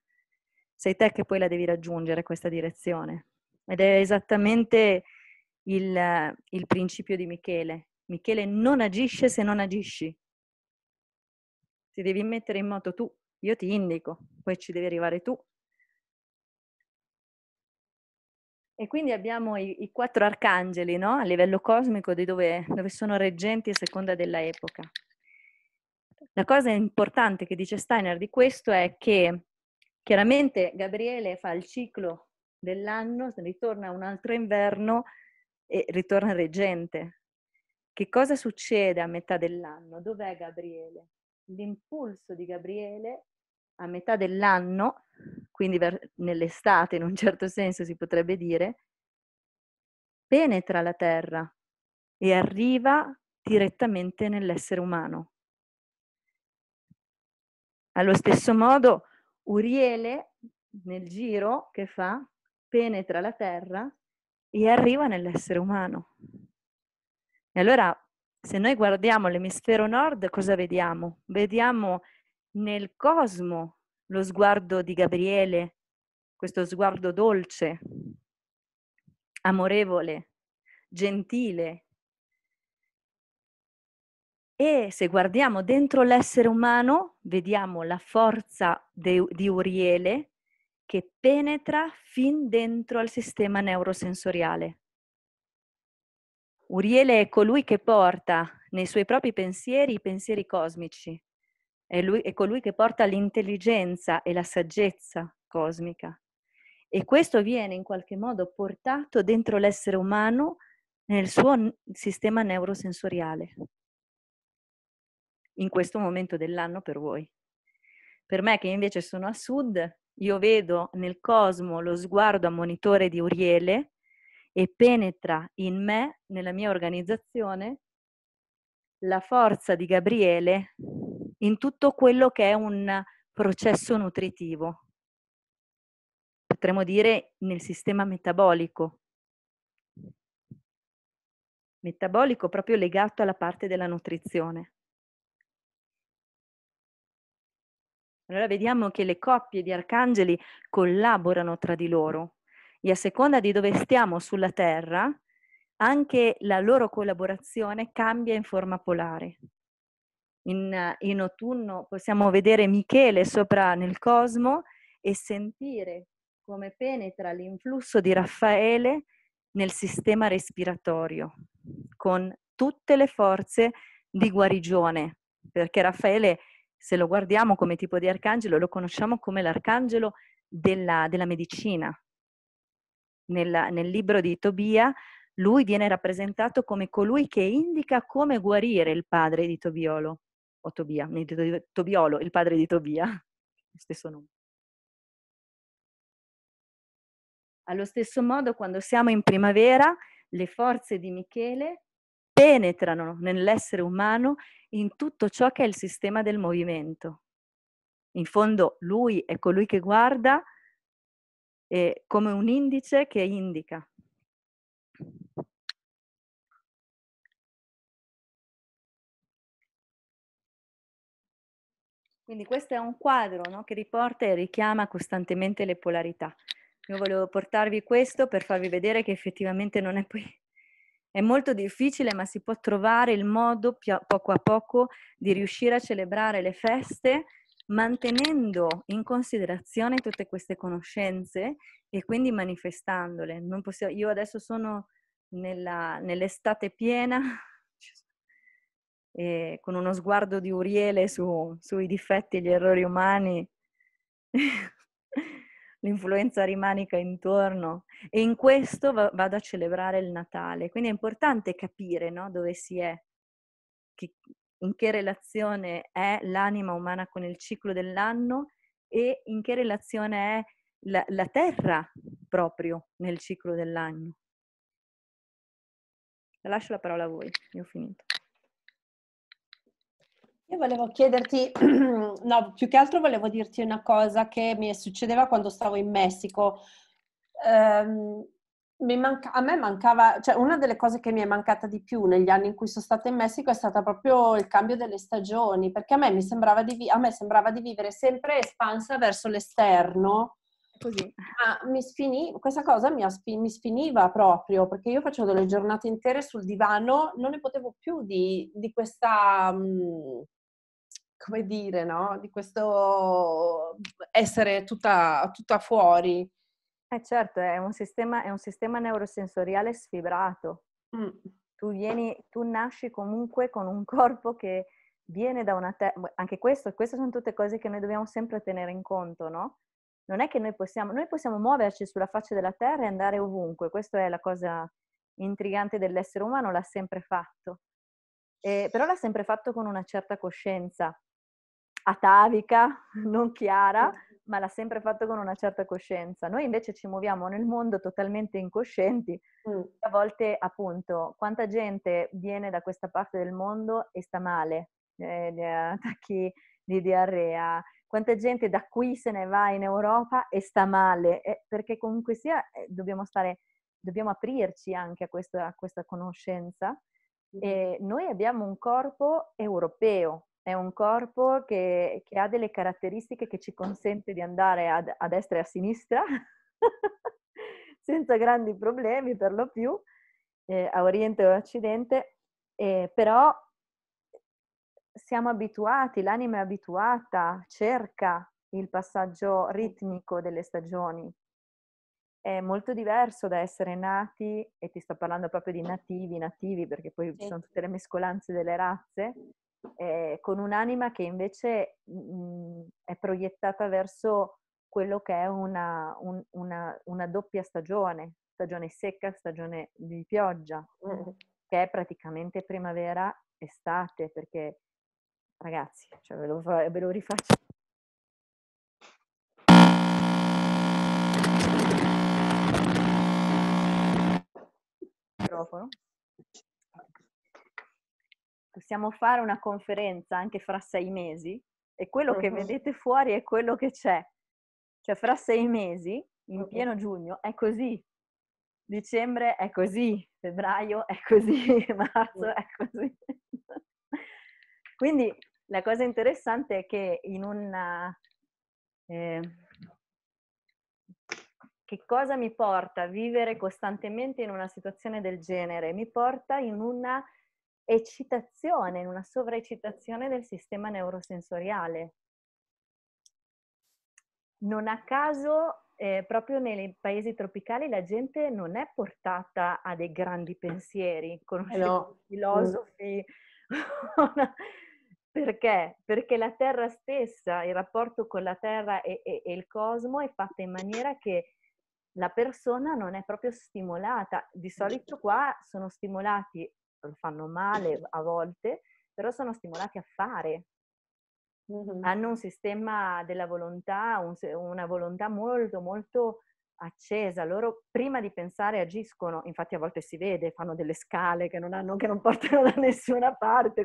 sei te che poi la devi raggiungere questa direzione. Ed è esattamente il, il principio di Michele. Michele non agisce se non agisci. Ti devi mettere in moto tu, io ti indico, poi ci devi arrivare tu. E quindi abbiamo i, i quattro arcangeli no? a livello cosmico dove, dove sono reggenti a seconda dell'epoca. La cosa importante che dice Steiner di questo è che chiaramente Gabriele fa il ciclo dell'anno, ritorna un altro inverno, e ritorna reggente. Che cosa succede a metà dell'anno? Dov'è Gabriele? L'impulso di Gabriele a metà dell'anno, quindi ver- nell'estate in un certo senso si potrebbe dire, penetra la terra e arriva direttamente nell'essere umano. Allo stesso modo, Uriele nel giro che fa penetra la terra e arriva nell'essere umano. E allora, se noi guardiamo l'emisfero nord, cosa vediamo? Vediamo nel cosmo lo sguardo di Gabriele, questo sguardo dolce, amorevole, gentile. E se guardiamo dentro l'essere umano, vediamo la forza de, di Uriele, che penetra fin dentro al sistema neurosensoriale. Uriele è colui che porta nei suoi propri pensieri i pensieri cosmici, è, lui, è colui che porta l'intelligenza e la saggezza cosmica. E questo viene in qualche modo portato dentro l'essere umano nel suo sistema neurosensoriale. In questo momento dell'anno per voi. Per me che invece sono a sud, io vedo nel cosmo lo sguardo ammonitore di Uriele e penetra in me, nella mia organizzazione, la forza di Gabriele in tutto quello che è un processo nutritivo. Potremmo dire nel sistema metabolico. Metabolico proprio legato alla parte della nutrizione. Allora vediamo che le coppie di arcangeli collaborano tra di loro e a seconda di dove stiamo sulla Terra, anche la loro collaborazione cambia in forma polare. In, in autunno possiamo vedere Michele sopra nel cosmo e sentire come penetra l'influsso di Raffaele nel sistema respiratorio, con tutte le forze di guarigione, perché Raffaele se lo guardiamo come tipo di arcangelo, lo conosciamo come l'arcangelo della, della medicina. Nel, nel libro di Tobia lui viene rappresentato come colui che indica come guarire il padre di Tobiolo, o Tobia, Tobiolo, il padre di Tobia, lo stesso nome. Allo stesso modo, quando siamo in primavera, le forze di Michele penetrano nell'essere umano in tutto ciò che è il sistema del movimento. In fondo lui è colui che guarda e come un indice che indica. Quindi questo è un quadro no? che riporta e richiama costantemente le polarità. Io volevo portarvi questo per farvi vedere che effettivamente non è poi è molto difficile, ma si può trovare il modo poco a poco di riuscire a celebrare le feste mantenendo in considerazione tutte queste conoscenze e quindi manifestandole. Possiamo, io adesso sono nella, nell'estate piena, e con uno sguardo di Uriele su, sui difetti e gli errori umani l'influenza rimanica intorno e in questo vado a celebrare il Natale. Quindi è importante capire no, dove si è, che, in che relazione è l'anima umana con il ciclo dell'anno e in che relazione è la, la terra proprio nel ciclo dell'anno. Lascio la parola a voi, io ho finito. Io volevo chiederti, no, più che altro volevo dirti una cosa che mi succedeva quando stavo in Messico. Um, manca, a me mancava, cioè una delle cose che mi è mancata di più negli anni in cui sono stata in Messico è stata proprio il cambio delle stagioni, perché a me, sembrava di, a me sembrava di vivere sempre espansa verso l'esterno Così. Ma mi sfinì, questa cosa mi, aspi, mi, sfiniva proprio perché io facevo delle giornate intere sul divano, non ne potevo più di, di questa, mhmm, come dire, no? Di questo essere tutta, tutta fuori. Eh certo, è un sistema, è un sistema neurosensoriale sfibrato. Mm. Tu, vieni, tu nasci comunque con un corpo che viene da una... Te- anche questo, queste sono tutte cose che noi dobbiamo sempre tenere in conto, no? non è che noi possiamo, noi possiamo muoverci sulla faccia della terra e andare ovunque, questa è la cosa intrigante dell'essere umano, l'ha sempre fatto, eh, però l'ha sempre fatto con una certa coscienza, atavica, non chiara, ma l'ha sempre fatto con una certa coscienza. Noi invece ci muoviamo nel mondo totalmente incoscienti, mm. a volte appunto quanta gente viene da questa parte del mondo e sta male, eh, attacchi di diarrea, quanta gente da qui se ne va in Europa e sta male, eh, perché comunque sia eh, dobbiamo, stare, dobbiamo aprirci anche a questa, a questa conoscenza. E noi abbiamo un corpo europeo, è un corpo che, che, ha delle caratteristiche che ci consente di andare ad, a destra e a sinistra senza grandi problemi per lo più, eh, a oriente o a occidente, eh, però siamo abituati, l'anima è abituata, cerca il passaggio ritmico delle stagioni. È molto diverso da essere nati, e ti sto parlando proprio di nativi, nativi, perché poi ci sono tutte le mescolanze delle razze, eh, con un'anima che invece mh, mm, è proiettata verso quello che è una, un, una, una doppia stagione, stagione secca, stagione di pioggia, mm. che è praticamente primavera, estate, perché ragazzi, cioè ve, lo, ve lo rifaccio. Microfono. Possiamo fare una conferenza anche fra sei mesi e quello che mhm. vedete fuori è quello che c'è. Cioè fra sei mesi, in mhm. pieno giugno, è così. Dicembre è così, febbraio è così, marzo è così. Quindi la cosa interessante è che in una... Eh, che cosa mi porta a vivere costantemente in una situazione del genere? Mi porta in una eccitazione, in una sovraeccitazione del sistema neurosensoriale. Non a caso, eh, proprio nei paesi tropicali, la gente non è portata a dei grandi pensieri, conosciamo eh no. Mm. filosofi. Perché? Perché la Terra stessa, il rapporto con la Terra e, e, e, il cosmo è fatto in maniera che la persona non è proprio stimolata. Di solito qua sono stimolati, lo fanno male a volte, però sono stimolati a fare. Mm-hmm. Hanno un sistema della volontà, un, una volontà molto, molto accesa, loro prima di pensare agiscono, infatti a volte si vede, fanno delle scale che non, hanno, che non portano da nessuna parte.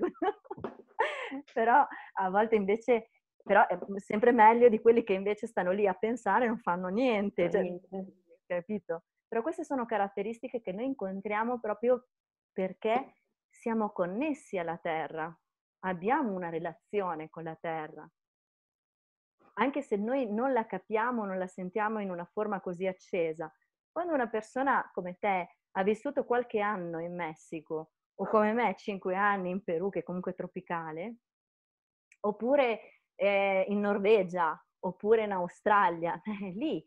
però a volte invece però è sempre meglio di quelli che invece stanno lì a pensare e non fanno niente, cioè, niente. capito? Però queste sono caratteristiche che noi incontriamo proprio perché siamo connessi alla terra, abbiamo una relazione con la terra. Anche se noi non la capiamo, non la sentiamo in una forma così accesa. Quando una persona come te ha vissuto qualche anno in Messico o come me 5 anni in Perù, che comunque è tropicale, oppure eh, in Norvegia, oppure in Australia, eh, lì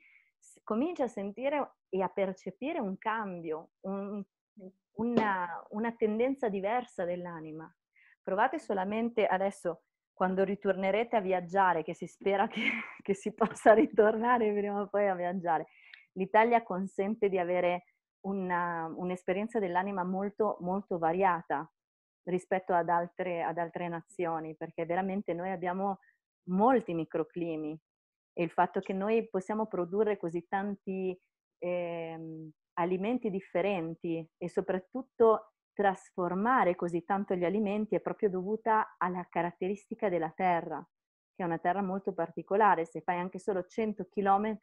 comincia a sentire e a percepire un cambio, un, una, una tendenza diversa dell'anima. Provate solamente adesso quando ritornerete a viaggiare, che si spera che, che, si possa ritornare prima o poi a viaggiare, l'Italia consente di avere una, ehm, un'esperienza dell'anima molto, molto variata rispetto ad altre, ad altre nazioni, perché veramente noi abbiamo molti microclimi e il fatto che noi possiamo produrre così tanti eh, alimenti differenti e soprattutto trasformare così tanto gli alimenti è proprio dovuta alla caratteristica della terra, che è una terra molto particolare. Se fai anche solo 100 km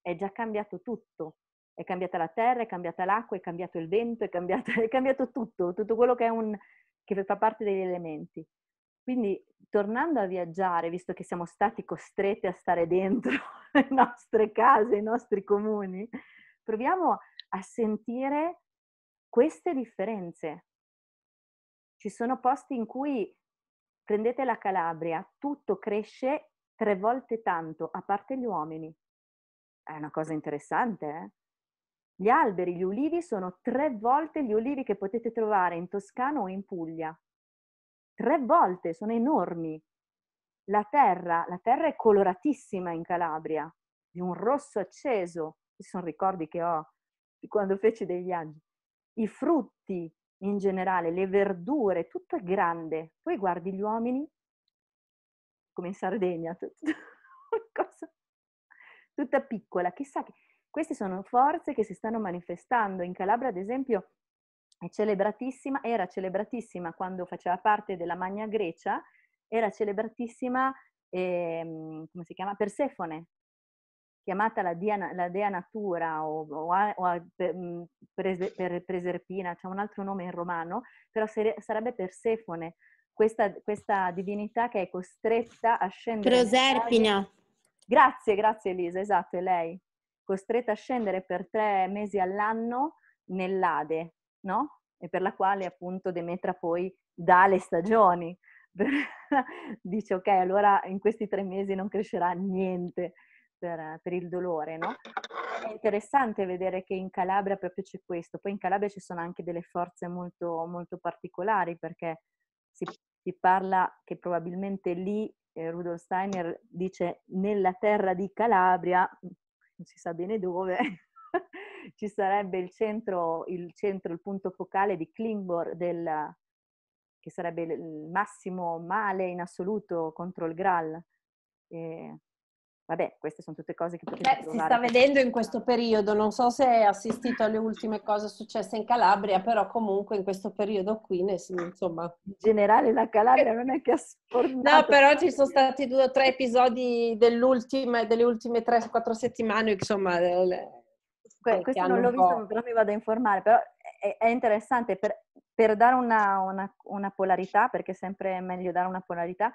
è già cambiato tutto, è cambiata la terra, è cambiata l'acqua, è cambiato il vento, è cambiato, è cambiato tutto, tutto quello che, è un, che fa parte degli elementi. Quindi tornando a viaggiare, visto che siamo stati costretti a stare dentro le nostre case, i nostri comuni, proviamo a sentire queste differenze. Ci sono posti in cui prendete la Calabria, tutto cresce tre volte tanto, a parte gli uomini. È una cosa interessante, eh? Gli alberi, gli ulivi sono tre volte gli ulivi che potete trovare in Toscana o in Puglia. Tre volte, sono enormi. La terra, la terra è coloratissima in Calabria, di un rosso acceso. Questi sono ricordi che ho di quando feci dei viaggi. I frutti in generale, le verdure, tutto è grande. Poi guardi gli uomini, come in Sardegna, tutta piccola. Chissà che queste sono forze che si stanno manifestando. In Calabria, ad esempio, celebratissima, era celebratissima quando faceva parte della Magna Grecia, era celebratissima, ehm, come si chiama, Persefone, chiamata la, dia, la dea natura o, o, o mm, per, Preserpina, c'è cioè un altro nome in romano, però se, sarebbe Persefone, questa, questa, divinità che è costretta a scendere. Proserpina. Grazie, grazie Elisa, esatto, è lei costretta a scendere per tre mesi all'anno nell'Ade, no? E per la quale appunto Demetra poi dà le stagioni. Dice ok, allora in questi tre mesi non crescerà niente per, per il dolore, no? È interessante vedere che in Calabria proprio c'è questo. Poi in Calabria ci sono anche delle forze molto, molto particolari perché si, si parla che probabilmente lì eh, Rudolf Steiner dice nella terra di Calabria non si sa bene dove, ci sarebbe il centro, il centro, il punto focale di Klingor, del, che sarebbe il massimo male in assoluto contro il Graal. E Vabbè, queste sono tutte cose che potete Beh, Si sta vedendo in questo periodo, non so se hai assistito alle ultime cose successe in Calabria, però comunque in questo periodo qui, insomma... In generale la Calabria non è che ha sfornato... No, però ci sono stati due o tre episodi delle ultime tre o quattro settimane, insomma... Le... Que- questo non l'ho visto, però mi vado a informare, però è, è interessante per, per dare una, una, una polarità, perché è sempre meglio dare una polarità,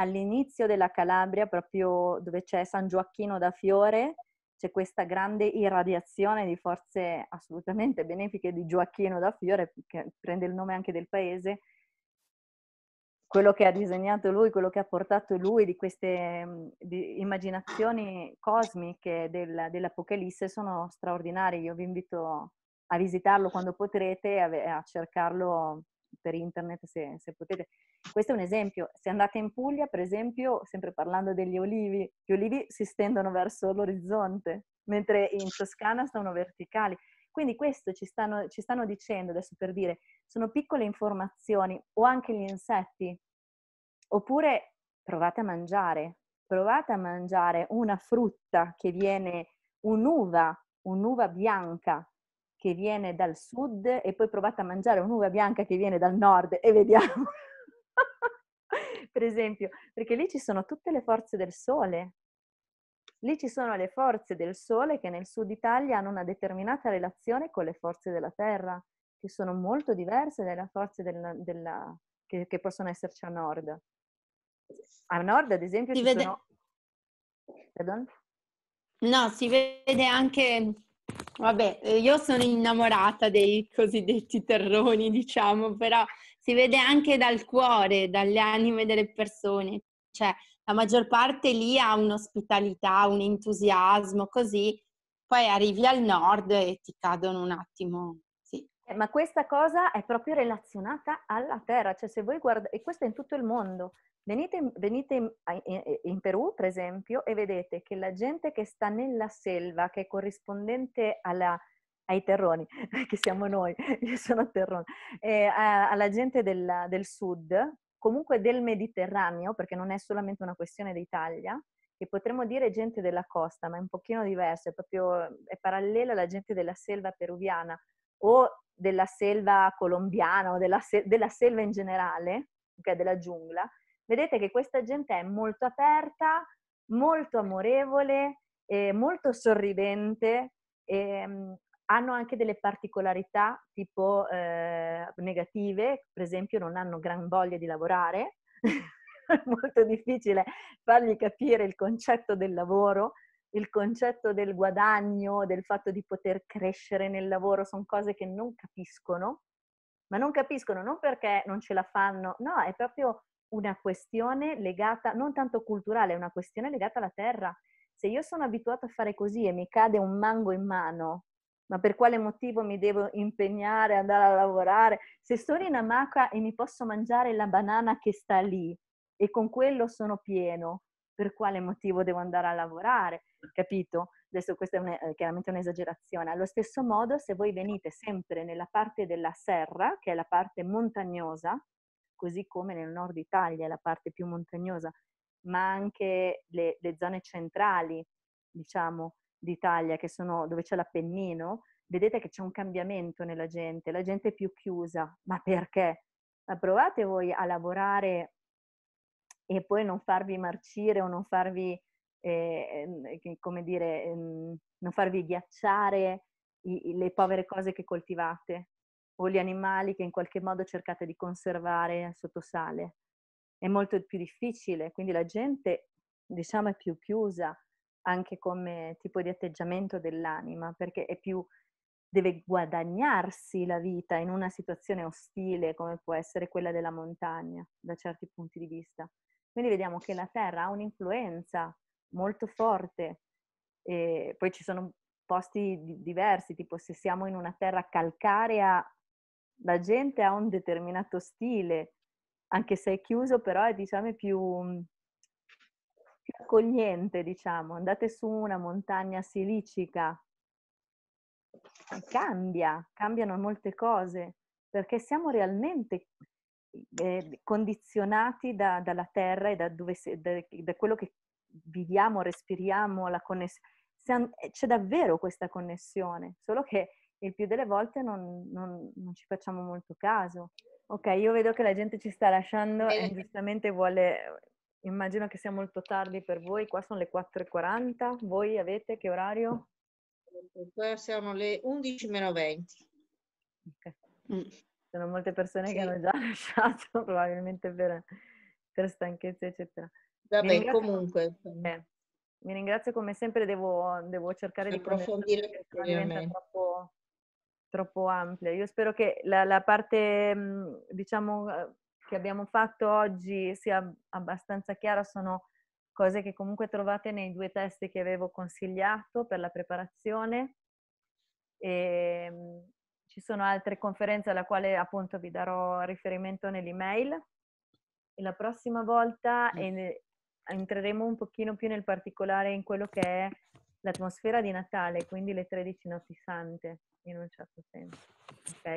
all'inizio della Calabria, proprio dove c'è San Gioacchino da Fiore, c'è questa grande irradiazione di forze assolutamente benefiche di Gioacchino da Fiore, che prende il nome anche del paese. Quello che ha disegnato lui, quello che ha portato lui di queste mm, di immaginazioni cosmiche del, dell'Apocalisse sono straordinarie. Io vi invito a visitarlo quando potrete e a, a cercarlo per internet se, se, potete. Questo è un esempio. Se andate in Puglia, per esempio, sempre parlando degli olivi, gli olivi si stendono verso l'orizzonte, mentre in Toscana sono verticali. Quindi questo ci stanno, ci stanno dicendo, adesso per dire, sono piccole informazioni o anche gli insetti. Oppure provate a mangiare, provate a mangiare una frutta che viene un'uva, un'uva bianca che viene dal sud e poi provate a mangiare un'uva bianca che viene dal nord e vediamo. per esempio, perché lì ci sono tutte le forze del sole. Lì ci sono le forze del sole che nel sud Italia hanno una determinata relazione con le forze della terra, che sono molto diverse dalle forze della, della, che, che, possono esserci a nord. A nord, ad esempio, si ci vede... sono... Pardon? No, si vede anche Vabbè, eh, io sono innamorata dei cosiddetti terroni, diciamo, però si vede anche dal cuore, dalle anime delle persone. Cioè, la maggior parte lì ha un'ospitalità, un entusiasmo, così. Poi arrivi al nord e ti cadono un attimo eh, ma questa cosa è proprio relazionata alla terra, cioè se voi guardate, e questo è in tutto il mondo, venite, venite in, in, in, Perù per esempio e vedete che la gente che sta nella selva, che è corrispondente alla, ai terroni, che siamo noi, io sono terrone, eh, alla gente del, del sud, comunque del Mediterraneo, perché non è solamente una questione d'Italia, che potremmo dire gente della costa, ma è un pochino diverso, è proprio è parallela alla gente della selva peruviana o della selva colombiana o della, se- della selva in generale, okay, della giungla, vedete che questa gente è molto aperta, molto amorevole, eh, molto sorridente, eh, hanno anche delle particolarità tipo eh, negative, per esempio non hanno gran voglia di lavorare, è molto difficile fargli capire il concetto del lavoro, il concetto del guadagno, del fatto di poter crescere nel lavoro, sono cose che non capiscono, ma non capiscono non perché non ce la fanno, no, è proprio una questione legata, non tanto culturale, è una questione legata alla terra. Se io sono abituato a fare così e mi cade un mango in mano, ma per quale motivo mi devo impegnare, andare a lavorare? Se sono in amaca e mi posso mangiare la banana che sta lì e con quello sono pieno, per quale motivo devo andare a lavorare, capito? Adesso questa è, un, è eh, chiaramente un'esagerazione. Allo stesso modo, se voi venite sempre nella parte della serra, che è la parte montagnosa, così come nel nord Italia è la parte più montagnosa, ma anche le, le zone centrali, diciamo, d'Italia, che sono dove c'è l'Appennino, vedete che c'è un cambiamento nella gente, la gente è più chiusa. Ma perché? Ma provate voi a lavorare e poi non farvi marcire o non farvi, eh, come dire, ehm, non farvi ghiacciare i, le povere cose che coltivate o gli animali che in qualche modo cercate di conservare sotto sale. È molto più difficile, quindi la gente, diciamo, è più chiusa anche come tipo di atteggiamento dell'anima, perché è più deve guadagnarsi la vita in una situazione ostile come può essere quella della montagna, da certi punti di vista. Quindi vediamo che la Terra ha un'influenza molto forte. E poi ci sono posti diversi, tipo se siamo in una terra calcarea, la gente ha un determinato stile, anche se è chiuso, però è diciamo più, mm, più accogliente, diciamo. Andate su una montagna silicica, cambia, cambiano molte cose, perché siamo realmente eh, condizionati da, dalla terra e da, dove se, da, da, quello che viviamo, respiriamo, la connessione. Eh, c'è davvero questa connessione, solo che il più delle volte non, non, non ci facciamo molto caso. Ok, io vedo che la gente ci sta lasciando e giustamente vuole, eh, immagino che sia molto tardi per voi, qua sono le 4.40, voi avete che orario? Qua sono le 11.20. Okay. Mm sono molte persone sì. che hanno già lasciato probabilmente per, per stanchezza, eccetera. Vabbè, comunque. Come, eh, mi ringrazio come sempre, devo, devo cercare di approfondire perché troppo, troppo ampia. Io spero che la, la parte, diciamo, eh, che abbiamo fatto oggi sia abbastanza chiara, sono cose che comunque trovate nei due testi che avevo consigliato per la preparazione. E, ehm, ci sono altre conferenze alla quale appunto vi darò riferimento nell'email. E la prossima volta e, entreremo un pochino più nel particolare in quello che è l'atmosfera di Natale, quindi le 13 notti sante, in un certo senso. Okay?